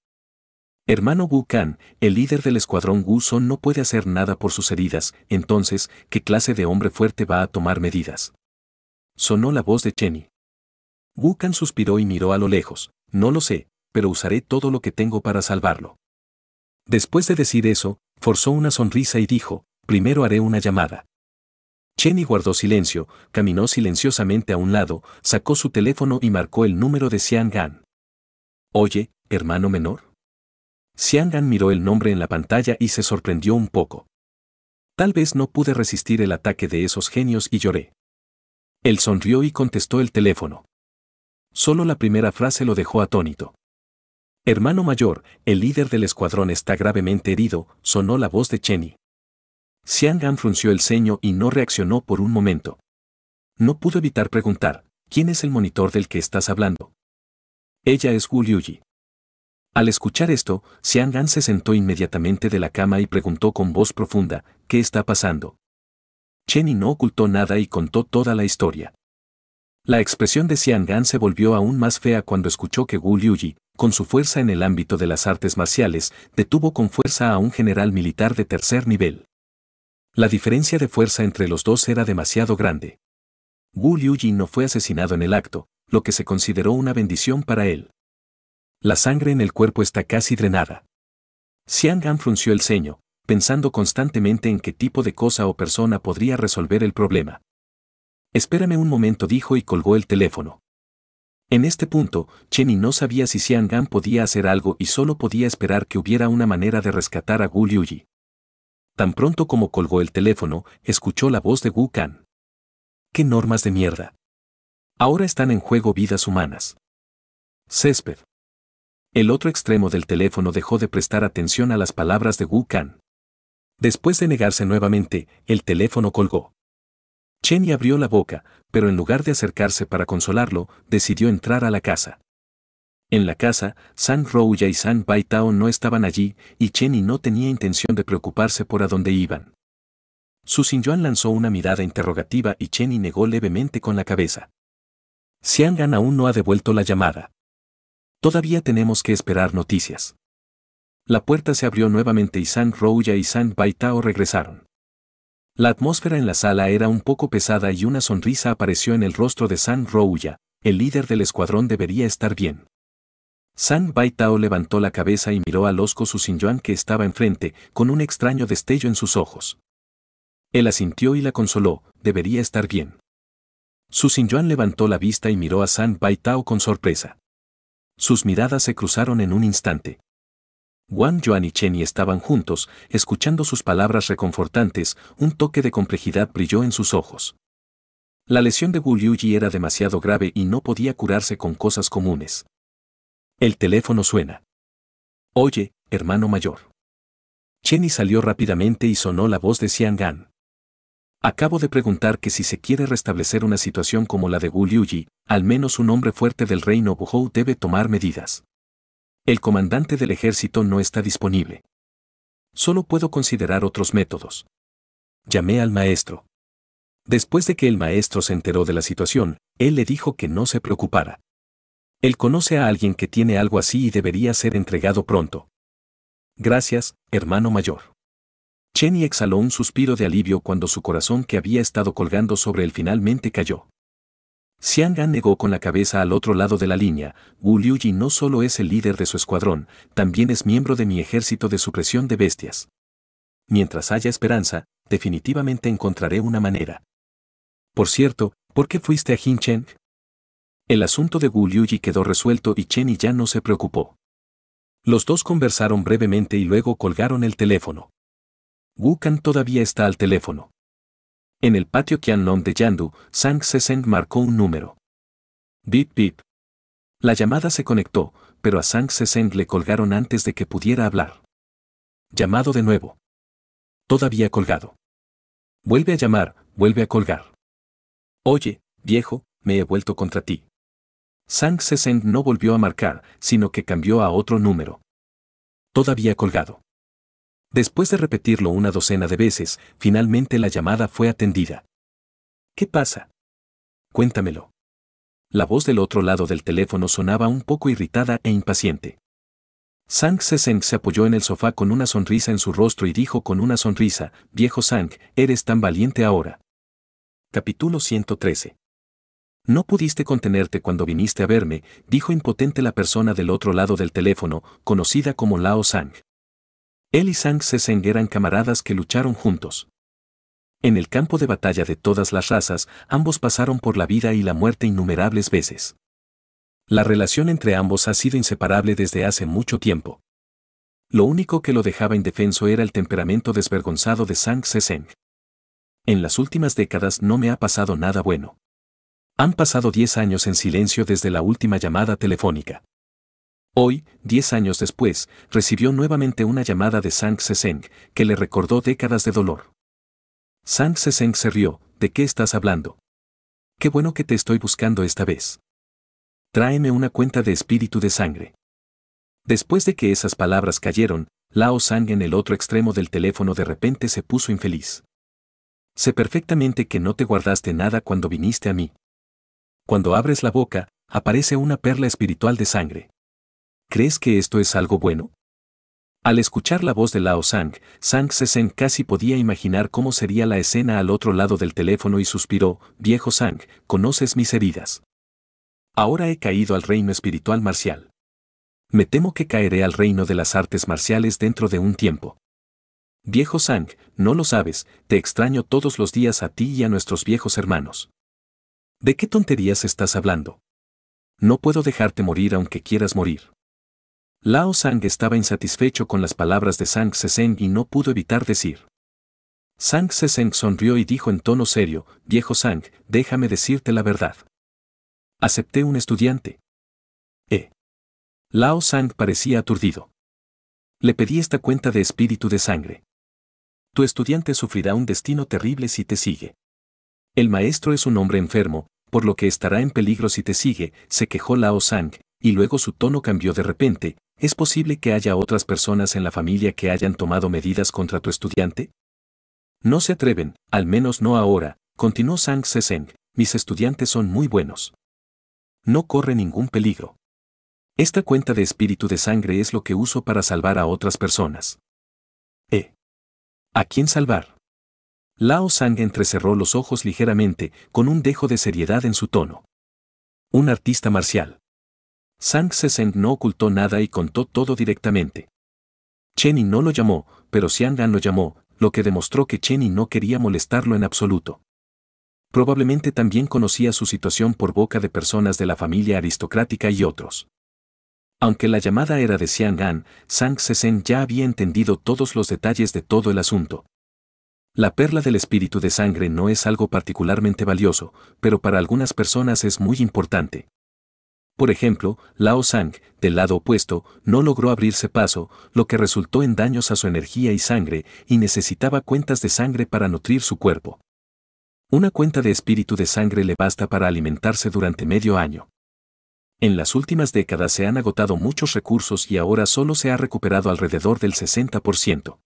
Hermano Wu Kan, el líder del escuadrón Wu Son no puede hacer nada por sus heridas, entonces, ¿qué clase de hombre fuerte va a tomar medidas? Sonó la voz de Chenny. Wu Kan suspiró y miró a lo lejos, no lo sé, pero usaré todo lo que tengo para salvarlo. Después de decir eso, forzó una sonrisa y dijo, primero haré una llamada. Chenny guardó silencio, caminó silenciosamente a un lado, sacó su teléfono y marcó el número de Gan. Oye, hermano menor. Gan miró el nombre en la pantalla y se sorprendió un poco. Tal vez no pude resistir el ataque de esos genios y lloré. Él sonrió y contestó el teléfono. Solo la primera frase lo dejó atónito. Hermano mayor, el líder del escuadrón está gravemente herido, sonó la voz de Chenny. Gan frunció el ceño y no reaccionó por un momento. No pudo evitar preguntar, ¿quién es el monitor del que estás hablando? Ella es Wu Liuji. Al escuchar esto, Gan se sentó inmediatamente de la cama y preguntó con voz profunda, ¿qué está pasando? Chenny no ocultó nada y contó toda la historia. La expresión de Gan se volvió aún más fea cuando escuchó que Wu Liuji, con su fuerza en el ámbito de las artes marciales, detuvo con fuerza a un general militar de tercer nivel. La diferencia de fuerza entre los dos era demasiado grande. Wu Liuji no fue asesinado en el acto, lo que se consideró una bendición para él. La sangre en el cuerpo está casi drenada. Xiang Gan frunció el ceño, pensando constantemente en qué tipo de cosa o persona podría resolver el problema. Espérame un momento, dijo y colgó el teléfono. En este punto, Chenny no sabía si Xiang Gan podía hacer algo y solo podía esperar que hubiera una manera de rescatar a Gu Liuji. Tan pronto como colgó el teléfono, escuchó la voz de Wu Kan. ¡Qué normas de mierda! Ahora están en juego vidas humanas. Césped. El otro extremo del teléfono dejó de prestar atención a las palabras de Wu Kan. Después de negarse nuevamente, el teléfono colgó. y abrió la boca, pero en lugar de acercarse para consolarlo, decidió entrar a la casa. En la casa, San Rouya y San Baitao no estaban allí, y Chenny no tenía intención de preocuparse por a dónde iban. Su Yuan lanzó una mirada interrogativa y Chenny negó levemente con la cabeza. Siangan aún no ha devuelto la llamada. Todavía tenemos que esperar noticias. La puerta se abrió nuevamente y San Rouya y San Baitao regresaron. La atmósfera en la sala era un poco pesada y una sonrisa apareció en el rostro de San Rouya. El líder del escuadrón debería estar bien. San Baitao levantó la cabeza y miró al osco Yuan que estaba enfrente, con un extraño destello en sus ojos. Él asintió y la consoló, debería estar bien. Su Yuan levantó la vista y miró a San Baitao con sorpresa. Sus miradas se cruzaron en un instante. Wang Yuan y Chen estaban juntos, escuchando sus palabras reconfortantes, un toque de complejidad brilló en sus ojos. La lesión de Wu era demasiado grave y no podía curarse con cosas comunes. El teléfono suena. Oye, hermano mayor. Chenny salió rápidamente y sonó la voz de Gan. Acabo de preguntar que si se quiere restablecer una situación como la de Wu Liuji, al menos un hombre fuerte del reino Buhou debe tomar medidas. El comandante del ejército no está disponible. Solo puedo considerar otros métodos. Llamé al maestro. Después de que el maestro se enteró de la situación, él le dijo que no se preocupara. Él conoce a alguien que tiene algo así y debería ser entregado pronto. Gracias, hermano mayor. y exhaló un suspiro de alivio cuando su corazón que había estado colgando sobre él finalmente cayó. An negó con la cabeza al otro lado de la línea, Wu Liuji no solo es el líder de su escuadrón, también es miembro de mi ejército de supresión de bestias. Mientras haya esperanza, definitivamente encontraré una manera. Por cierto, ¿por qué fuiste a Hincheng? El asunto de Wu Liuyi quedó resuelto y y ya no se preocupó. Los dos conversaron brevemente y luego colgaron el teléfono. Wu Kan todavía está al teléfono. En el patio Qianlong de Yandu, Sang Seseng marcó un número. Bip bip. La llamada se conectó, pero a Sang Seseng le colgaron antes de que pudiera hablar. Llamado de nuevo. Todavía colgado. Vuelve a llamar, vuelve a colgar. Oye, viejo, me he vuelto contra ti. Sang Seseng no volvió a marcar, sino que cambió a otro número. Todavía colgado. Después de repetirlo una docena de veces, finalmente la llamada fue atendida. ¿Qué pasa? Cuéntamelo. La voz del otro lado del teléfono sonaba un poco irritada e impaciente. Sang Seseng se apoyó en el sofá con una sonrisa en su rostro y dijo con una sonrisa, Viejo Sang, eres tan valiente ahora. Capítulo 113. No pudiste contenerte cuando viniste a verme, dijo impotente la persona del otro lado del teléfono, conocida como Lao Sang. Él y Sang Seseng eran camaradas que lucharon juntos. En el campo de batalla de todas las razas, ambos pasaron por la vida y la muerte innumerables veces. La relación entre ambos ha sido inseparable desde hace mucho tiempo. Lo único que lo dejaba indefenso era el temperamento desvergonzado de Sang Seseng. En las últimas décadas no me ha pasado nada bueno. Han pasado 10 años en silencio desde la última llamada telefónica. Hoy, 10 años después, recibió nuevamente una llamada de Sang Seseng, que le recordó décadas de dolor. Sang Seseng se rió, ¿de qué estás hablando? Qué bueno que te estoy buscando esta vez. Tráeme una cuenta de espíritu de sangre. Después de que esas palabras cayeron, Lao Sang en el otro extremo del teléfono de repente se puso infeliz. Sé perfectamente que no te guardaste nada cuando viniste a mí cuando abres la boca, aparece una perla espiritual de sangre. ¿Crees que esto es algo bueno? Al escuchar la voz de Lao Sang, Sang Sesen casi podía imaginar cómo sería la escena al otro lado del teléfono y suspiró, viejo Sang, conoces mis heridas. Ahora he caído al reino espiritual marcial. Me temo que caeré al reino de las artes marciales dentro de un tiempo. Viejo Sang, no lo sabes, te extraño todos los días a ti y a nuestros viejos hermanos. ¿De qué tonterías estás hablando? No puedo dejarte morir aunque quieras morir. Lao Sang estaba insatisfecho con las palabras de Sang Se-sen y no pudo evitar decir. Sang Se-sen sonrió y dijo en tono serio, viejo Sang, déjame decirte la verdad. Acepté un estudiante. Eh. Lao Sang parecía aturdido. Le pedí esta cuenta de espíritu de sangre. Tu estudiante sufrirá un destino terrible si te sigue. El maestro es un hombre enfermo, por lo que estará en peligro si te sigue, se quejó Lao Sang, y luego su tono cambió de repente, ¿es posible que haya otras personas en la familia que hayan tomado medidas contra tu estudiante? No se atreven, al menos no ahora, continuó Sang seng mis estudiantes son muy buenos. No corre ningún peligro. Esta cuenta de espíritu de sangre es lo que uso para salvar a otras personas. ¿Eh? ¿A quién salvar? Lao Sang entrecerró los ojos ligeramente, con un dejo de seriedad en su tono. Un artista marcial. Sang sen no ocultó nada y contó todo directamente. Cheni no lo llamó, pero Xiang-gan lo llamó, lo que demostró que Cheni no quería molestarlo en absoluto. Probablemente también conocía su situación por boca de personas de la familia aristocrática y otros. Aunque la llamada era de Gan, Sang sen ya había entendido todos los detalles de todo el asunto. La perla del espíritu de sangre no es algo particularmente valioso, pero para algunas personas es muy importante. Por ejemplo, Lao Sang, del lado opuesto, no logró abrirse paso, lo que resultó en daños a su energía y sangre, y necesitaba cuentas de sangre para nutrir su cuerpo. Una cuenta de espíritu de sangre le basta para alimentarse durante medio año. En las últimas décadas se han agotado muchos recursos y ahora solo se ha recuperado alrededor del 60%.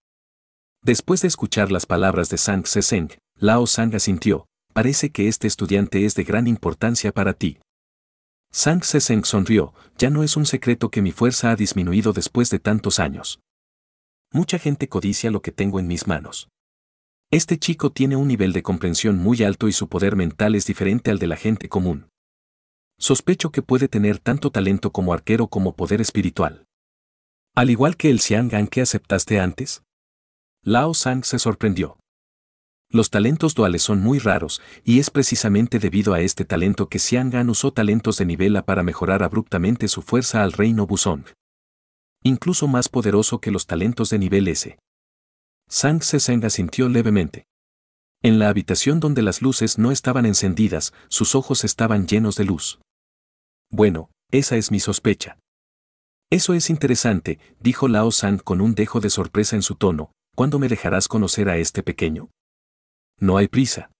Después de escuchar las palabras de Sang Seseng, Lao Sang asintió, parece que este estudiante es de gran importancia para ti. Sang Seseng sonrió, ya no es un secreto que mi fuerza ha disminuido después de tantos años. Mucha gente codicia lo que tengo en mis manos. Este chico tiene un nivel de comprensión muy alto y su poder mental es diferente al de la gente común. Sospecho que puede tener tanto talento como arquero como poder espiritual. Al igual que el Xiang Gan que aceptaste antes, Lao Sang se sorprendió. Los talentos duales son muy raros, y es precisamente debido a este talento que Xiang Gan usó talentos de A para mejorar abruptamente su fuerza al reino Busong, Incluso más poderoso que los talentos de nivel S. se se sintió levemente. En la habitación donde las luces no estaban encendidas, sus ojos estaban llenos de luz. Bueno, esa es mi sospecha. Eso es interesante, dijo Lao Sang con un dejo de sorpresa en su tono, ¿cuándo me dejarás conocer a este pequeño? No hay prisa.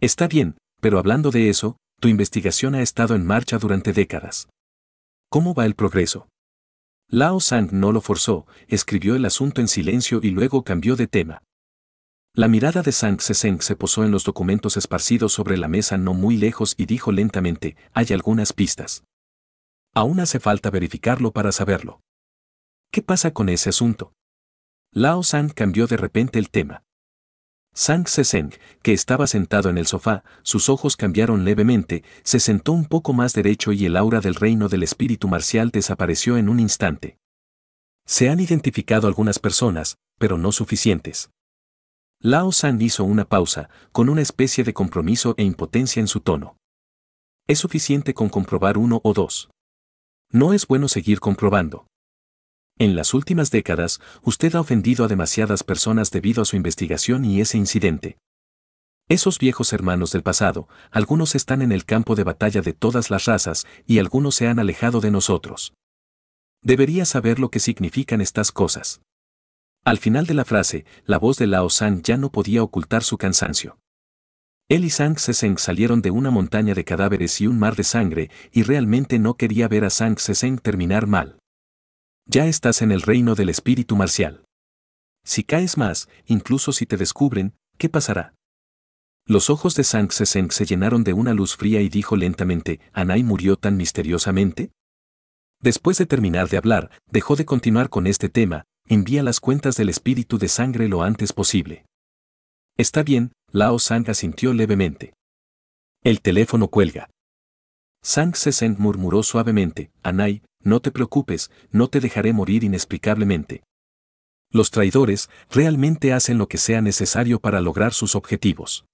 Está bien, pero hablando de eso, tu investigación ha estado en marcha durante décadas. ¿Cómo va el progreso? Lao Sang no lo forzó, escribió el asunto en silencio y luego cambió de tema. La mirada de Sang seng se posó en los documentos esparcidos sobre la mesa no muy lejos y dijo lentamente, hay algunas pistas. Aún hace falta verificarlo para saberlo. ¿Qué pasa con ese asunto? Lao San cambió de repente el tema. Sang Seseng, que estaba sentado en el sofá, sus ojos cambiaron levemente, se sentó un poco más derecho y el aura del reino del espíritu marcial desapareció en un instante. Se han identificado algunas personas, pero no suficientes. Lao San hizo una pausa, con una especie de compromiso e impotencia en su tono. Es suficiente con comprobar uno o dos. No es bueno seguir comprobando. En las últimas décadas, usted ha ofendido a demasiadas personas debido a su investigación y ese incidente. Esos viejos hermanos del pasado, algunos están en el campo de batalla de todas las razas y algunos se han alejado de nosotros. Debería saber lo que significan estas cosas. Al final de la frase, la voz de Lao San ya no podía ocultar su cansancio. Él y Sang Seseng salieron de una montaña de cadáveres y un mar de sangre, y realmente no quería ver a Sang Seseng terminar mal ya estás en el reino del espíritu marcial. Si caes más, incluso si te descubren, ¿qué pasará? Los ojos de Sang Seseng se llenaron de una luz fría y dijo lentamente, ¿Anai murió tan misteriosamente? Después de terminar de hablar, dejó de continuar con este tema, envía las cuentas del espíritu de sangre lo antes posible. Está bien, Lao Sang asintió levemente. El teléfono cuelga. Sang sent murmuró suavemente, Anai, no te preocupes, no te dejaré morir inexplicablemente. Los traidores realmente hacen lo que sea necesario para lograr sus objetivos.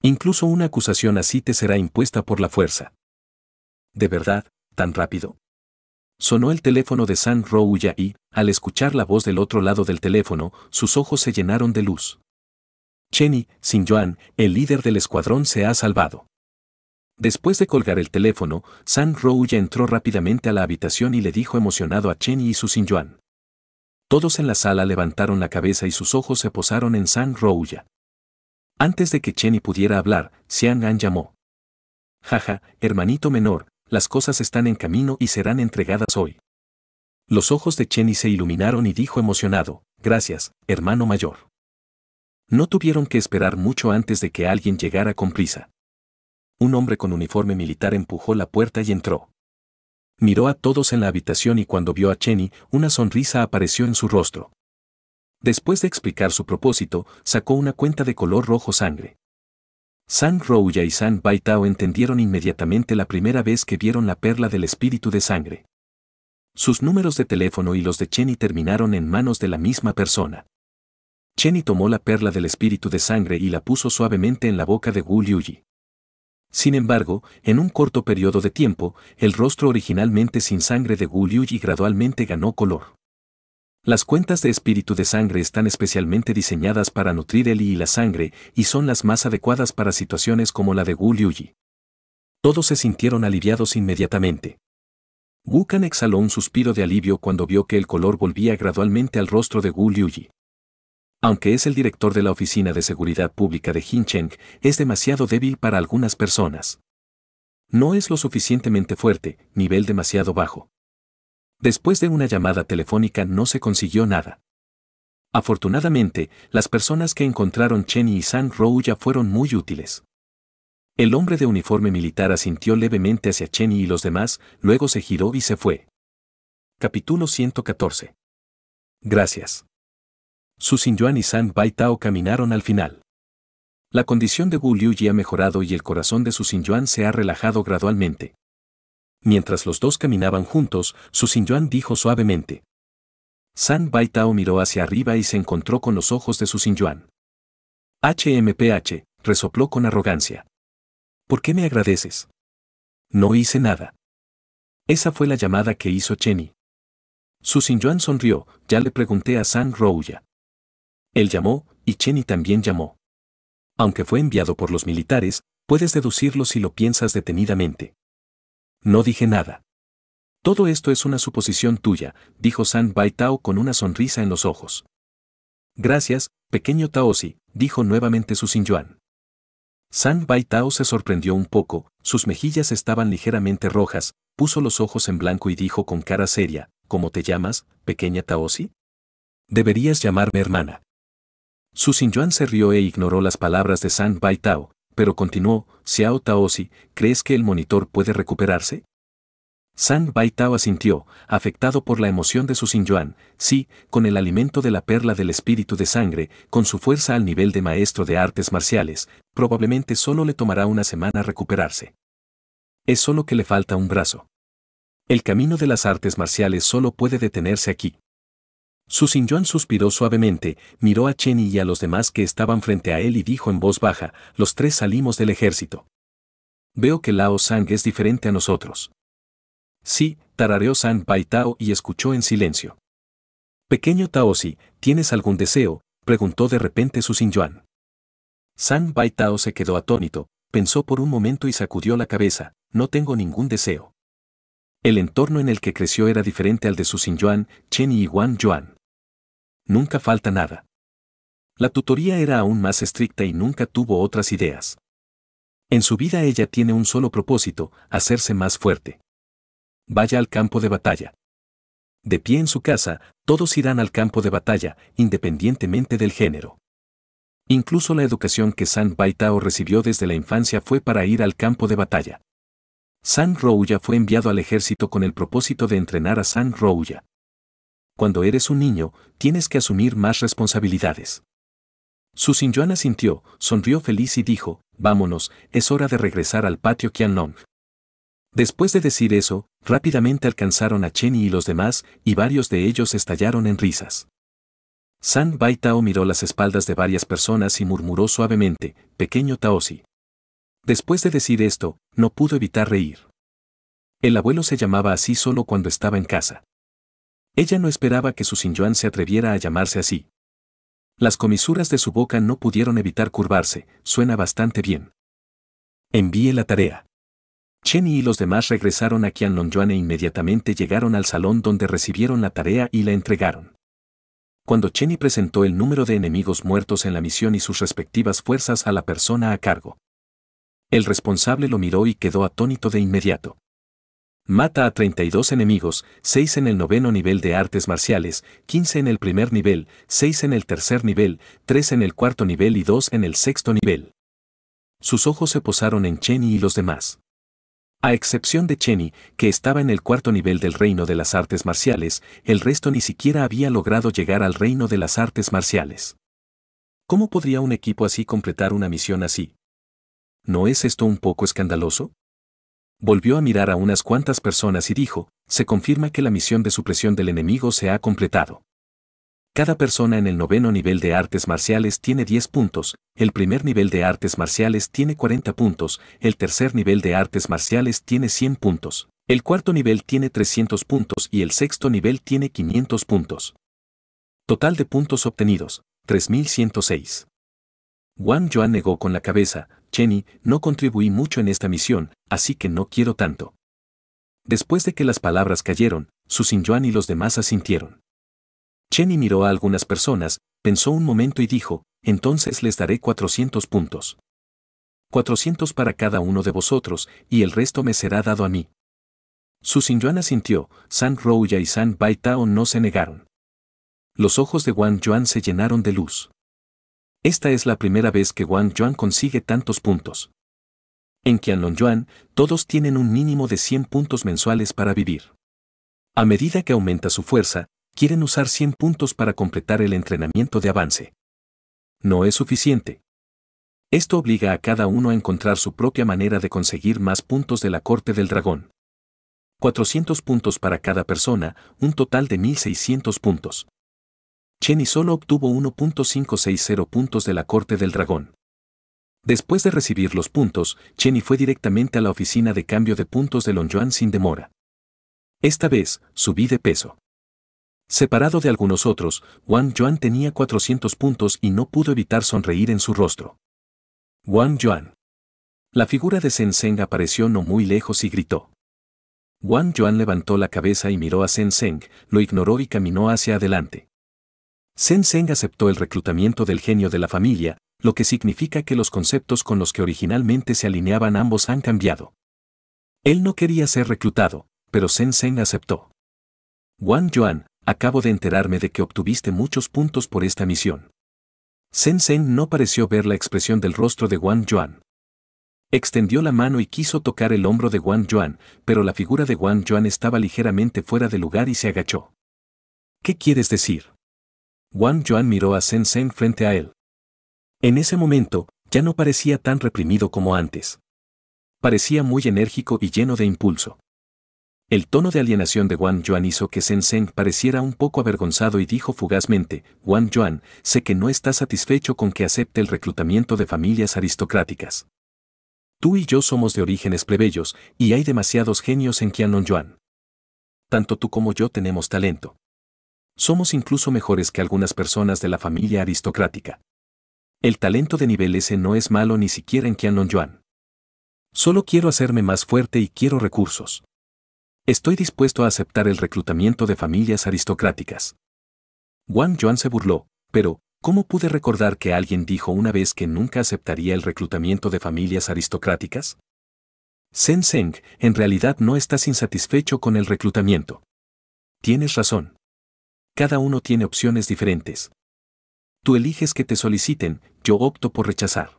Incluso una acusación así te será impuesta por la fuerza. ¿De verdad, tan rápido? Sonó el teléfono de San Rouya y, al escuchar la voz del otro lado del teléfono, sus ojos se llenaron de luz. Chenny, Sin Yuan, el líder del escuadrón, se ha salvado. Después de colgar el teléfono, San Rouya entró rápidamente a la habitación y le dijo emocionado a Chen y su Yuan. Todos en la sala levantaron la cabeza y sus ojos se posaron en San Rouya. Antes de que Chen pudiera hablar, Xian An llamó. Jaja, hermanito menor, las cosas están en camino y serán entregadas hoy. Los ojos de Chen se iluminaron y dijo emocionado, gracias, hermano mayor. No tuvieron que esperar mucho antes de que alguien llegara con prisa un hombre con uniforme militar empujó la puerta y entró. Miró a todos en la habitación y cuando vio a Cheney, una sonrisa apareció en su rostro. Después de explicar su propósito, sacó una cuenta de color rojo sangre. San Rouya y San Baitao entendieron inmediatamente la primera vez que vieron la perla del espíritu de sangre. Sus números de teléfono y los de Chenny terminaron en manos de la misma persona. Cheney tomó la perla del espíritu de sangre y la puso suavemente en la boca de Wu Liuyi. Sin embargo, en un corto periodo de tiempo, el rostro originalmente sin sangre de Gu gradualmente ganó color. Las cuentas de espíritu de sangre están especialmente diseñadas para nutrir el y la sangre y son las más adecuadas para situaciones como la de Gu Todos se sintieron aliviados inmediatamente. Wu exhaló un suspiro de alivio cuando vio que el color volvía gradualmente al rostro de Gu aunque es el director de la Oficina de Seguridad Pública de Hincheng, es demasiado débil para algunas personas. No es lo suficientemente fuerte, nivel demasiado bajo. Después de una llamada telefónica no se consiguió nada. Afortunadamente, las personas que encontraron Chen y San Rou ya fueron muy útiles. El hombre de uniforme militar asintió levemente hacia Chen y los demás, luego se giró y se fue. Capítulo 114. Gracias. Su Sinyuan y San Bai Tao caminaron al final. La condición de Wu Liuyi ha mejorado y el corazón de Su Yuan se ha relajado gradualmente. Mientras los dos caminaban juntos, Su Sinyuan dijo suavemente. San Bai Tao miró hacia arriba y se encontró con los ojos de Su Yuan. HMPH, resopló con arrogancia. ¿Por qué me agradeces? No hice nada. Esa fue la llamada que hizo Chenny. Su Sinyuan sonrió, ya le pregunté a San Rouya. Él llamó, y Cheney también llamó. Aunque fue enviado por los militares, puedes deducirlo si lo piensas detenidamente. No dije nada. Todo esto es una suposición tuya, dijo San Bai Tao con una sonrisa en los ojos. Gracias, pequeño Taosi, dijo nuevamente su Yuan. San Bai Tao se sorprendió un poco, sus mejillas estaban ligeramente rojas, puso los ojos en blanco y dijo con cara seria, ¿Cómo te llamas, pequeña Taosi? Deberías llamarme hermana. Su Yuan se rió e ignoró las palabras de San Bai Tao, pero continuó, Xiao Taosi, ¿crees que el monitor puede recuperarse? San Bai Tao asintió, afectado por la emoción de su Yuan, sí, con el alimento de la perla del espíritu de sangre, con su fuerza al nivel de maestro de artes marciales, probablemente solo le tomará una semana recuperarse. Es solo que le falta un brazo. El camino de las artes marciales solo puede detenerse aquí. Su Yuan suspiró suavemente, miró a Chen y a los demás que estaban frente a él y dijo en voz baja, los tres salimos del ejército. Veo que Lao Sang es diferente a nosotros. Sí, tarareó San Bai Tao y escuchó en silencio. Pequeño Si, ¿tienes algún deseo? preguntó de repente Su Yuan. San Bai Tao se quedó atónito, pensó por un momento y sacudió la cabeza, no tengo ningún deseo. El entorno en el que creció era diferente al de Su Yuan, Chen y Wan Yuan nunca falta nada. La tutoría era aún más estricta y nunca tuvo otras ideas. En su vida ella tiene un solo propósito, hacerse más fuerte. Vaya al campo de batalla. De pie en su casa, todos irán al campo de batalla, independientemente del género. Incluso la educación que San Baitao recibió desde la infancia fue para ir al campo de batalla. San Rouya fue enviado al ejército con el propósito de entrenar a San Rouya cuando eres un niño, tienes que asumir más responsabilidades. Su Yuan sintió, sonrió feliz y dijo, vámonos, es hora de regresar al patio Qianlong. Después de decir eso, rápidamente alcanzaron a Chen y los demás, y varios de ellos estallaron en risas. San Bai Tao miró las espaldas de varias personas y murmuró suavemente, pequeño Taosi. Después de decir esto, no pudo evitar reír. El abuelo se llamaba así solo cuando estaba en casa. Ella no esperaba que su Sinjuan se atreviera a llamarse así. Las comisuras de su boca no pudieron evitar curvarse, suena bastante bien. Envíe la tarea. Chenny y los demás regresaron a Qianlongyuan e inmediatamente llegaron al salón donde recibieron la tarea y la entregaron. Cuando Chenny presentó el número de enemigos muertos en la misión y sus respectivas fuerzas a la persona a cargo, el responsable lo miró y quedó atónito de inmediato. Mata a 32 enemigos, 6 en el noveno nivel de artes marciales, 15 en el primer nivel, 6 en el tercer nivel, 3 en el cuarto nivel y 2 en el sexto nivel. Sus ojos se posaron en Chenny y los demás. A excepción de Chenny, que estaba en el cuarto nivel del reino de las artes marciales, el resto ni siquiera había logrado llegar al reino de las artes marciales. ¿Cómo podría un equipo así completar una misión así? ¿No es esto un poco escandaloso? volvió a mirar a unas cuantas personas y dijo, se confirma que la misión de supresión del enemigo se ha completado. Cada persona en el noveno nivel de artes marciales tiene 10 puntos, el primer nivel de artes marciales tiene 40 puntos, el tercer nivel de artes marciales tiene 100 puntos, el cuarto nivel tiene 300 puntos y el sexto nivel tiene 500 puntos. Total de puntos obtenidos, 3106. Wang Yuan negó con la cabeza, Cheney, no contribuí mucho en esta misión, así que no quiero tanto. Después de que las palabras cayeron, Su Yuan y los demás asintieron. Cheney miró a algunas personas, pensó un momento y dijo, entonces les daré 400 puntos. 400 para cada uno de vosotros, y el resto me será dado a mí. Su Yuan asintió, San Rouya y San Baitao no se negaron. Los ojos de Wang Yuan se llenaron de luz. Esta es la primera vez que Wang Yuan consigue tantos puntos. En Qianlong Yuan, todos tienen un mínimo de 100 puntos mensuales para vivir. A medida que aumenta su fuerza, quieren usar 100 puntos para completar el entrenamiento de avance. No es suficiente. Esto obliga a cada uno a encontrar su propia manera de conseguir más puntos de la corte del dragón. 400 puntos para cada persona, un total de 1600 puntos. Cheney solo obtuvo 1.560 puntos de la Corte del Dragón. Después de recibir los puntos, Cheney fue directamente a la oficina de cambio de puntos de Long Yuan sin demora. Esta vez, subí de peso. Separado de algunos otros, Wang Yuan tenía 400 puntos y no pudo evitar sonreír en su rostro. Wang Yuan. La figura de Zeng apareció no muy lejos y gritó. Wang Yuan levantó la cabeza y miró a Zeng, lo ignoró y caminó hacia adelante. Sen Zeng aceptó el reclutamiento del genio de la familia, lo que significa que los conceptos con los que originalmente se alineaban ambos han cambiado. Él no quería ser reclutado, pero Sen Zeng aceptó. Wang Yuan, acabo de enterarme de que obtuviste muchos puntos por esta misión. Sen Zeng no pareció ver la expresión del rostro de Wang Yuan. Extendió la mano y quiso tocar el hombro de Wang Yuan, pero la figura de Wang Yuan estaba ligeramente fuera de lugar y se agachó. ¿Qué quieres decir? Wang Yuan miró a Sen Sen frente a él. En ese momento, ya no parecía tan reprimido como antes. Parecía muy enérgico y lleno de impulso. El tono de alienación de Wang Yuan hizo que Sen Sen pareciera un poco avergonzado y dijo fugazmente, Wang Yuan, sé que no está satisfecho con que acepte el reclutamiento de familias aristocráticas. Tú y yo somos de orígenes plebeyos, y hay demasiados genios en Qianlong Yuan. Tanto tú como yo tenemos talento. Somos incluso mejores que algunas personas de la familia aristocrática. El talento de nivel S no es malo ni siquiera en Qianlong Yuan. Solo quiero hacerme más fuerte y quiero recursos. Estoy dispuesto a aceptar el reclutamiento de familias aristocráticas. Wang Yuan se burló, pero, ¿cómo pude recordar que alguien dijo una vez que nunca aceptaría el reclutamiento de familias aristocráticas? Sen Seng, en realidad no estás insatisfecho con el reclutamiento. Tienes razón cada uno tiene opciones diferentes. Tú eliges que te soliciten, yo opto por rechazar.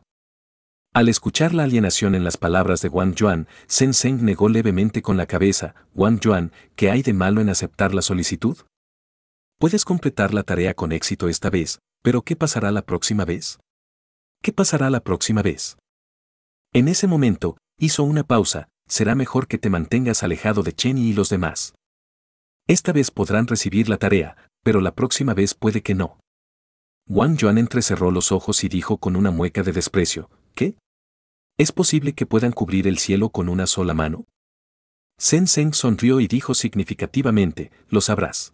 Al escuchar la alienación en las palabras de Wang Yuan, Sen Zeng negó levemente con la cabeza, Wang Yuan, ¿qué hay de malo en aceptar la solicitud? Puedes completar la tarea con éxito esta vez, pero ¿qué pasará la próxima vez? ¿Qué pasará la próxima vez? En ese momento, hizo una pausa, será mejor que te mantengas alejado de Chen y los demás. Esta vez podrán recibir la tarea, pero la próxima vez puede que no. Wang Yuan entrecerró los ojos y dijo con una mueca de desprecio, ¿qué? ¿Es posible que puedan cubrir el cielo con una sola mano? Sen Sen sonrió y dijo significativamente, lo sabrás.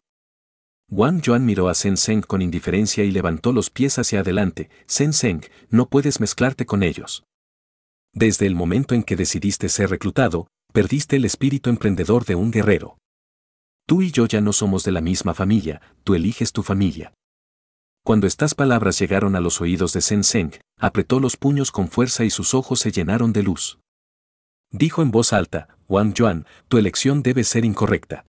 Wang Yuan miró a Sen Sen con indiferencia y levantó los pies hacia adelante, Sen Sen no puedes mezclarte con ellos. Desde el momento en que decidiste ser reclutado, perdiste el espíritu emprendedor de un guerrero. Tú y yo ya no somos de la misma familia, tú eliges tu familia. Cuando estas palabras llegaron a los oídos de Sen Seng, apretó los puños con fuerza y sus ojos se llenaron de luz. Dijo en voz alta, Wang Yuan, tu elección debe ser incorrecta.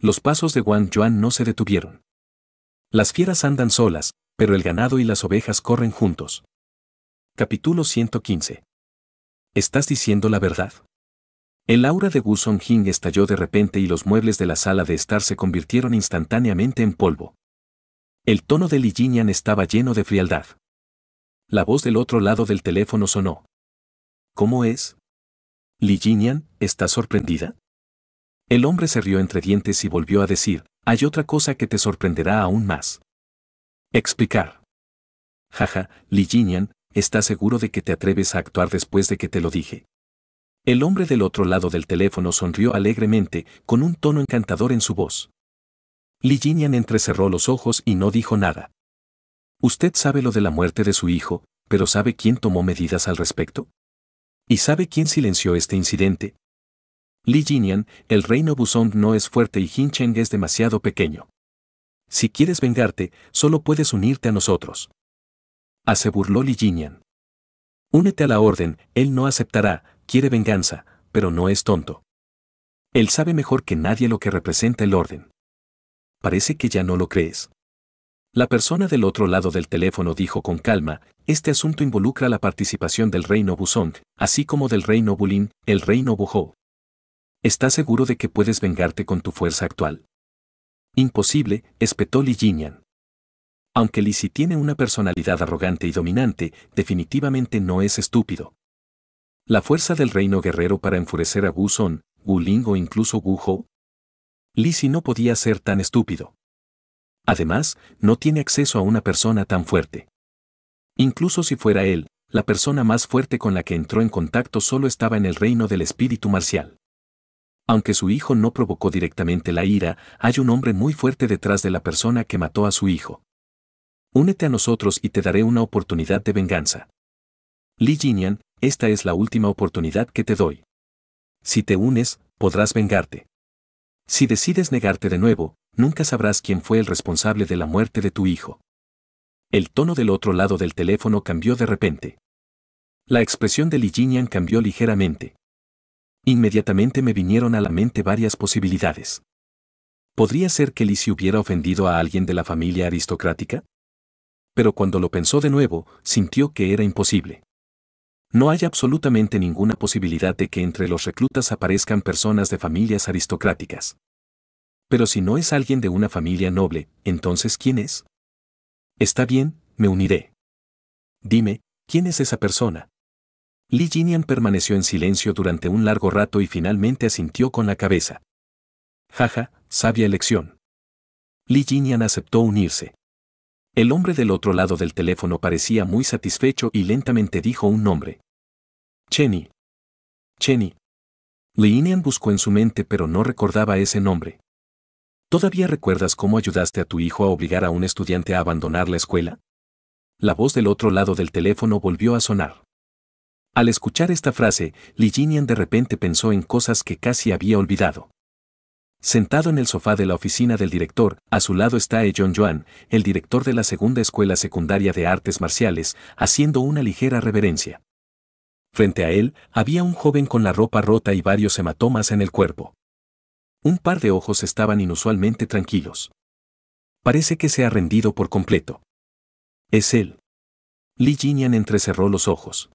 Los pasos de Wang Yuan no se detuvieron. Las fieras andan solas, pero el ganado y las ovejas corren juntos. Capítulo 115. ¿Estás diciendo la verdad? El aura de Wu Song-jing estalló de repente y los muebles de la sala de estar se convirtieron instantáneamente en polvo. El tono de Li Jinian estaba lleno de frialdad. La voz del otro lado del teléfono sonó. ¿Cómo es? Li Jinian, ¿estás sorprendida? El hombre se rió entre dientes y volvió a decir, hay otra cosa que te sorprenderá aún más. Explicar. Jaja, Li Jinian, ¿estás seguro de que te atreves a actuar después de que te lo dije? El hombre del otro lado del teléfono sonrió alegremente, con un tono encantador en su voz. Li Jinian entrecerró los ojos y no dijo nada. Usted sabe lo de la muerte de su hijo, pero ¿sabe quién tomó medidas al respecto? ¿Y sabe quién silenció este incidente? Li Jinian, el reino Busong no es fuerte y Hincheng es demasiado pequeño. Si quieres vengarte, solo puedes unirte a nosotros. burló Li Jinian. Únete a la orden, él no aceptará, quiere venganza, pero no es tonto. Él sabe mejor que nadie lo que representa el orden. Parece que ya no lo crees. La persona del otro lado del teléfono dijo con calma, este asunto involucra la participación del reino Busong, así como del reino Bulin, el reino Buho. ¿Estás seguro de que puedes vengarte con tu fuerza actual? Imposible, espetó Li Jinyan. Aunque Lisi tiene una personalidad arrogante y dominante, definitivamente no es estúpido. La fuerza del reino guerrero para enfurecer a Guzón, Guling o incluso Gujo. si no podía ser tan estúpido. Además, no tiene acceso a una persona tan fuerte. Incluso si fuera él, la persona más fuerte con la que entró en contacto solo estaba en el reino del espíritu marcial. Aunque su hijo no provocó directamente la ira, hay un hombre muy fuerte detrás de la persona que mató a su hijo. Únete a nosotros y te daré una oportunidad de venganza. Li Jinian, esta es la última oportunidad que te doy. Si te unes, podrás vengarte. Si decides negarte de nuevo, nunca sabrás quién fue el responsable de la muerte de tu hijo. El tono del otro lado del teléfono cambió de repente. La expresión de Li Jinian cambió ligeramente. Inmediatamente me vinieron a la mente varias posibilidades. ¿Podría ser que Li se hubiera ofendido a alguien de la familia aristocrática? Pero cuando lo pensó de nuevo, sintió que era imposible. No hay absolutamente ninguna posibilidad de que entre los reclutas aparezcan personas de familias aristocráticas. Pero si no es alguien de una familia noble, entonces ¿quién es? Está bien, me uniré. Dime, ¿quién es esa persona? Li Jinian permaneció en silencio durante un largo rato y finalmente asintió con la cabeza. Jaja, sabia elección. Li Jinian aceptó unirse. El hombre del otro lado del teléfono parecía muy satisfecho y lentamente dijo un nombre. Chenny. Cheney. Leinian buscó en su mente pero no recordaba ese nombre. ¿Todavía recuerdas cómo ayudaste a tu hijo a obligar a un estudiante a abandonar la escuela? La voz del otro lado del teléfono volvió a sonar. Al escuchar esta frase, Jinian de repente pensó en cosas que casi había olvidado. Sentado en el sofá de la oficina del director, a su lado está Ejon Joan, el director de la segunda escuela secundaria de artes marciales, haciendo una ligera reverencia. Frente a él, había un joven con la ropa rota y varios hematomas en el cuerpo. Un par de ojos estaban inusualmente tranquilos. Parece que se ha rendido por completo. Es él. Li Jinian entrecerró los ojos.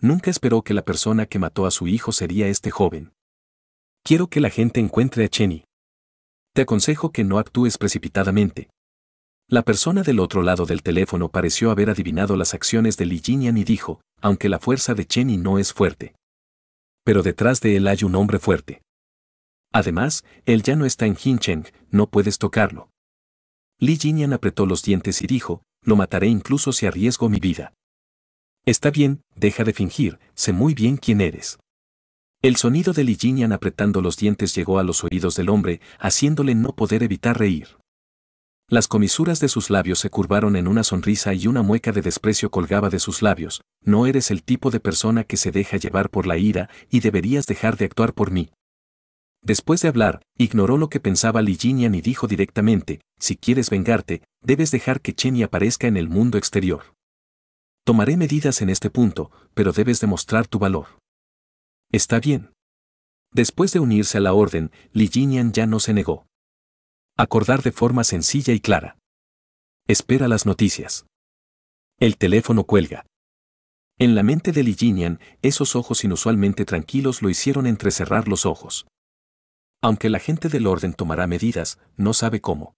Nunca esperó que la persona que mató a su hijo sería este joven. Quiero que la gente encuentre a Chenny. Te aconsejo que no actúes precipitadamente, la persona del otro lado del teléfono pareció haber adivinado las acciones de Li Jinian y dijo, aunque la fuerza de y no es fuerte. Pero detrás de él hay un hombre fuerte. Además, él ya no está en Hincheng, no puedes tocarlo. Li Jinian apretó los dientes y dijo, lo mataré incluso si arriesgo mi vida. Está bien, deja de fingir, sé muy bien quién eres. El sonido de Li Jinian apretando los dientes llegó a los oídos del hombre, haciéndole no poder evitar reír. Las comisuras de sus labios se curvaron en una sonrisa y una mueca de desprecio colgaba de sus labios. No eres el tipo de persona que se deja llevar por la ira y deberías dejar de actuar por mí. Después de hablar, ignoró lo que pensaba Li Jinian y dijo directamente, si quieres vengarte, debes dejar que y aparezca en el mundo exterior. Tomaré medidas en este punto, pero debes demostrar tu valor. Está bien. Después de unirse a la orden, Li Jinian ya no se negó. Acordar de forma sencilla y clara. Espera las noticias. El teléfono cuelga. En la mente de Liginian, esos ojos inusualmente tranquilos lo hicieron entrecerrar los ojos. Aunque la gente del orden tomará medidas, no sabe cómo.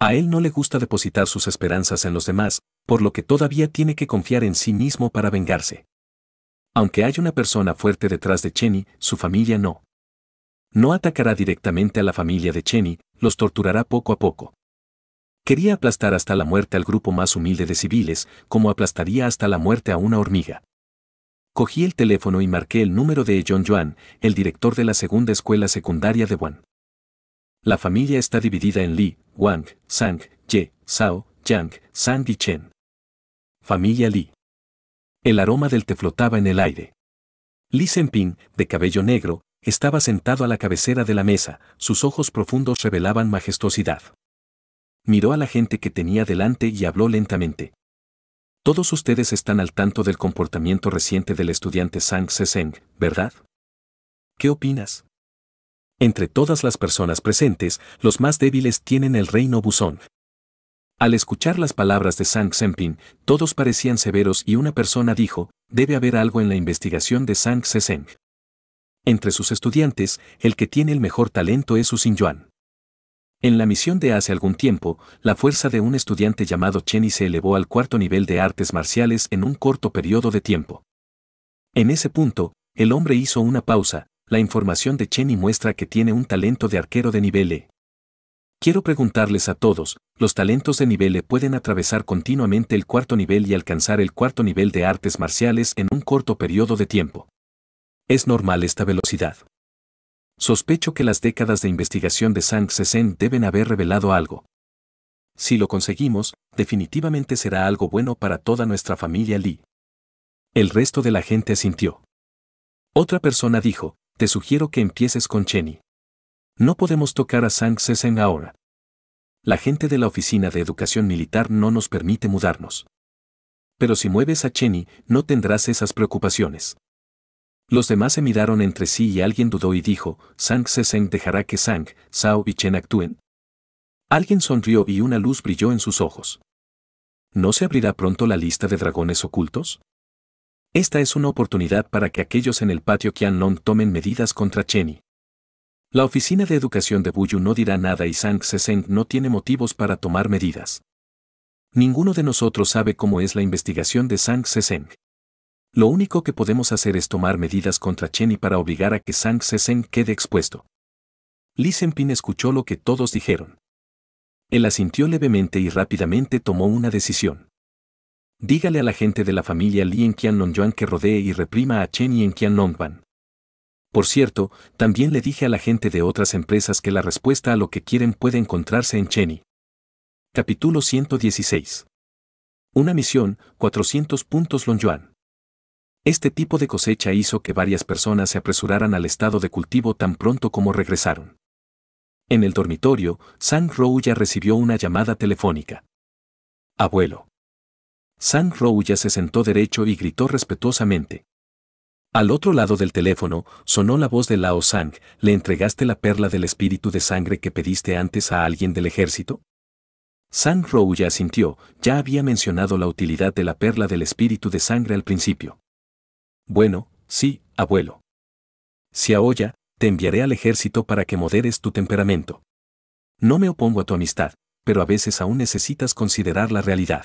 A él no le gusta depositar sus esperanzas en los demás, por lo que todavía tiene que confiar en sí mismo para vengarse. Aunque hay una persona fuerte detrás de Chenny, su familia no no atacará directamente a la familia de Cheney, los torturará poco a poco. Quería aplastar hasta la muerte al grupo más humilde de civiles, como aplastaría hasta la muerte a una hormiga. Cogí el teléfono y marqué el número de John Yuan, el director de la segunda escuela secundaria de Wan. La familia está dividida en Li, Wang, Sang, Ye, Sao, Yang, Sang y Chen. Familia Li. El aroma del té flotaba en el aire. Li Senping, de cabello negro, estaba sentado a la cabecera de la mesa, sus ojos profundos revelaban majestuosidad. Miró a la gente que tenía delante y habló lentamente. Todos ustedes están al tanto del comportamiento reciente del estudiante Sang Seseng, ¿verdad? ¿Qué opinas? Entre todas las personas presentes, los más débiles tienen el reino buzón. Al escuchar las palabras de Sang Senpin, todos parecían severos y una persona dijo, debe haber algo en la investigación de Sang Seseng. Entre sus estudiantes, el que tiene el mejor talento es Usin Yuan. En la misión de hace algún tiempo, la fuerza de un estudiante llamado Cheni se elevó al cuarto nivel de artes marciales en un corto periodo de tiempo. En ese punto, el hombre hizo una pausa, la información de Chenny muestra que tiene un talento de arquero de nivel E. Quiero preguntarles a todos, los talentos de nivel E pueden atravesar continuamente el cuarto nivel y alcanzar el cuarto nivel de artes marciales en un corto periodo de tiempo. Es normal esta velocidad. Sospecho que las décadas de investigación de Sang Sen deben haber revelado algo. Si lo conseguimos, definitivamente será algo bueno para toda nuestra familia Lee. El resto de la gente asintió. Otra persona dijo, te sugiero que empieces con Chenny. No podemos tocar a Sang Sen ahora. La gente de la Oficina de Educación Militar no nos permite mudarnos. Pero si mueves a Chenny, no tendrás esas preocupaciones. Los demás se miraron entre sí y alguien dudó y dijo, Sang Seseng dejará que Sang, Sao y Chen actúen. Alguien sonrió y una luz brilló en sus ojos. ¿No se abrirá pronto la lista de dragones ocultos? Esta es una oportunidad para que aquellos en el patio Qianlong tomen medidas contra Cheni. La oficina de educación de Buyu no dirá nada y Sang Seseng no tiene motivos para tomar medidas. Ninguno de nosotros sabe cómo es la investigación de Sang Seseng. Lo único que podemos hacer es tomar medidas contra Cheney para obligar a que Sang Se-sen quede expuesto. Li Sen-pin escuchó lo que todos dijeron. Él asintió levemente y rápidamente tomó una decisión. Dígale a la gente de la familia Li en Qianlongyuan que rodee y reprima a Chen y en Qianlongban. Por cierto, también le dije a la gente de otras empresas que la respuesta a lo que quieren puede encontrarse en Cheni. Capítulo 116. Una misión, 400 puntos Longyuan. Este tipo de cosecha hizo que varias personas se apresuraran al estado de cultivo tan pronto como regresaron. En el dormitorio, Sang Rouya recibió una llamada telefónica. Abuelo. Sang Rouya se sentó derecho y gritó respetuosamente. Al otro lado del teléfono, sonó la voz de Lao Sang, ¿le entregaste la perla del espíritu de sangre que pediste antes a alguien del ejército? Sang Rouya asintió, ya había mencionado la utilidad de la perla del espíritu de sangre al principio. Bueno, sí, abuelo. Si olla te enviaré al ejército para que moderes tu temperamento. No me opongo a tu amistad, pero a veces aún necesitas considerar la realidad.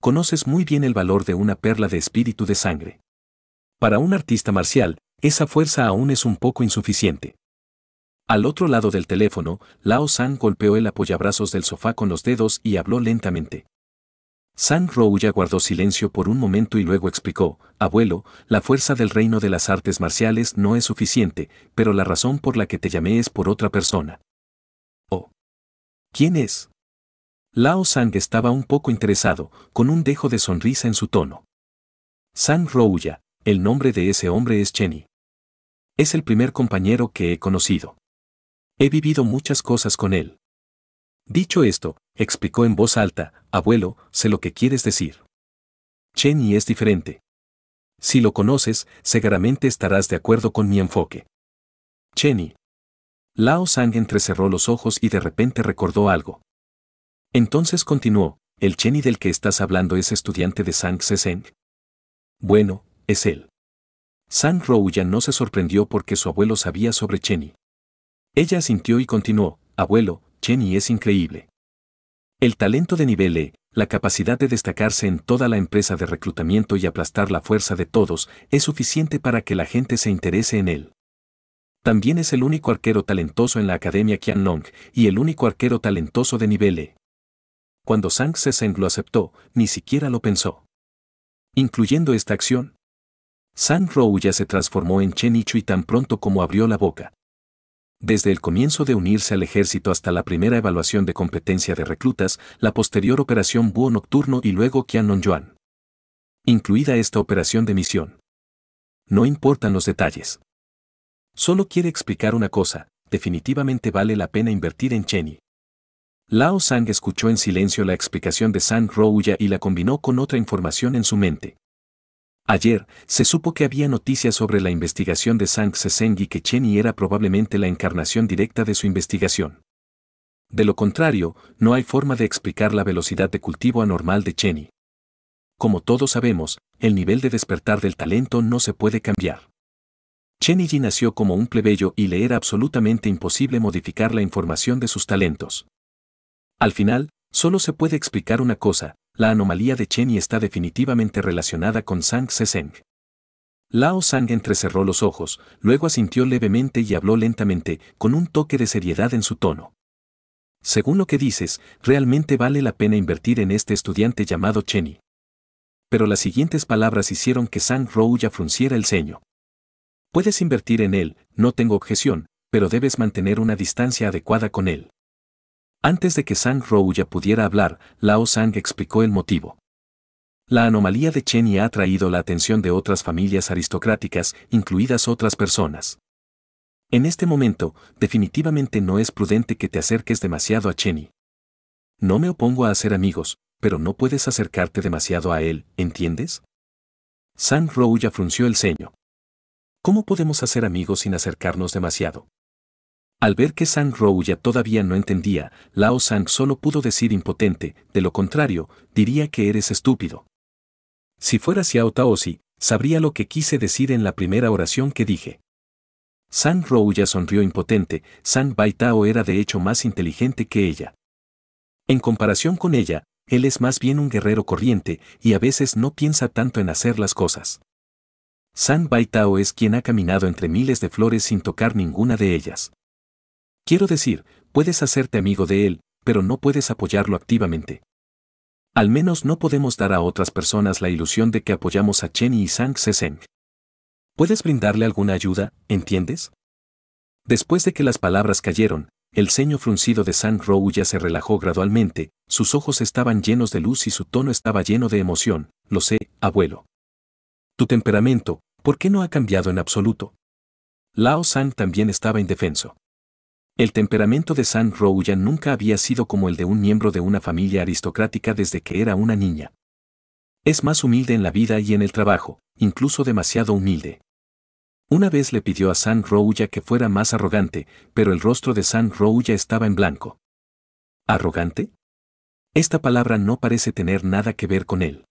Conoces muy bien el valor de una perla de espíritu de sangre. Para un artista marcial, esa fuerza aún es un poco insuficiente. Al otro lado del teléfono, Lao San golpeó el apoyabrazos del sofá con los dedos y habló lentamente. San Rouya guardó silencio por un momento y luego explicó, abuelo, la fuerza del reino de las artes marciales no es suficiente, pero la razón por la que te llamé es por otra persona. Oh. ¿Quién es? Lao Sang estaba un poco interesado, con un dejo de sonrisa en su tono. San Rouya, el nombre de ese hombre es Chenny. Es el primer compañero que he conocido. He vivido muchas cosas con él. Dicho esto, explicó en voz alta, abuelo, sé lo que quieres decir. Cheney es diferente. Si lo conoces, seguramente estarás de acuerdo con mi enfoque. Cheney. Lao Sang entrecerró los ojos y de repente recordó algo. Entonces continuó, ¿el Cheney del que estás hablando es estudiante de Sang Xeng? Bueno, es él. Sang Rouyan no se sorprendió porque su abuelo sabía sobre Cheney. Ella asintió y continuó, abuelo, Chen y es increíble. El talento de E, la capacidad de destacarse en toda la empresa de reclutamiento y aplastar la fuerza de todos, es suficiente para que la gente se interese en él. También es el único arquero talentoso en la Academia Qianlong y el único arquero talentoso de E. Cuando Sang Seseng lo aceptó, ni siquiera lo pensó. Incluyendo esta acción, Sang Rou ya se transformó en Chen Ichu y tan pronto como abrió la boca, desde el comienzo de unirse al ejército hasta la primera evaluación de competencia de reclutas, la posterior operación Búho Nocturno y luego Qianlong-Yuan. Incluida esta operación de misión. No importan los detalles. Solo quiere explicar una cosa, definitivamente vale la pena invertir en Cheney. Lao Sang escuchó en silencio la explicación de San Rouya y la combinó con otra información en su mente. Ayer, se supo que había noticias sobre la investigación de Sang se y que Chenny era probablemente la encarnación directa de su investigación. De lo contrario, no hay forma de explicar la velocidad de cultivo anormal de Cheney. Como todos sabemos, el nivel de despertar del talento no se puede cambiar. Yi nació como un plebeyo y le era absolutamente imposible modificar la información de sus talentos. Al final, solo se puede explicar una cosa, la anomalía de Cheni está definitivamente relacionada con Sang Seseng. Lao Sang entrecerró los ojos, luego asintió levemente y habló lentamente, con un toque de seriedad en su tono. Según lo que dices, realmente vale la pena invertir en este estudiante llamado Chenny. Pero las siguientes palabras hicieron que Sang ya frunciera el ceño. Puedes invertir en él, no tengo objeción, pero debes mantener una distancia adecuada con él. Antes de que Sang Rouya pudiera hablar, Lao Sang explicó el motivo. La anomalía de Chenny ha atraído la atención de otras familias aristocráticas, incluidas otras personas. En este momento, definitivamente no es prudente que te acerques demasiado a Chenny. No me opongo a hacer amigos, pero no puedes acercarte demasiado a él, ¿entiendes? Sang Rouya frunció el ceño. ¿Cómo podemos hacer amigos sin acercarnos demasiado? Al ver que San Rouya todavía no entendía, Lao Sang solo pudo decir impotente, de lo contrario, diría que eres estúpido. Si fuera Xiao Taosi, sabría lo que quise decir en la primera oración que dije. San Rouya sonrió impotente, San Baitao era de hecho más inteligente que ella. En comparación con ella, él es más bien un guerrero corriente y a veces no piensa tanto en hacer las cosas. San Baitao es quien ha caminado entre miles de flores sin tocar ninguna de ellas. Quiero decir, puedes hacerte amigo de él, pero no puedes apoyarlo activamente. Al menos no podemos dar a otras personas la ilusión de que apoyamos a Chen y Sang Se-seng. ¿Puedes brindarle alguna ayuda, entiendes? Después de que las palabras cayeron, el ceño fruncido de Sang Rou ya se relajó gradualmente, sus ojos estaban llenos de luz y su tono estaba lleno de emoción, lo sé, abuelo. Tu temperamento, ¿por qué no ha cambiado en absoluto? Lao Sang también estaba indefenso. El temperamento de San Rouya nunca había sido como el de un miembro de una familia aristocrática desde que era una niña. Es más humilde en la vida y en el trabajo, incluso demasiado humilde. Una vez le pidió a San Rouya que fuera más arrogante, pero el rostro de San Rouya estaba en blanco. ¿Arrogante? Esta palabra no parece tener nada que ver con él.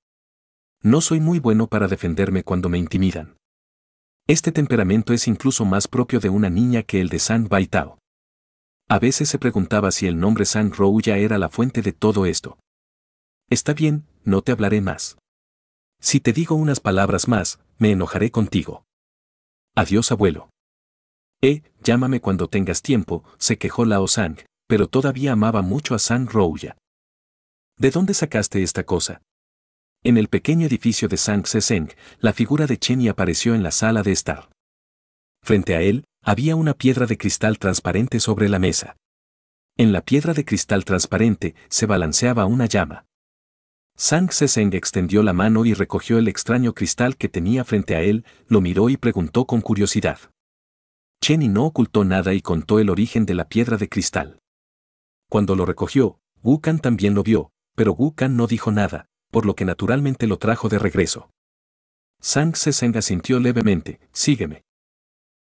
No soy muy bueno para defenderme cuando me intimidan. Este temperamento es incluso más propio de una niña que el de San Baitao. A veces se preguntaba si el nombre San ya era la fuente de todo esto. Está bien, no te hablaré más. Si te digo unas palabras más, me enojaré contigo. Adiós, abuelo. Eh, llámame cuando tengas tiempo, se quejó Lao Sang, pero todavía amaba mucho a San Rouya. ¿De dónde sacaste esta cosa? En el pequeño edificio de Sang Seseng, la figura de Chen y apareció en la sala de estar. Frente a él, había una piedra de cristal transparente sobre la mesa. En la piedra de cristal transparente se balanceaba una llama. Sang Seseng extendió la mano y recogió el extraño cristal que tenía frente a él, lo miró y preguntó con curiosidad. Cheni no ocultó nada y contó el origen de la piedra de cristal. Cuando lo recogió, Wukan también lo vio, pero Wukan no dijo nada, por lo que naturalmente lo trajo de regreso. Sang Seseng asintió levemente, sígueme.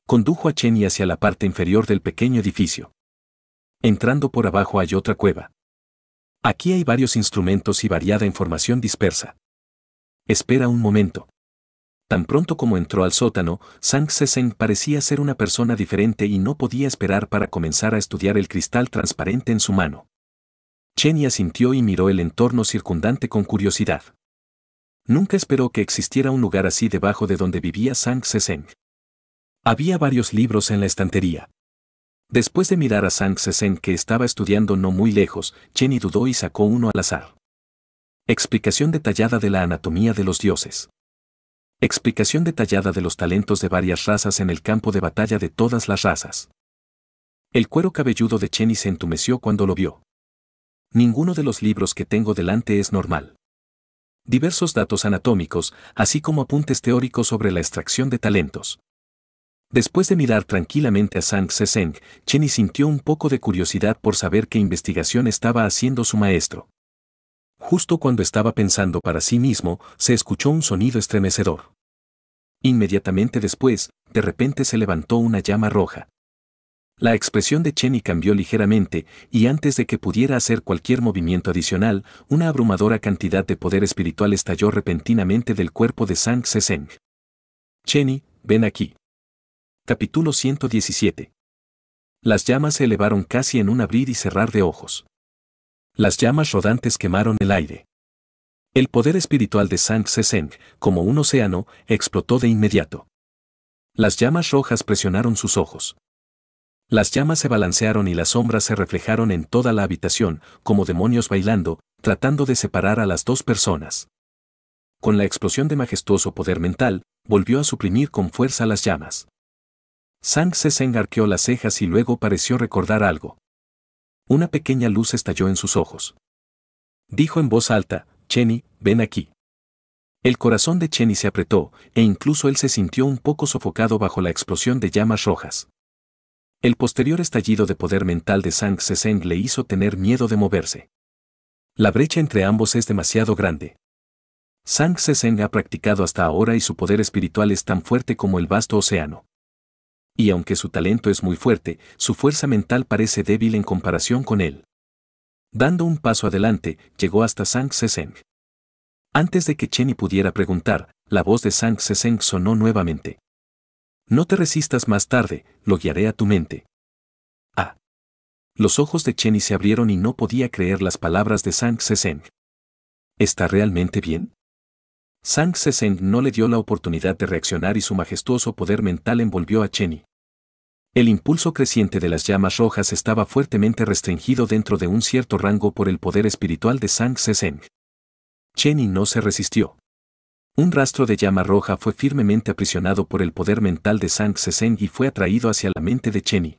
Condujo a y hacia la parte inferior del pequeño edificio. Entrando por abajo hay otra cueva. Aquí hay varios instrumentos y variada información dispersa. Espera un momento. Tan pronto como entró al sótano, Sang Sesen parecía ser una persona diferente y no podía esperar para comenzar a estudiar el cristal transparente en su mano. Chenia asintió y miró el entorno circundante con curiosidad. Nunca esperó que existiera un lugar así debajo de donde vivía Sang Sesen. Había varios libros en la estantería. Después de mirar a Sang Sesen que estaba estudiando no muy lejos, Chenny dudó y sacó uno al azar. Explicación detallada de la anatomía de los dioses. Explicación detallada de los talentos de varias razas en el campo de batalla de todas las razas. El cuero cabelludo de Chenny se entumeció cuando lo vio. Ninguno de los libros que tengo delante es normal. Diversos datos anatómicos, así como apuntes teóricos sobre la extracción de talentos. Después de mirar tranquilamente a Sang Seseng, Chenny sintió un poco de curiosidad por saber qué investigación estaba haciendo su maestro. Justo cuando estaba pensando para sí mismo, se escuchó un sonido estremecedor. Inmediatamente después, de repente se levantó una llama roja. La expresión de Chenny cambió ligeramente, y antes de que pudiera hacer cualquier movimiento adicional, una abrumadora cantidad de poder espiritual estalló repentinamente del cuerpo de Sang Seseng. Chenny, ven aquí. Capítulo 117. Las llamas se elevaron casi en un abrir y cerrar de ojos. Las llamas rodantes quemaron el aire. El poder espiritual de Sang Seseng, como un océano, explotó de inmediato. Las llamas rojas presionaron sus ojos. Las llamas se balancearon y las sombras se reflejaron en toda la habitación, como demonios bailando, tratando de separar a las dos personas. Con la explosión de majestuoso poder mental, volvió a suprimir con fuerza las llamas. Sang Sesen arqueó las cejas y luego pareció recordar algo. Una pequeña luz estalló en sus ojos. Dijo en voz alta, Chenny, ven aquí. El corazón de Chenny se apretó, e incluso él se sintió un poco sofocado bajo la explosión de llamas rojas. El posterior estallido de poder mental de Sang seng le hizo tener miedo de moverse. La brecha entre ambos es demasiado grande. Sang sang ha practicado hasta ahora y su poder espiritual es tan fuerte como el vasto océano y aunque su talento es muy fuerte, su fuerza mental parece débil en comparación con él. Dando un paso adelante, llegó hasta Sang Seseng. Antes de que Chenny pudiera preguntar, la voz de Sang Seseng sonó nuevamente. No te resistas más tarde, lo guiaré a tu mente. Ah. Los ojos de Chenny se abrieron y no podía creer las palabras de Sang Seseng. ¿Está realmente bien? Sang Seseng no le dio la oportunidad de reaccionar y su majestuoso poder mental envolvió a Cheni. El impulso creciente de las llamas rojas estaba fuertemente restringido dentro de un cierto rango por el poder espiritual de Sang Seseng. Cheni no se resistió. Un rastro de llama roja fue firmemente aprisionado por el poder mental de Sang Seseng y fue atraído hacia la mente de Cheni.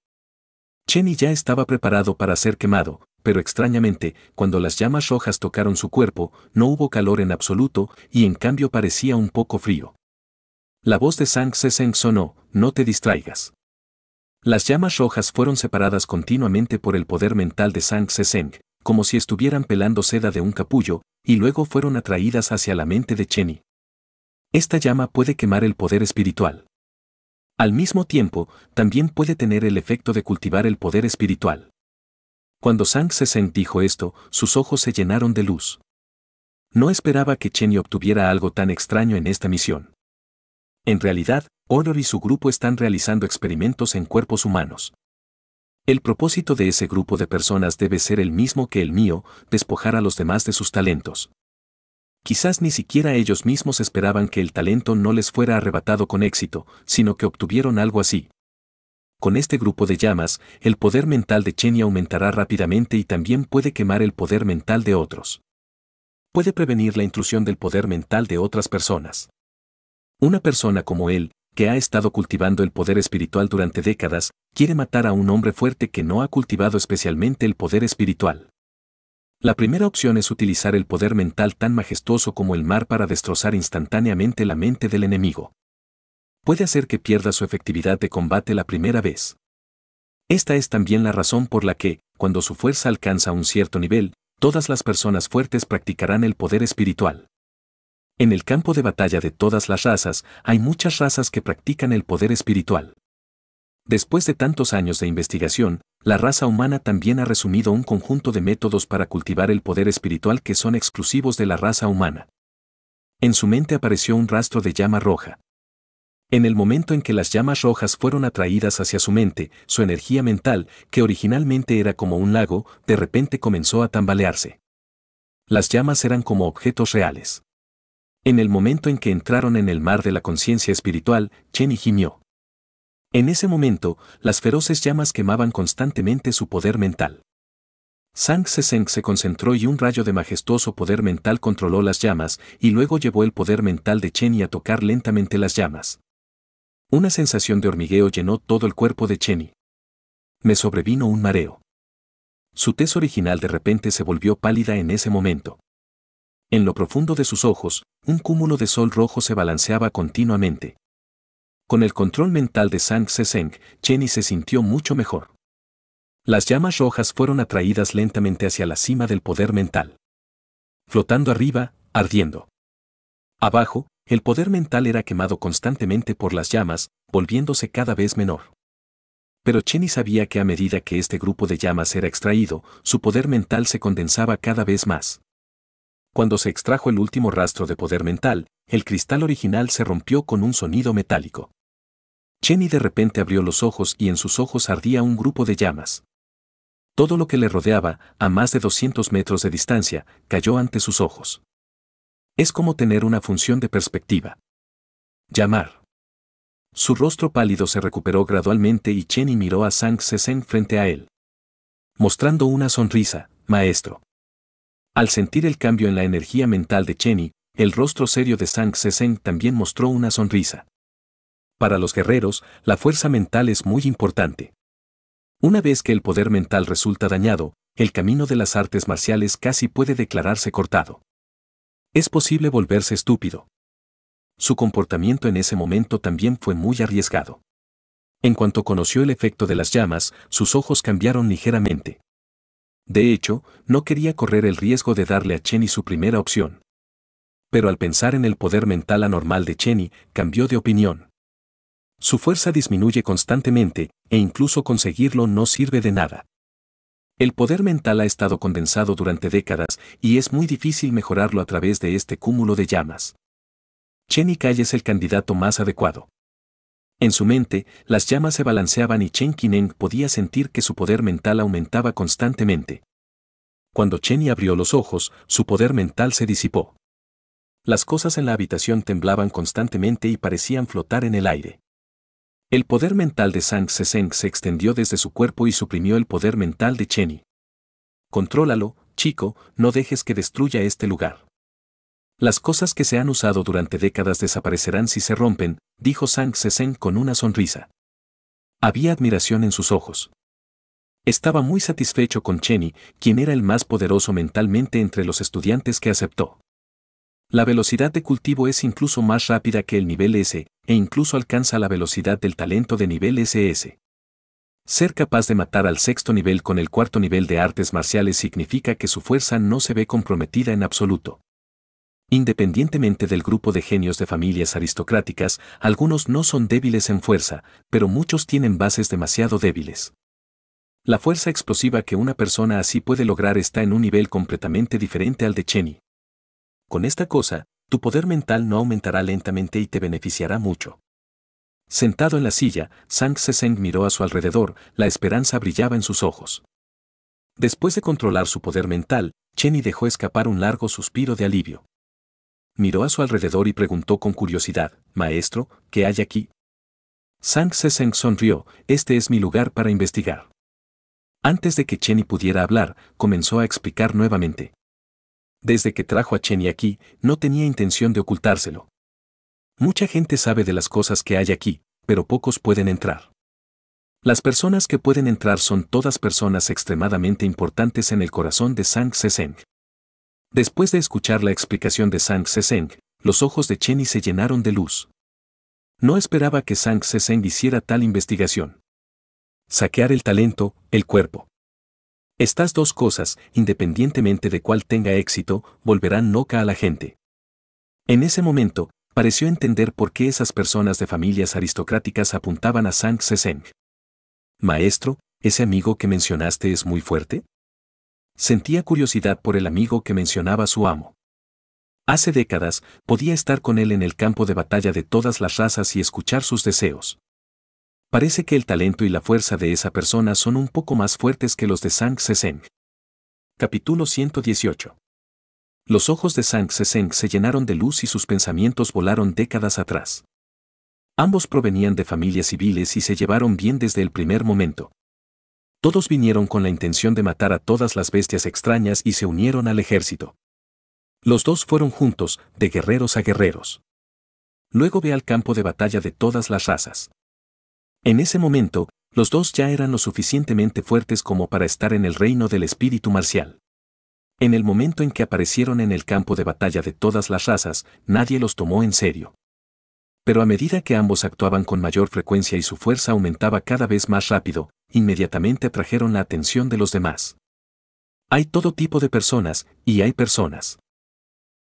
Cheni ya estaba preparado para ser quemado, pero extrañamente, cuando las llamas rojas tocaron su cuerpo, no hubo calor en absoluto, y en cambio parecía un poco frío. La voz de Sang Seseng sonó, no te distraigas. Las llamas rojas fueron separadas continuamente por el poder mental de Sang Seseng, como si estuvieran pelando seda de un capullo, y luego fueron atraídas hacia la mente de Cheni. Esta llama puede quemar el poder espiritual. Al mismo tiempo, también puede tener el efecto de cultivar el poder espiritual. Cuando Sang Sesen dijo esto, sus ojos se llenaron de luz. No esperaba que Chenny obtuviera algo tan extraño en esta misión. En realidad, Honor y su grupo están realizando experimentos en cuerpos humanos. El propósito de ese grupo de personas debe ser el mismo que el mío, despojar a los demás de sus talentos. Quizás ni siquiera ellos mismos esperaban que el talento no les fuera arrebatado con éxito, sino que obtuvieron algo así. Con este grupo de llamas, el poder mental de Cheney aumentará rápidamente y también puede quemar el poder mental de otros. Puede prevenir la intrusión del poder mental de otras personas. Una persona como él, que ha estado cultivando el poder espiritual durante décadas, quiere matar a un hombre fuerte que no ha cultivado especialmente el poder espiritual. La primera opción es utilizar el poder mental tan majestuoso como el mar para destrozar instantáneamente la mente del enemigo puede hacer que pierda su efectividad de combate la primera vez. Esta es también la razón por la que, cuando su fuerza alcanza un cierto nivel, todas las personas fuertes practicarán el poder espiritual. En el campo de batalla de todas las razas, hay muchas razas que practican el poder espiritual. Después de tantos años de investigación, la raza humana también ha resumido un conjunto de métodos para cultivar el poder espiritual que son exclusivos de la raza humana. En su mente apareció un rastro de llama roja. En el momento en que las llamas rojas fueron atraídas hacia su mente, su energía mental, que originalmente era como un lago, de repente comenzó a tambalearse. Las llamas eran como objetos reales. En el momento en que entraron en el mar de la conciencia espiritual, y gimió. En ese momento, las feroces llamas quemaban constantemente su poder mental. Sang Seseng se concentró y un rayo de majestuoso poder mental controló las llamas y luego llevó el poder mental de Cheni a tocar lentamente las llamas. Una sensación de hormigueo llenó todo el cuerpo de Chenny. Me sobrevino un mareo. Su tez original de repente se volvió pálida en ese momento. En lo profundo de sus ojos, un cúmulo de sol rojo se balanceaba continuamente. Con el control mental de Sang Seseng, Chenny se sintió mucho mejor. Las llamas rojas fueron atraídas lentamente hacia la cima del poder mental. Flotando arriba, ardiendo. Abajo, el poder mental era quemado constantemente por las llamas, volviéndose cada vez menor. Pero Chenny sabía que a medida que este grupo de llamas era extraído, su poder mental se condensaba cada vez más. Cuando se extrajo el último rastro de poder mental, el cristal original se rompió con un sonido metálico. Chenny de repente abrió los ojos y en sus ojos ardía un grupo de llamas. Todo lo que le rodeaba, a más de 200 metros de distancia, cayó ante sus ojos. Es como tener una función de perspectiva. Llamar. Su rostro pálido se recuperó gradualmente y Chenny miró a Sang Sesen frente a él. Mostrando una sonrisa, maestro. Al sentir el cambio en la energía mental de Chenny, el rostro serio de Sang Sesen también mostró una sonrisa. Para los guerreros, la fuerza mental es muy importante. Una vez que el poder mental resulta dañado, el camino de las artes marciales casi puede declararse cortado. Es posible volverse estúpido. Su comportamiento en ese momento también fue muy arriesgado. En cuanto conoció el efecto de las llamas, sus ojos cambiaron ligeramente. De hecho, no quería correr el riesgo de darle a Chenny su primera opción. Pero al pensar en el poder mental anormal de Chenny, cambió de opinión. Su fuerza disminuye constantemente, e incluso conseguirlo no sirve de nada. El poder mental ha estado condensado durante décadas y es muy difícil mejorarlo a través de este cúmulo de llamas. Chen Kai es el candidato más adecuado. En su mente, las llamas se balanceaban y Chen Kineng podía sentir que su poder mental aumentaba constantemente. Cuando Chen abrió los ojos, su poder mental se disipó. Las cosas en la habitación temblaban constantemente y parecían flotar en el aire. El poder mental de Sang Seseng se extendió desde su cuerpo y suprimió el poder mental de Cheni. Contrólalo, chico, no dejes que destruya este lugar. Las cosas que se han usado durante décadas desaparecerán si se rompen, dijo Sang Se-sen con una sonrisa. Había admiración en sus ojos. Estaba muy satisfecho con Cheni, quien era el más poderoso mentalmente entre los estudiantes que aceptó. La velocidad de cultivo es incluso más rápida que el nivel S, e incluso alcanza la velocidad del talento de nivel SS. Ser capaz de matar al sexto nivel con el cuarto nivel de artes marciales significa que su fuerza no se ve comprometida en absoluto. Independientemente del grupo de genios de familias aristocráticas, algunos no son débiles en fuerza, pero muchos tienen bases demasiado débiles. La fuerza explosiva que una persona así puede lograr está en un nivel completamente diferente al de Cheney. Con esta cosa, tu poder mental no aumentará lentamente y te beneficiará mucho. Sentado en la silla, Sang Seseng miró a su alrededor, la esperanza brillaba en sus ojos. Después de controlar su poder mental, Chenny dejó escapar un largo suspiro de alivio. Miró a su alrededor y preguntó con curiosidad, Maestro, ¿qué hay aquí? Sang Seseng sonrió, este es mi lugar para investigar. Antes de que Chenny pudiera hablar, comenzó a explicar nuevamente desde que trajo a Cheney aquí, no tenía intención de ocultárselo. Mucha gente sabe de las cosas que hay aquí, pero pocos pueden entrar. Las personas que pueden entrar son todas personas extremadamente importantes en el corazón de Sang Seseng. Después de escuchar la explicación de Sang Seseng, los ojos de Chenny se llenaron de luz. No esperaba que Sang Seseng hiciera tal investigación. Saquear el talento, el cuerpo. Estas dos cosas, independientemente de cuál tenga éxito, volverán loca a la gente. En ese momento, pareció entender por qué esas personas de familias aristocráticas apuntaban a Sang Seseng. Maestro, ¿ese amigo que mencionaste es muy fuerte? Sentía curiosidad por el amigo que mencionaba su amo. Hace décadas, podía estar con él en el campo de batalla de todas las razas y escuchar sus deseos parece que el talento y la fuerza de esa persona son un poco más fuertes que los de Sang Seseng. Capítulo 118. Los ojos de Sang Seseng se llenaron de luz y sus pensamientos volaron décadas atrás. Ambos provenían de familias civiles y se llevaron bien desde el primer momento. Todos vinieron con la intención de matar a todas las bestias extrañas y se unieron al ejército. Los dos fueron juntos, de guerreros a guerreros. Luego ve al campo de batalla de todas las razas. En ese momento, los dos ya eran lo suficientemente fuertes como para estar en el reino del espíritu marcial. En el momento en que aparecieron en el campo de batalla de todas las razas, nadie los tomó en serio. Pero a medida que ambos actuaban con mayor frecuencia y su fuerza aumentaba cada vez más rápido, inmediatamente atrajeron la atención de los demás. Hay todo tipo de personas, y hay personas.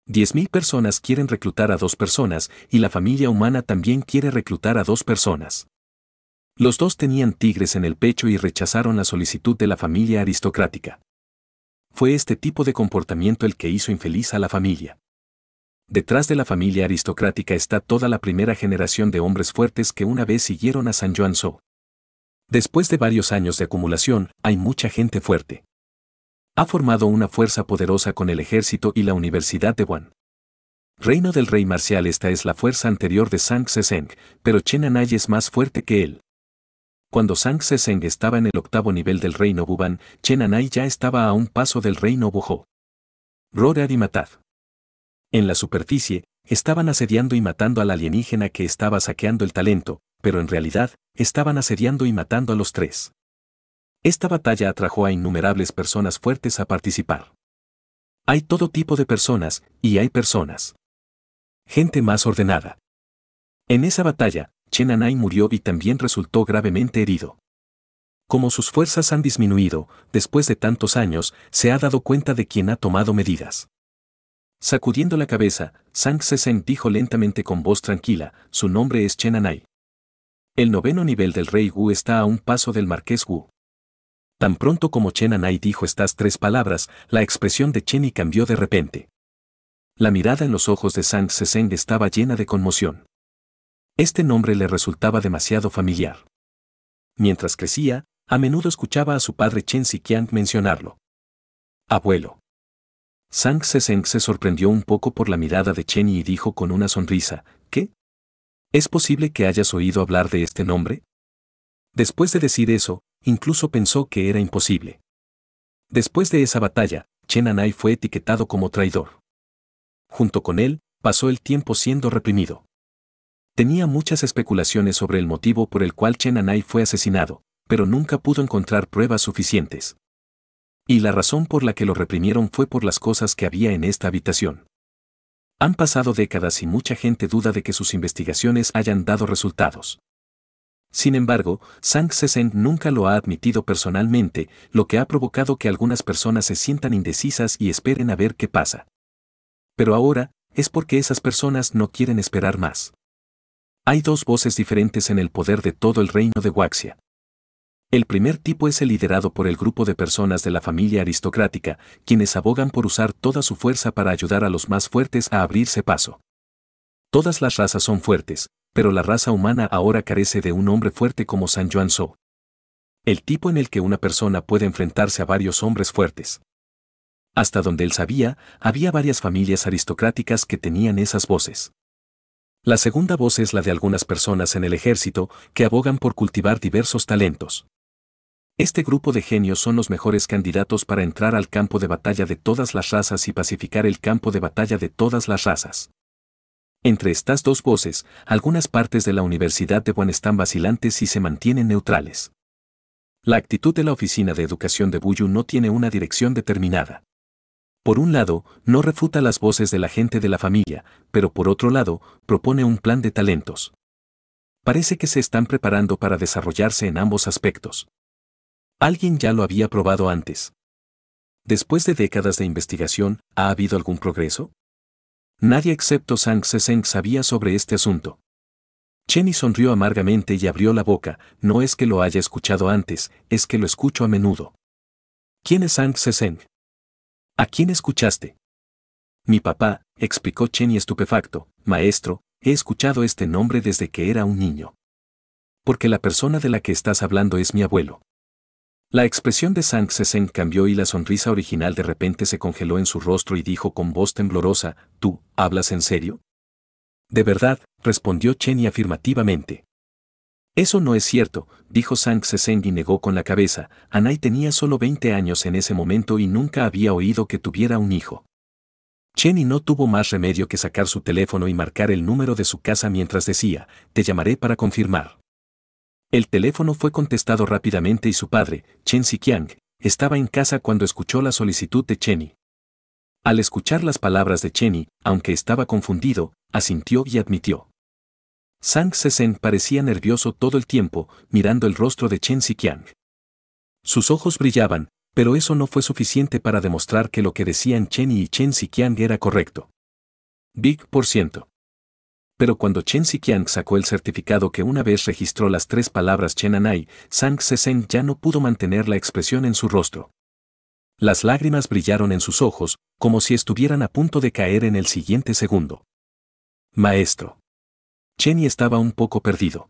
Diez mil personas quieren reclutar a dos personas, y la familia humana también quiere reclutar a dos personas. Los dos tenían tigres en el pecho y rechazaron la solicitud de la familia aristocrática. Fue este tipo de comportamiento el que hizo infeliz a la familia. Detrás de la familia aristocrática está toda la primera generación de hombres fuertes que una vez siguieron a San Juan So. Después de varios años de acumulación, hay mucha gente fuerte. Ha formado una fuerza poderosa con el ejército y la Universidad de Wan. Reino del rey marcial esta es la fuerza anterior de Sang Seseng, pero Anay es más fuerte que él. Cuando Sang Seng estaba en el octavo nivel del reino Buban, Anai ya estaba a un paso del reino Buho. Rorad y Matad. En la superficie, estaban asediando y matando al alienígena que estaba saqueando el talento, pero en realidad, estaban asediando y matando a los tres. Esta batalla atrajo a innumerables personas fuertes a participar. Hay todo tipo de personas, y hay personas. Gente más ordenada. En esa batalla, Chen Anai murió y también resultó gravemente herido. Como sus fuerzas han disminuido, después de tantos años, se ha dado cuenta de quien ha tomado medidas. Sacudiendo la cabeza, Sang Sesen dijo lentamente con voz tranquila, su nombre es Chen Anai. El noveno nivel del rey Wu está a un paso del marqués Wu. Tan pronto como Chen Anai dijo estas tres palabras, la expresión de Chen y cambió de repente. La mirada en los ojos de Sang Sesen estaba llena de conmoción. Este nombre le resultaba demasiado familiar. Mientras crecía, a menudo escuchaba a su padre Chen Sikiang mencionarlo. Abuelo. Sang Seseng se sorprendió un poco por la mirada de Chen y dijo con una sonrisa, ¿qué? ¿Es posible que hayas oído hablar de este nombre? Después de decir eso, incluso pensó que era imposible. Después de esa batalla, Chen Anai fue etiquetado como traidor. Junto con él, pasó el tiempo siendo reprimido. Tenía muchas especulaciones sobre el motivo por el cual Chen Anai fue asesinado, pero nunca pudo encontrar pruebas suficientes. Y la razón por la que lo reprimieron fue por las cosas que había en esta habitación. Han pasado décadas y mucha gente duda de que sus investigaciones hayan dado resultados. Sin embargo, Sang Sesen nunca lo ha admitido personalmente, lo que ha provocado que algunas personas se sientan indecisas y esperen a ver qué pasa. Pero ahora, es porque esas personas no quieren esperar más. Hay dos voces diferentes en el poder de todo el reino de Waxia. El primer tipo es el liderado por el grupo de personas de la familia aristocrática, quienes abogan por usar toda su fuerza para ayudar a los más fuertes a abrirse paso. Todas las razas son fuertes, pero la raza humana ahora carece de un hombre fuerte como San Juan So. El tipo en el que una persona puede enfrentarse a varios hombres fuertes. Hasta donde él sabía, había varias familias aristocráticas que tenían esas voces. La segunda voz es la de algunas personas en el ejército que abogan por cultivar diversos talentos. Este grupo de genios son los mejores candidatos para entrar al campo de batalla de todas las razas y pacificar el campo de batalla de todas las razas. Entre estas dos voces, algunas partes de la Universidad de buen están vacilantes y se mantienen neutrales. La actitud de la Oficina de Educación de Buyu no tiene una dirección determinada. Por un lado, no refuta las voces de la gente de la familia, pero por otro lado, propone un plan de talentos. Parece que se están preparando para desarrollarse en ambos aspectos. Alguien ya lo había probado antes. Después de décadas de investigación, ¿ha habido algún progreso? Nadie excepto Sang Seng sabía sobre este asunto. Chenny sonrió amargamente y abrió la boca, no es que lo haya escuchado antes, es que lo escucho a menudo. ¿Quién es Sang Seng? ¿A quién escuchaste? Mi papá, explicó Cheney estupefacto, maestro, he escuchado este nombre desde que era un niño. Porque la persona de la que estás hablando es mi abuelo. La expresión de Sang Sesen cambió y la sonrisa original de repente se congeló en su rostro y dijo con voz temblorosa, ¿Tú, hablas en serio? De verdad, respondió Cheney afirmativamente. Eso no es cierto, dijo Sang Seseng y negó con la cabeza. Anai tenía solo 20 años en ese momento y nunca había oído que tuviera un hijo. y no tuvo más remedio que sacar su teléfono y marcar el número de su casa mientras decía, te llamaré para confirmar. El teléfono fue contestado rápidamente y su padre, Chen Si-kiang, estaba en casa cuando escuchó la solicitud de Chenny. Al escuchar las palabras de Chenny, aunque estaba confundido, asintió y admitió. Sang Sesen parecía nervioso todo el tiempo, mirando el rostro de Chen Xiqiang. Sus ojos brillaban, pero eso no fue suficiente para demostrar que lo que decían Chen y Chen Kiang era correcto. Big por ciento. Pero cuando Chen Xiqiang sacó el certificado que una vez registró las tres palabras Chen Anai, Sang Sesen ya no pudo mantener la expresión en su rostro. Las lágrimas brillaron en sus ojos, como si estuvieran a punto de caer en el siguiente segundo. Maestro y estaba un poco perdido.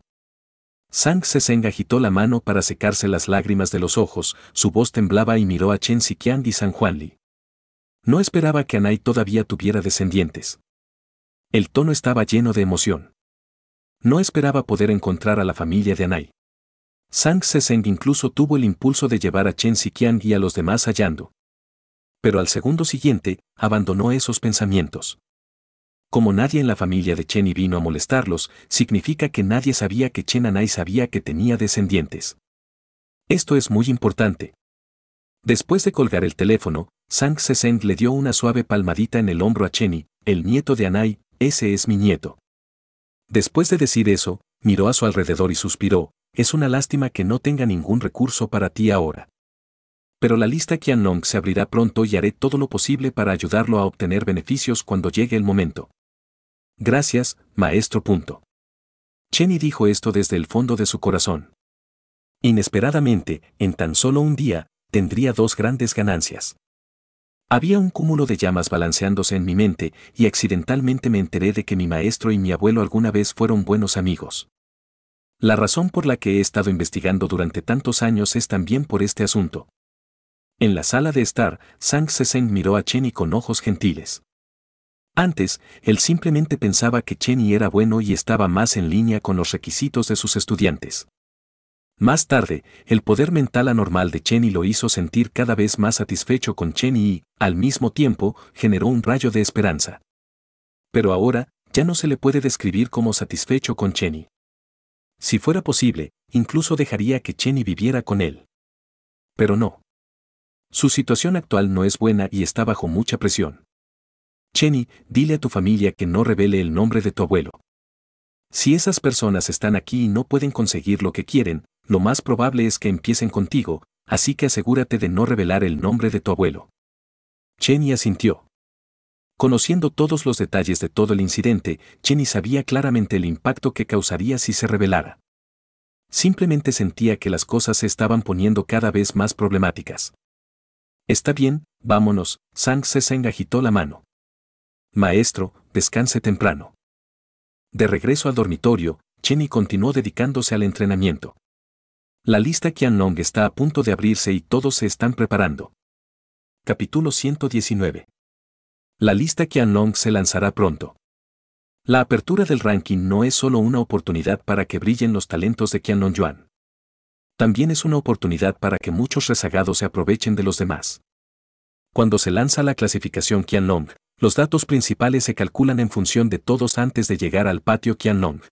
Sang Seseng agitó la mano para secarse las lágrimas de los ojos, su voz temblaba y miró a Chen Sikian y San Juanli. No esperaba que Anai todavía tuviera descendientes. El tono estaba lleno de emoción. No esperaba poder encontrar a la familia de Anai. Sang Seseng incluso tuvo el impulso de llevar a Chen Sikian y a los demás hallando. Pero al segundo siguiente, abandonó esos pensamientos. Como nadie en la familia de Cheni vino a molestarlos, significa que nadie sabía que Anay sabía que tenía descendientes. Esto es muy importante. Después de colgar el teléfono, Sang Seseng le dio una suave palmadita en el hombro a Cheni, el nieto de Anai. ese es mi nieto. Después de decir eso, miró a su alrededor y suspiró, es una lástima que no tenga ningún recurso para ti ahora pero la lista Qianlong se abrirá pronto y haré todo lo posible para ayudarlo a obtener beneficios cuando llegue el momento. Gracias, maestro. Punto. Chenny dijo esto desde el fondo de su corazón. Inesperadamente, en tan solo un día, tendría dos grandes ganancias. Había un cúmulo de llamas balanceándose en mi mente y accidentalmente me enteré de que mi maestro y mi abuelo alguna vez fueron buenos amigos. La razón por la que he estado investigando durante tantos años es también por este asunto. En la sala de estar, Sang Sesen miró a Chenny con ojos gentiles. Antes, él simplemente pensaba que Chenny era bueno y estaba más en línea con los requisitos de sus estudiantes. Más tarde, el poder mental anormal de Chenny lo hizo sentir cada vez más satisfecho con Chenny y, al mismo tiempo, generó un rayo de esperanza. Pero ahora, ya no se le puede describir como satisfecho con Chenny. Si fuera posible, incluso dejaría que Chenny viviera con él. Pero no. Su situación actual no es buena y está bajo mucha presión. Chenny, dile a tu familia que no revele el nombre de tu abuelo. Si esas personas están aquí y no pueden conseguir lo que quieren, lo más probable es que empiecen contigo, así que asegúrate de no revelar el nombre de tu abuelo. Chenny asintió. Conociendo todos los detalles de todo el incidente, Chenny sabía claramente el impacto que causaría si se revelara. Simplemente sentía que las cosas se estaban poniendo cada vez más problemáticas. Está bien, vámonos, Sang se agitó la mano. Maestro, descanse temprano. De regreso al dormitorio, y continuó dedicándose al entrenamiento. La lista Qianlong está a punto de abrirse y todos se están preparando. Capítulo 119. La lista Qianlong se lanzará pronto. La apertura del ranking no es solo una oportunidad para que brillen los talentos de Qianlong Yuan también es una oportunidad para que muchos rezagados se aprovechen de los demás. Cuando se lanza la clasificación Qianlong, los datos principales se calculan en función de todos antes de llegar al patio Qianlong.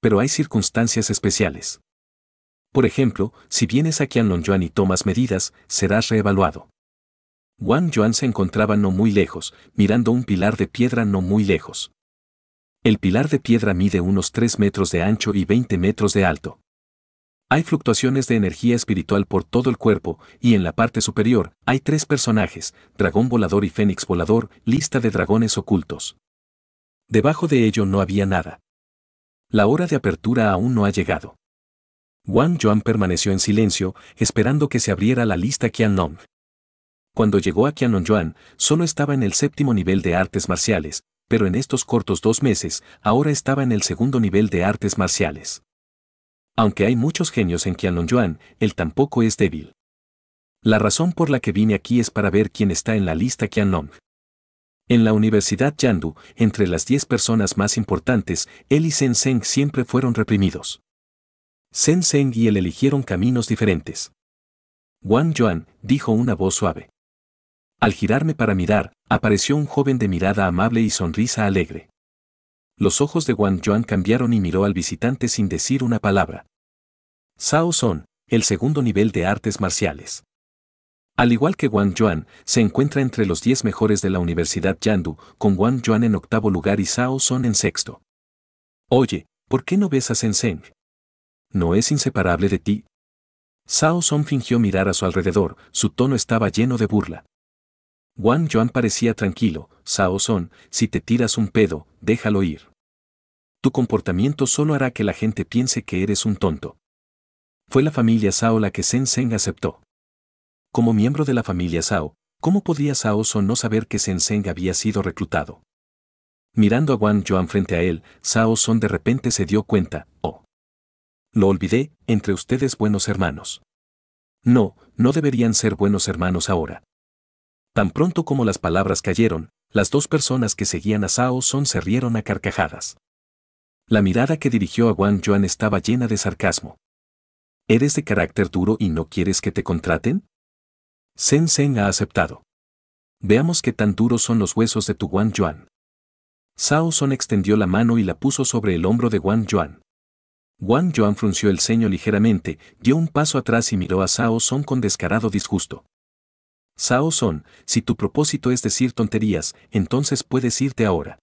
Pero hay circunstancias especiales. Por ejemplo, si vienes a Qianlong Yuan y tomas medidas, serás reevaluado. Wang Yuan se encontraba no muy lejos, mirando un pilar de piedra no muy lejos. El pilar de piedra mide unos 3 metros de ancho y 20 metros de alto. Hay fluctuaciones de energía espiritual por todo el cuerpo, y en la parte superior hay tres personajes, dragón volador y fénix volador, lista de dragones ocultos. Debajo de ello no había nada. La hora de apertura aún no ha llegado. Wang Yuan permaneció en silencio, esperando que se abriera la lista Nong. Cuando llegó a Nong Yuan, solo estaba en el séptimo nivel de artes marciales, pero en estos cortos dos meses, ahora estaba en el segundo nivel de artes marciales. Aunque hay muchos genios en Yuan, él tampoco es débil. La razón por la que vine aquí es para ver quién está en la lista Qianlong. En la Universidad Yandu, entre las diez personas más importantes, él y Sen Zeng siempre fueron reprimidos. Sen Zeng y él eligieron caminos diferentes. Wang Yuan, dijo una voz suave. Al girarme para mirar, apareció un joven de mirada amable y sonrisa alegre los ojos de Wang Yuan cambiaron y miró al visitante sin decir una palabra. Sao Son, el segundo nivel de artes marciales. Al igual que Wang Yuan, se encuentra entre los diez mejores de la Universidad Yandu, con Wang Yuan en octavo lugar y Sao Son en sexto. Oye, ¿por qué no besas a Zeng? ¿No es inseparable de ti? Sao Son fingió mirar a su alrededor, su tono estaba lleno de burla. Wang Yuan parecía tranquilo, Sao Son, si te tiras un pedo, déjalo ir tu comportamiento solo hará que la gente piense que eres un tonto. Fue la familia Sao la que Sen Zeng aceptó. Como miembro de la familia Sao, ¿cómo podía Sao Son no saber que Sen Zeng había sido reclutado? Mirando a Wang Yuan frente a él, Sao Son de repente se dio cuenta, oh. Lo olvidé, entre ustedes buenos hermanos. No, no deberían ser buenos hermanos ahora. Tan pronto como las palabras cayeron, las dos personas que seguían a Sao Son se rieron a carcajadas. La mirada que dirigió a Wang Yuan estaba llena de sarcasmo. ¿Eres de carácter duro y no quieres que te contraten? Sen Sen ha aceptado. Veamos qué tan duros son los huesos de tu Wang Yuan. Sao Son extendió la mano y la puso sobre el hombro de Wang Yuan. Wang Yuan frunció el ceño ligeramente, dio un paso atrás y miró a Sao Son con descarado disgusto. Sao Son, si tu propósito es decir tonterías, entonces puedes irte ahora.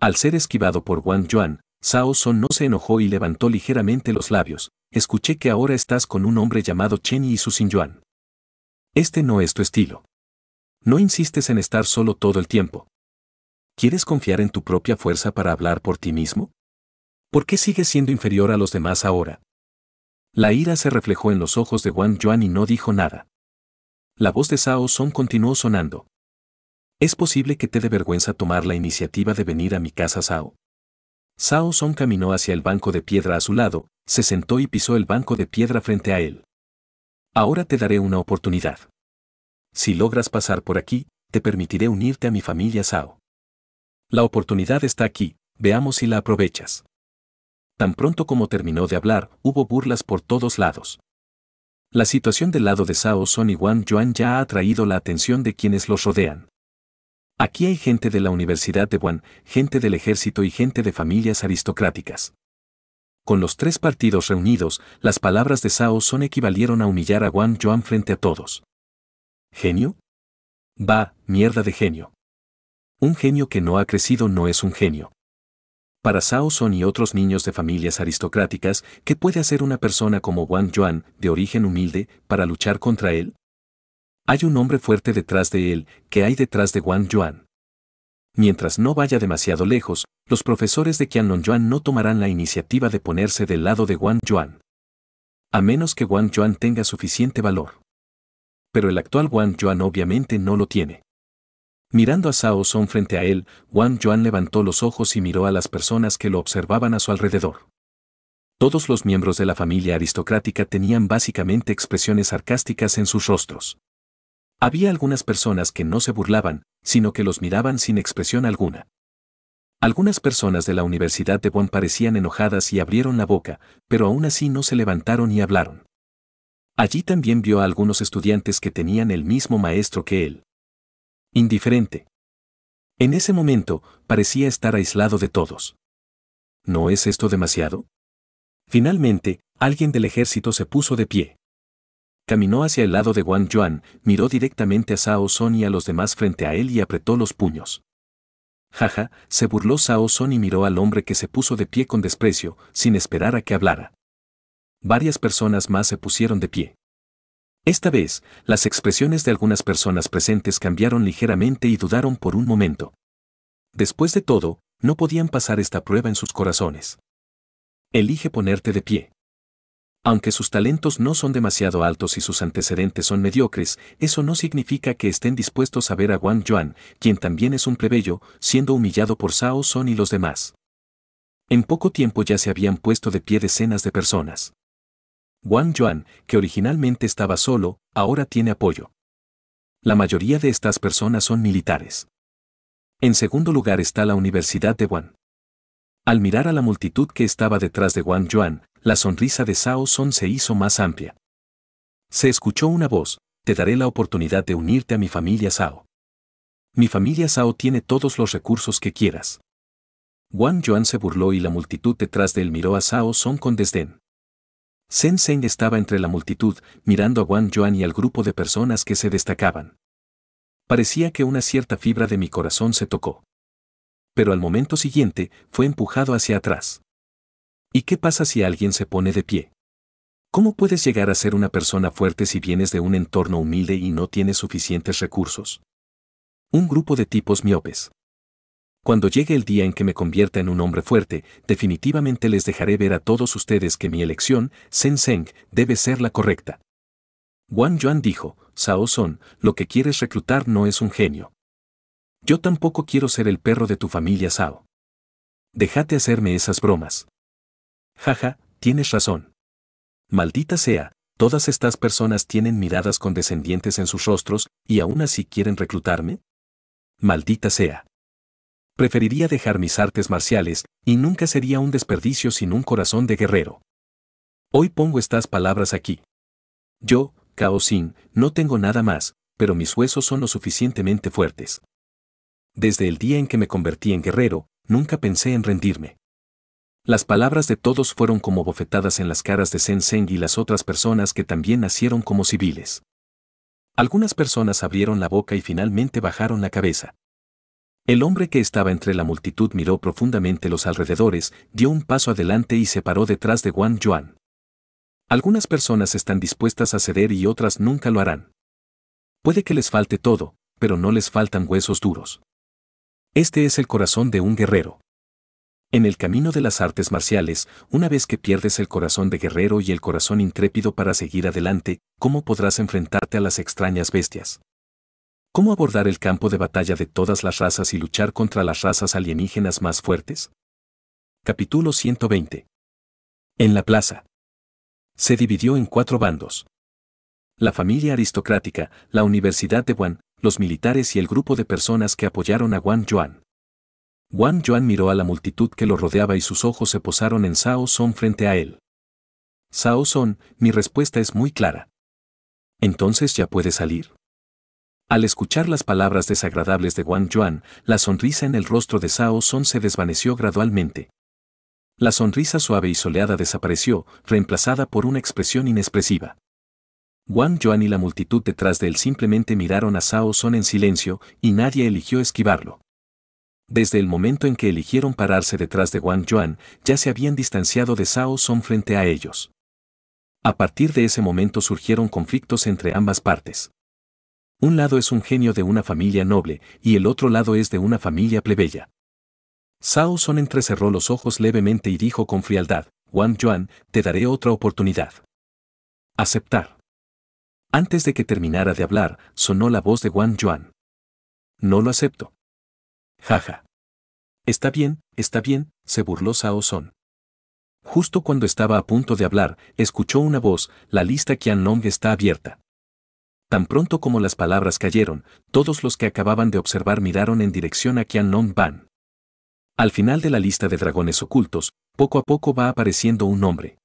Al ser esquivado por Wang Yuan, Sao Son no se enojó y levantó ligeramente los labios. Escuché que ahora estás con un hombre llamado Chen y su Yuan. Este no es tu estilo. No insistes en estar solo todo el tiempo. ¿Quieres confiar en tu propia fuerza para hablar por ti mismo? ¿Por qué sigues siendo inferior a los demás ahora? La ira se reflejó en los ojos de Wang Yuan y no dijo nada. La voz de Sao Son continuó sonando. Es posible que te dé vergüenza tomar la iniciativa de venir a mi casa, Sao. Sao Song caminó hacia el banco de piedra a su lado, se sentó y pisó el banco de piedra frente a él. Ahora te daré una oportunidad. Si logras pasar por aquí, te permitiré unirte a mi familia Sao. La oportunidad está aquí, veamos si la aprovechas. Tan pronto como terminó de hablar, hubo burlas por todos lados. La situación del lado de Sao Son y Wang Yuan ya ha atraído la atención de quienes los rodean. Aquí hay gente de la Universidad de Wan, gente del ejército y gente de familias aristocráticas. Con los tres partidos reunidos, las palabras de Sao Son equivalieron a humillar a Wang Yuan frente a todos. ¿Genio? Va, mierda de genio. Un genio que no ha crecido no es un genio. Para Sao Son y otros niños de familias aristocráticas, ¿qué puede hacer una persona como Wang Yuan, de origen humilde, para luchar contra él? Hay un hombre fuerte detrás de él, que hay detrás de Wang Yuan. Mientras no vaya demasiado lejos, los profesores de Qianlong Yuan no tomarán la iniciativa de ponerse del lado de Wang Yuan. A menos que Wang Yuan tenga suficiente valor. Pero el actual Wang Yuan obviamente no lo tiene. Mirando a Sao Song frente a él, Wang Yuan levantó los ojos y miró a las personas que lo observaban a su alrededor. Todos los miembros de la familia aristocrática tenían básicamente expresiones sarcásticas en sus rostros. Había algunas personas que no se burlaban, sino que los miraban sin expresión alguna. Algunas personas de la Universidad de Bonn parecían enojadas y abrieron la boca, pero aún así no se levantaron y hablaron. Allí también vio a algunos estudiantes que tenían el mismo maestro que él. Indiferente. En ese momento, parecía estar aislado de todos. ¿No es esto demasiado? Finalmente, alguien del ejército se puso de pie. Caminó hacia el lado de Wang Yuan, miró directamente a Sao Son y a los demás frente a él y apretó los puños. Jaja, se burló Sao Son y miró al hombre que se puso de pie con desprecio, sin esperar a que hablara. Varias personas más se pusieron de pie. Esta vez, las expresiones de algunas personas presentes cambiaron ligeramente y dudaron por un momento. Después de todo, no podían pasar esta prueba en sus corazones. Elige ponerte de pie. Aunque sus talentos no son demasiado altos y sus antecedentes son mediocres, eso no significa que estén dispuestos a ver a Wang Yuan, quien también es un plebeyo, siendo humillado por Sao Son y los demás. En poco tiempo ya se habían puesto de pie decenas de personas. Wang Yuan, que originalmente estaba solo, ahora tiene apoyo. La mayoría de estas personas son militares. En segundo lugar está la Universidad de Wang. Al mirar a la multitud que estaba detrás de Wang Yuan, la sonrisa de Sao Son se hizo más amplia. Se escuchó una voz, te daré la oportunidad de unirte a mi familia Sao. Mi familia Sao tiene todos los recursos que quieras. Wang Yuan se burló y la multitud detrás de él miró a Sao Son con desdén. Sen Sen estaba entre la multitud, mirando a Guan Yuan y al grupo de personas que se destacaban. Parecía que una cierta fibra de mi corazón se tocó. Pero al momento siguiente, fue empujado hacia atrás. ¿Y qué pasa si alguien se pone de pie? ¿Cómo puedes llegar a ser una persona fuerte si vienes de un entorno humilde y no tienes suficientes recursos? Un grupo de tipos miopes. Cuando llegue el día en que me convierta en un hombre fuerte, definitivamente les dejaré ver a todos ustedes que mi elección, Seng, debe ser la correcta. Wang Yuan dijo, Sao Son, lo que quieres reclutar no es un genio. Yo tampoco quiero ser el perro de tu familia Sao. Déjate hacerme esas bromas. Jaja, tienes razón. Maldita sea, todas estas personas tienen miradas condescendientes en sus rostros y aún así quieren reclutarme. Maldita sea. Preferiría dejar mis artes marciales, y nunca sería un desperdicio sin un corazón de guerrero. Hoy pongo estas palabras aquí. Yo, Cao Sin, no tengo nada más, pero mis huesos son lo suficientemente fuertes. Desde el día en que me convertí en guerrero, nunca pensé en rendirme. Las palabras de todos fueron como bofetadas en las caras de Sen Zeng y las otras personas que también nacieron como civiles. Algunas personas abrieron la boca y finalmente bajaron la cabeza. El hombre que estaba entre la multitud miró profundamente los alrededores, dio un paso adelante y se paró detrás de Wang Yuan. Algunas personas están dispuestas a ceder y otras nunca lo harán. Puede que les falte todo, pero no les faltan huesos duros. Este es el corazón de un guerrero. En el camino de las artes marciales, una vez que pierdes el corazón de guerrero y el corazón intrépido para seguir adelante, ¿cómo podrás enfrentarte a las extrañas bestias? ¿Cómo abordar el campo de batalla de todas las razas y luchar contra las razas alienígenas más fuertes? Capítulo 120. En la plaza. Se dividió en cuatro bandos. La familia aristocrática, la Universidad de Wan, los militares y el grupo de personas que apoyaron a Wan Yuan. Wang Yuan miró a la multitud que lo rodeaba y sus ojos se posaron en Sao Son frente a él. Sao Son, mi respuesta es muy clara. Entonces ya puede salir. Al escuchar las palabras desagradables de Wang Yuan, la sonrisa en el rostro de Sao Son se desvaneció gradualmente. La sonrisa suave y soleada desapareció, reemplazada por una expresión inexpresiva. Wang Yuan y la multitud detrás de él simplemente miraron a Sao Son en silencio, y nadie eligió esquivarlo. Desde el momento en que eligieron pararse detrás de Wang Yuan, ya se habían distanciado de Sao Son frente a ellos. A partir de ese momento surgieron conflictos entre ambas partes. Un lado es un genio de una familia noble y el otro lado es de una familia plebeya. Sao Son entrecerró los ojos levemente y dijo con frialdad, Wang Yuan, te daré otra oportunidad. Aceptar. Antes de que terminara de hablar, sonó la voz de Wang Yuan. No lo acepto. Jaja. Está bien, está bien, se burló Sao Son. Justo cuando estaba a punto de hablar, escuchó una voz, la lista Nong está abierta. Tan pronto como las palabras cayeron, todos los que acababan de observar miraron en dirección a Nong Ban. Al final de la lista de dragones ocultos, poco a poco va apareciendo un nombre.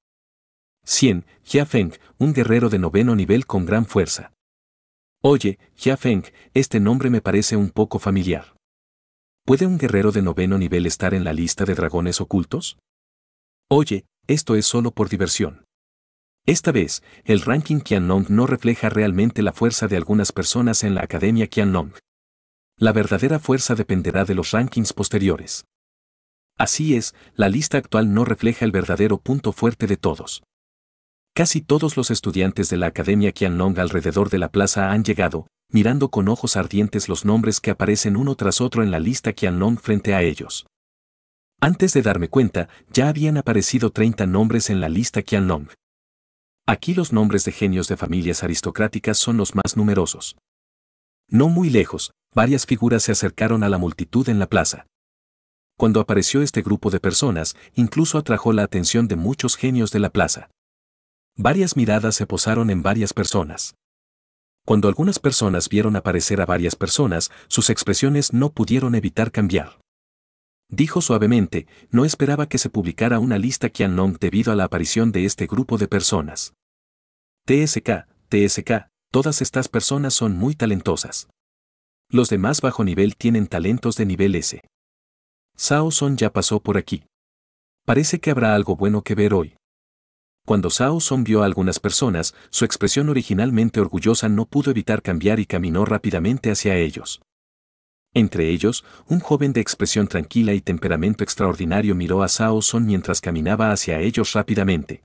100. Jia Feng, un guerrero de noveno nivel con gran fuerza. Oye, Jia Feng, este nombre me parece un poco familiar. ¿Puede un guerrero de noveno nivel estar en la lista de dragones ocultos? Oye, esto es solo por diversión. Esta vez, el ranking Qianlong no refleja realmente la fuerza de algunas personas en la Academia Qianlong. La verdadera fuerza dependerá de los rankings posteriores. Así es, la lista actual no refleja el verdadero punto fuerte de todos. Casi todos los estudiantes de la Academia Qianlong alrededor de la plaza han llegado, mirando con ojos ardientes los nombres que aparecen uno tras otro en la lista Qianlong frente a ellos. Antes de darme cuenta, ya habían aparecido 30 nombres en la lista Qianlong. Aquí los nombres de genios de familias aristocráticas son los más numerosos. No muy lejos, varias figuras se acercaron a la multitud en la plaza. Cuando apareció este grupo de personas, incluso atrajo la atención de muchos genios de la plaza. Varias miradas se posaron en varias personas. Cuando algunas personas vieron aparecer a varias personas, sus expresiones no pudieron evitar cambiar. Dijo suavemente, no esperaba que se publicara una lista Qianlong debido a la aparición de este grupo de personas. TSK, TSK, todas estas personas son muy talentosas. Los demás bajo nivel tienen talentos de nivel S. Sao Son ya pasó por aquí. Parece que habrá algo bueno que ver hoy. Cuando Sao Son vio a algunas personas, su expresión originalmente orgullosa no pudo evitar cambiar y caminó rápidamente hacia ellos. Entre ellos, un joven de expresión tranquila y temperamento extraordinario miró a Sao Son mientras caminaba hacia ellos rápidamente.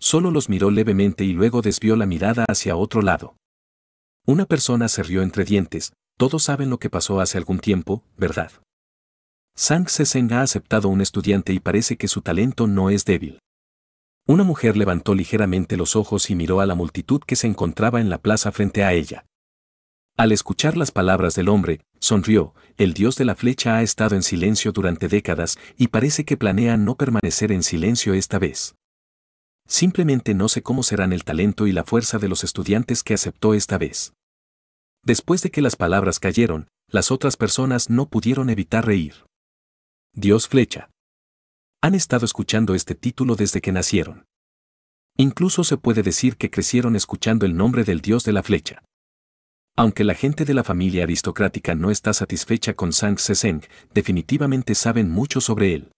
Solo los miró levemente y luego desvió la mirada hacia otro lado. Una persona se rió entre dientes, todos saben lo que pasó hace algún tiempo, ¿verdad? Sang se ha aceptado un estudiante y parece que su talento no es débil. Una mujer levantó ligeramente los ojos y miró a la multitud que se encontraba en la plaza frente a ella. Al escuchar las palabras del hombre, sonrió, el dios de la flecha ha estado en silencio durante décadas y parece que planea no permanecer en silencio esta vez. Simplemente no sé cómo serán el talento y la fuerza de los estudiantes que aceptó esta vez. Después de que las palabras cayeron, las otras personas no pudieron evitar reír. Dios flecha han estado escuchando este título desde que nacieron. Incluso se puede decir que crecieron escuchando el nombre del dios de la flecha. Aunque la gente de la familia aristocrática no está satisfecha con Sang Seseng, definitivamente saben mucho sobre él.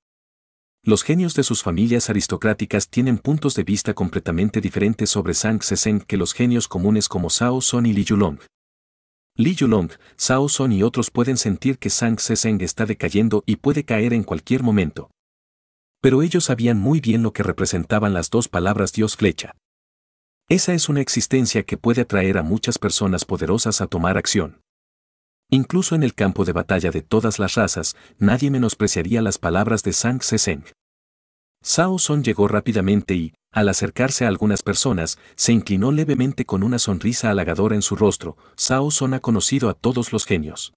Los genios de sus familias aristocráticas tienen puntos de vista completamente diferentes sobre Sang Se-seng que los genios comunes como Sao Son y Li Yulong. Li Yulong, Sao Son y otros pueden sentir que Sang Seseng está decayendo y puede caer en cualquier momento. Pero ellos sabían muy bien lo que representaban las dos palabras Dios flecha. Esa es una existencia que puede atraer a muchas personas poderosas a tomar acción. Incluso en el campo de batalla de todas las razas, nadie menospreciaría las palabras de Sang Seseng. Sao Son llegó rápidamente y, al acercarse a algunas personas, se inclinó levemente con una sonrisa halagadora en su rostro. Sao Son ha conocido a todos los genios.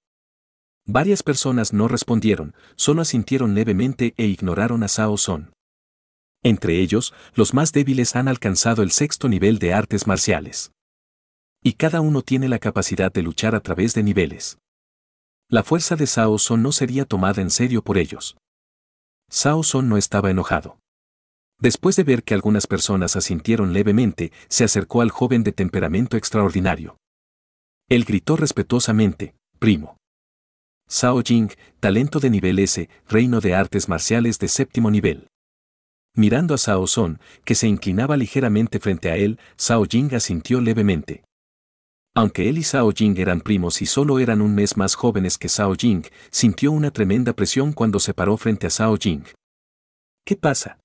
Varias personas no respondieron, solo asintieron levemente e ignoraron a Sao Son. Entre ellos, los más débiles han alcanzado el sexto nivel de artes marciales. Y cada uno tiene la capacidad de luchar a través de niveles. La fuerza de Sao Son no sería tomada en serio por ellos. Sao Son no estaba enojado. Después de ver que algunas personas asintieron levemente, se acercó al joven de temperamento extraordinario. Él gritó respetuosamente, primo. Sao Jing, talento de nivel S, reino de artes marciales de séptimo nivel. Mirando a Sao Son, que se inclinaba ligeramente frente a él, Sao Jing asintió levemente. Aunque él y Sao Jing eran primos y solo eran un mes más jóvenes que Sao Jing, sintió una tremenda presión cuando se paró frente a Sao Jing. ¿Qué pasa?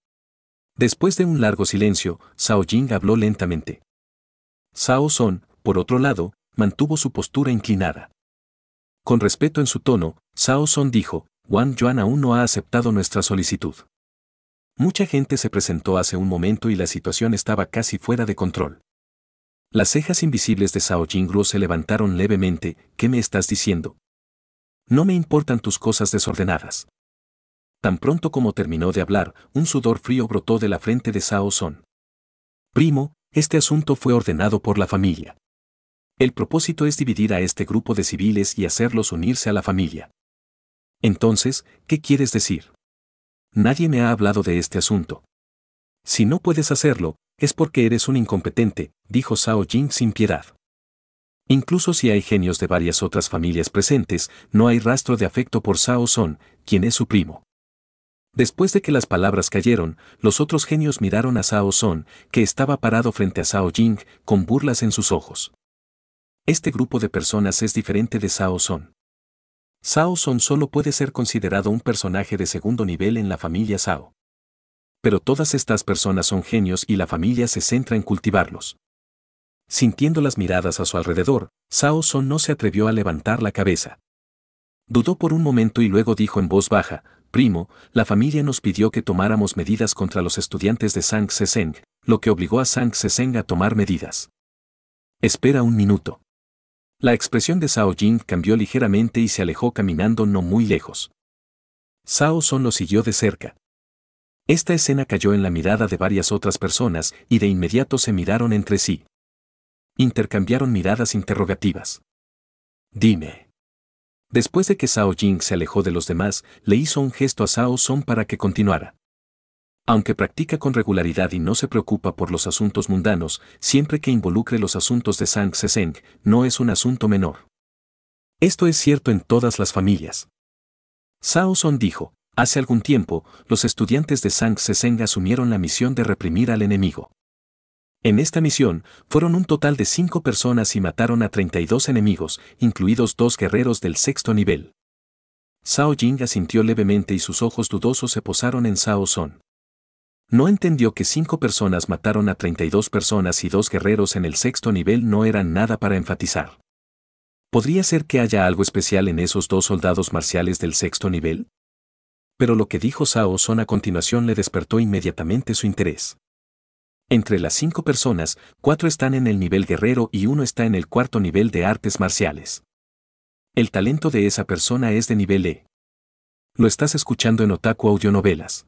Después de un largo silencio, Sao Jing habló lentamente. Sao Son, por otro lado, mantuvo su postura inclinada. Con respeto en su tono, Sao Son dijo, Wang Yuan aún no ha aceptado nuestra solicitud. Mucha gente se presentó hace un momento y la situación estaba casi fuera de control. Las cejas invisibles de Sao Jingruo se levantaron levemente, ¿qué me estás diciendo? No me importan tus cosas desordenadas. Tan pronto como terminó de hablar, un sudor frío brotó de la frente de Sao Son. Primo, este asunto fue ordenado por la familia. El propósito es dividir a este grupo de civiles y hacerlos unirse a la familia. Entonces, ¿qué quieres decir? Nadie me ha hablado de este asunto. Si no puedes hacerlo, es porque eres un incompetente, dijo Sao Jing sin piedad. Incluso si hay genios de varias otras familias presentes, no hay rastro de afecto por Sao Son, quien es su primo. Después de que las palabras cayeron, los otros genios miraron a Sao Son, que estaba parado frente a Sao Jing, con burlas en sus ojos. Este grupo de personas es diferente de Sao Son. Sao Son solo puede ser considerado un personaje de segundo nivel en la familia Sao. Pero todas estas personas son genios y la familia se centra en cultivarlos. Sintiendo las miradas a su alrededor, Sao Son no se atrevió a levantar la cabeza. Dudó por un momento y luego dijo en voz baja, Primo, la familia nos pidió que tomáramos medidas contra los estudiantes de Sang Seseng, lo que obligó a Sang Seseng a tomar medidas. Espera un minuto. La expresión de Sao Jing cambió ligeramente y se alejó caminando no muy lejos. Sao Son lo siguió de cerca. Esta escena cayó en la mirada de varias otras personas y de inmediato se miraron entre sí. Intercambiaron miradas interrogativas. Dime. Después de que Sao Jing se alejó de los demás, le hizo un gesto a Sao Son para que continuara. Aunque practica con regularidad y no se preocupa por los asuntos mundanos, siempre que involucre los asuntos de Sang Seseng, no es un asunto menor. Esto es cierto en todas las familias. Sao Son dijo, hace algún tiempo, los estudiantes de Sang Seseng asumieron la misión de reprimir al enemigo. En esta misión, fueron un total de cinco personas y mataron a 32 enemigos, incluidos dos guerreros del sexto nivel. Sao Jing asintió levemente y sus ojos dudosos se posaron en Sao Son. No entendió que cinco personas mataron a 32 personas y dos guerreros en el sexto nivel no eran nada para enfatizar. ¿Podría ser que haya algo especial en esos dos soldados marciales del sexto nivel? Pero lo que dijo Sao Son a continuación le despertó inmediatamente su interés. Entre las cinco personas, cuatro están en el nivel guerrero y uno está en el cuarto nivel de artes marciales. El talento de esa persona es de nivel E. Lo estás escuchando en Otaku Audionovelas.